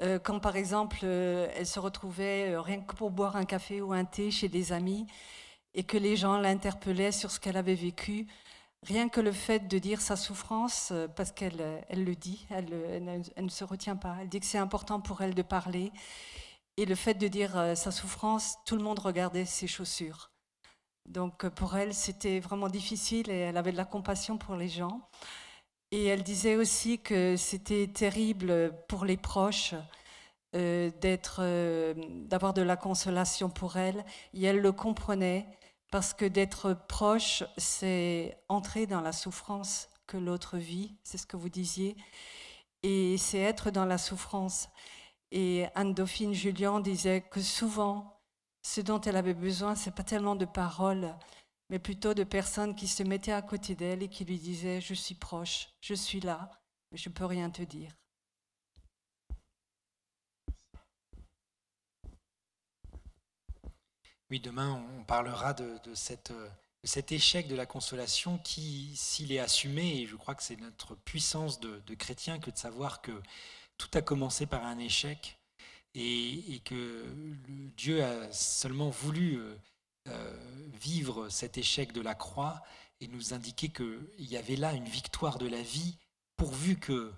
euh, quand par exemple euh, elle se retrouvait euh, rien que pour boire un café ou un thé chez des amis et que les gens l'interpellaient sur ce qu'elle avait vécu, rien que le fait de dire sa souffrance, parce qu'elle elle le dit, elle, ne se retient pas, elle dit que c'est important pour elle de parler, et le fait de dire sa souffrance, tout le monde regardait ses chaussures. Donc pour elle, c'était vraiment difficile et elle avait de la compassion pour les gens. Et elle disait aussi que c'était terrible pour les proches euh, d'être, euh, d'avoir de la consolation pour elle. Et elle le comprenait parce que d'être proche, c'est entrer dans la souffrance que l'autre vit, c'est ce que vous disiez, et c'est être dans la souffrance. Et Anne-Dauphine Julien disait que souvent, ce dont elle avait besoin, c'est pas tellement de paroles, mais plutôt de personnes qui se mettaient à côté d'elle et qui lui disaient ⁇ Je suis proche, je suis là, mais je ne peux rien te dire ⁇ Oui, demain, on parlera de, de, cette, euh, cet échec de la consolation qui, s'il est assumé, et je crois que c'est notre puissance de, de, chrétien que de savoir que tout a commencé par un échec et, et que Dieu a seulement voulu euh, euh, vivre cet échec de la croix et nous indiquer qu'il y avait là une victoire de la vie pourvu que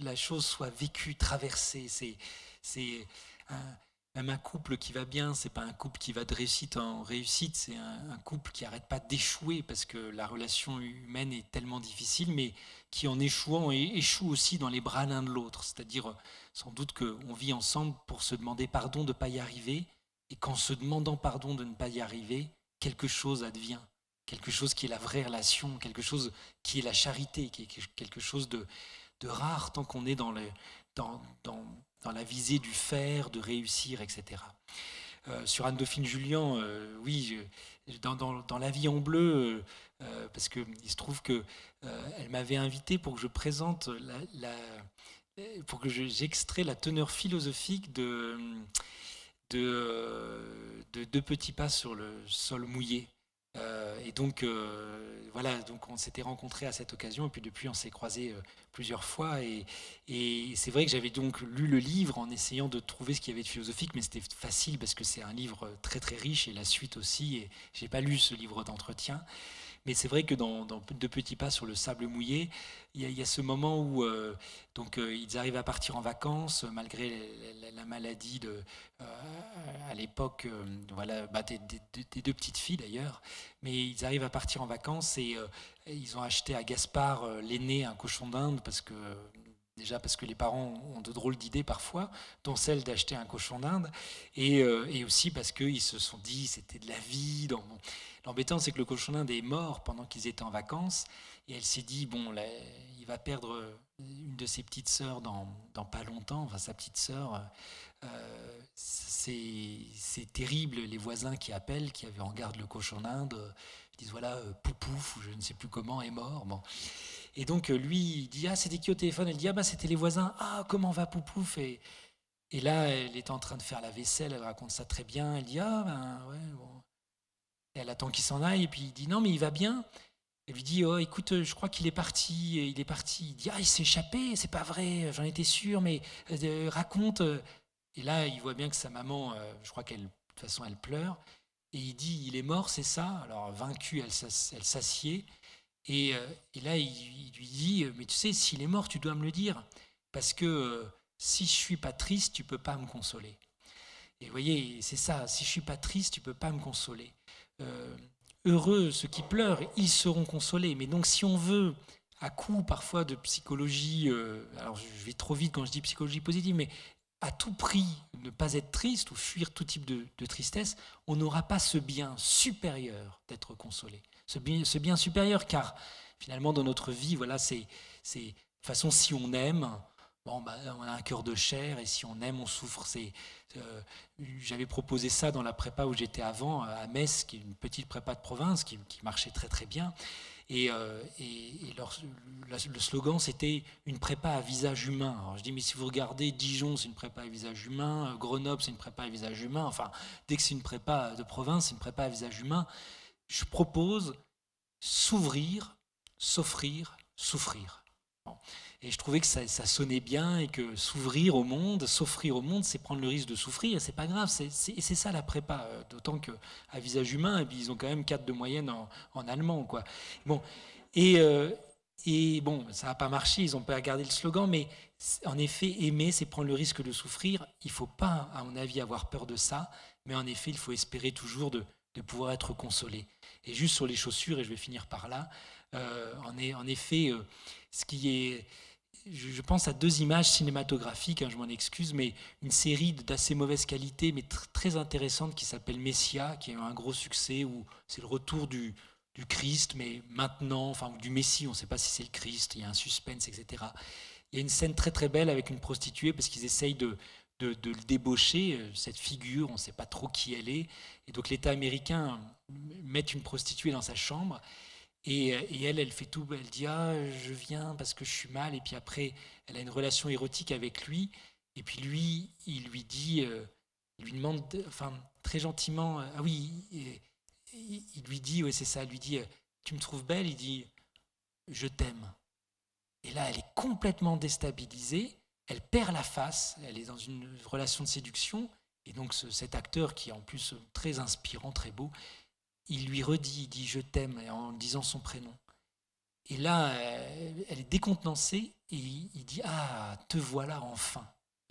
la chose soit vécue, traversée. C'est, un, même un couple qui va bien, c'est pas un couple qui va de réussite en réussite, c'est un, un, couple qui n'arrête pas d'échouer parce que la relation humaine est tellement difficile, mais qui en échouant échoue aussi dans les bras l'un de l'autre. C'est-à-dire sans doute qu'on vit ensemble pour se demander pardon de ne pas y arriver et qu'en se demandant pardon de ne pas y arriver, quelque chose advient, quelque chose qui est la vraie relation, quelque chose qui est la charité, qui est quelque chose de, rare tant qu'on est dans, dans, la visée du faire, de réussir, etc. Euh, sur Anne-Dauphine Julien, euh, oui, dans, La vie en bleu, euh, parce qu'il se trouve qu'elle elle m'avait invité pour que je présente la, pour que j'extrais la teneur philosophique de de, deux petits pas sur le sol mouillé. Euh, et donc, euh, voilà, donc on s'était rencontré à cette occasion, et puis depuis, on s'est croisés euh, plusieurs fois. Et, et c'est vrai que j'avais donc lu le livre en essayant de trouver ce qu'il y avait de philosophique, mais c'était facile parce que c'est un livre très très riche, et la suite aussi. Et j'ai pas lu ce livre d'entretien. Mais c'est vrai que dans, dans, De Petits Pas sur le sable mouillé, il y, a ce moment où euh, donc, euh, ils arrivent à partir en vacances, euh, malgré la, maladie de, à l'époque voilà, bah, des, des, deux petites filles d'ailleurs. Mais ils arrivent à partir en vacances et ils ont acheté à Gaspard l'aîné un cochon d'Inde parce que Déjà parce que les parents ont de drôles d'idées parfois, dont celle d'acheter un cochon d'Inde, et, euh, aussi parce qu'ils se sont dit c'était de la vie. dans L'embêtant, c'est que le cochon d'Inde est mort pendant qu'ils étaient en vacances, et elle s'est dit bon, là, il va perdre euh, une de ses petites sœurs dans, pas longtemps, enfin sa petite sœur. Euh, c'est terrible, les voisins qui appellent, qui avaient en garde le cochon d'Inde, disent voilà, pou Poupouf, ou je ne sais plus comment, est mort. Bon. Et donc euh, lui, il dit Ah, c'était qui au téléphone Elle dit Ah, bah, c'était les voisins. Ah, comment va Poupouf et, et là, elle est en train de faire la vaisselle, elle raconte ça très bien. Elle dit Ah, ben ouais, bon. elle attend qu'il s'en aille, et puis il dit Non, mais il va bien. Elle lui dit Oh, écoute, euh, je crois qu'il est parti. il est parti. Il dit Ah, il s'est échappé, c'est pas vrai, j'en étais sûr, mais euh, raconte. Et là, il voit bien que sa maman, je crois qu'elle, de toute façon, elle pleure. Et il dit Il est mort, c'est ça Alors, vaincue, elle, elle s'assied. Euh, et, là, il, lui dit, euh, mais tu sais, s'il est mort, tu dois me le dire, parce que euh, si je suis pas triste, tu peux pas me consoler. Et voyez, c'est ça, si je suis pas triste, tu peux pas me consoler. heureux ceux qui pleurent, ils seront consolés. Mais donc si on veut, à coup parfois de psychologie, alors je vais trop vite quand je dis psychologie positive, mais à tout prix ne pas être triste ou fuir tout type de tristesse, on n'aura pas ce bien supérieur d'être consolé ce bien, supérieur, car finalement dans notre vie, voilà, c'est, de toute façon si on aime, bon, bah, on a un cœur de chair et si on aime, on souffre. C'est, euh, j'avais proposé ça dans la prépa où j'étais avant euh, à Metz, qui est une petite prépa de province qui, marchait très très bien. Et, euh, et, le slogan, c'était une prépa à visage humain. Alors je dis, mais si vous regardez, Dijon, c'est une prépa à visage humain, Grenoble, c'est une prépa à visage humain. Enfin, dès que c'est une prépa de province, c'est une prépa à visage humain je propose s'ouvrir, s'offrir, souffrir. Et je trouvais que ça, sonnait bien et que s'ouvrir au monde, s'offrir au monde, c'est prendre le risque de souffrir et c'est pas grave. C'est, et c'est ça la prépa, euh, d'autant qu'à visage humain, et ils ont quand même 4 de moyenne en, allemand. Quoi. Bon, et, euh, bon, ça n'a pas marché, ils ont pas gardé le slogan, mais en effet, aimer, c'est prendre le risque de souffrir. Il faut pas, à mon avis, avoir peur de ça, mais en effet, il faut espérer toujours de pouvoir être consolé. Et juste sur les chaussures, et je vais finir par là, euh, en, est, en, effet, euh, ce qui est... Je, pense à deux images cinématographiques, hein, je m'en excuse, mais une série d'assez mauvaise qualité, mais très intéressante, qui s'appelle Messia, qui a eu un gros succès, où c'est le retour du, du Christ, mais maintenant, enfin, du Messie, on ne sait pas si c'est le Christ, il y a un suspense, etc. Il y a une scène très très belle avec une prostituée parce qu'ils essayent de, de, le débaucher, euh, cette figure, on ne sait pas trop qui elle est. Et donc l'État américain met une prostituée dans sa chambre. Et, elle, elle fait tout, elle dit Ah, je viens parce que je suis mal. Et puis après, elle a une relation érotique avec lui. Et puis lui, il lui dit, euh, il lui demande, enfin, très gentiment euh, Ah oui, il lui dit Oui, c'est ça, il lui dit Tu me trouves belle Il dit Je t'aime. Et là, elle est complètement déstabilisée elle perd la face, elle est dans une relation de séduction, et donc cet acteur qui est en plus euh, très inspirant, très beau, il lui redit, dit je t'aime en disant son prénom. Et là, elle est décontenancée et il dit ah te voilà enfin.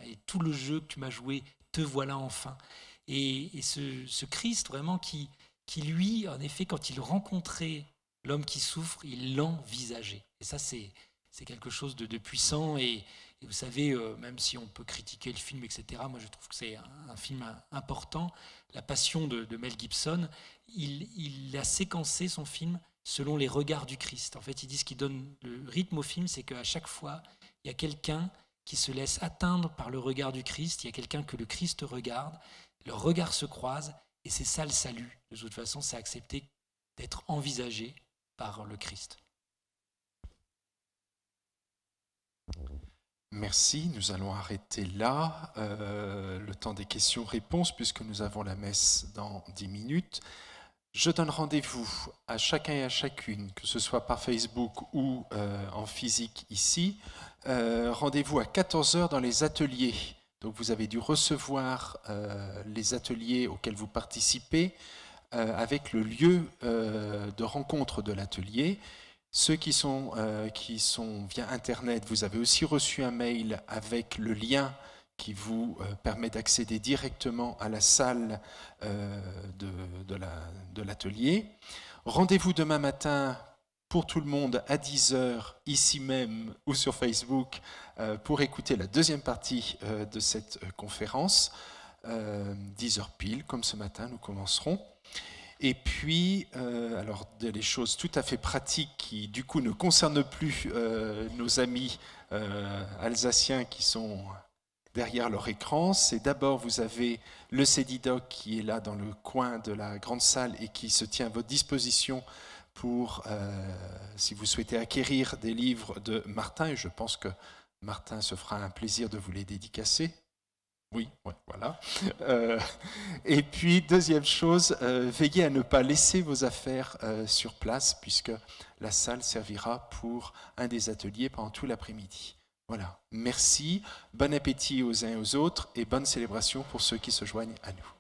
Et tout le jeu que tu m'as joué, te voilà enfin. Et, ce, Christ vraiment qui, qui lui, en effet, quand il rencontrait l'homme qui souffre, il l'envisageait. Et ça c'est quelque chose de, de puissant et, vous savez, euh, même si on peut critiquer le film, etc., moi je trouve que c'est un, film important. La passion de, Mel Gibson, il, a séquencé son film selon les regards du Christ. En fait, il dit ce qui donne le rythme au film, c'est qu'à chaque fois, il y a quelqu'un qui se laisse atteindre par le regard du Christ, il y a quelqu'un que le Christ regarde, leurs regard se croisent, et c'est ça le salut. De toute façon, c'est accepter d'être envisagé par le Christ. Merci, nous allons arrêter là euh, le temps des questions-réponses puisque nous avons la messe dans 10 minutes. Je donne rendez-vous à chacun et à chacune, que ce soit par Facebook ou euh, en physique ici. Euh, rendez-vous à 14h dans les ateliers. Donc vous avez dû recevoir les ateliers auxquels vous participez avec le lieu de rencontre de l'atelier. Ceux euh, qui sont, via Internet, vous avez aussi reçu un mail avec le lien qui vous euh, permet d'accéder directement à la salle euh, de, l'atelier. Rendez-vous demain matin pour tout le monde à 10h ici même ou sur Facebook pour écouter la deuxième partie de cette conférence. 10h pile, comme ce matin, nous commencerons. Et puis, euh, alors des choses tout à fait pratiques qui du coup ne concernent plus euh, nos amis euh, alsaciens qui sont derrière leur écran, c'est d'abord vous avez le Cédidoc qui est là dans le coin de la grande salle et qui se tient à votre disposition pour, si vous souhaitez acquérir des livres de Martin, et je pense que Martin se fera un plaisir de vous les dédicacer. Oui, voilà. Euh, et puis, deuxième chose, euh, veillez à ne pas laisser vos affaires euh, sur place, puisque la salle servira pour un des ateliers pendant tout l'après-midi. Voilà. Merci, bon appétit aux uns et aux autres, et bonne célébration pour ceux qui se joignent à nous.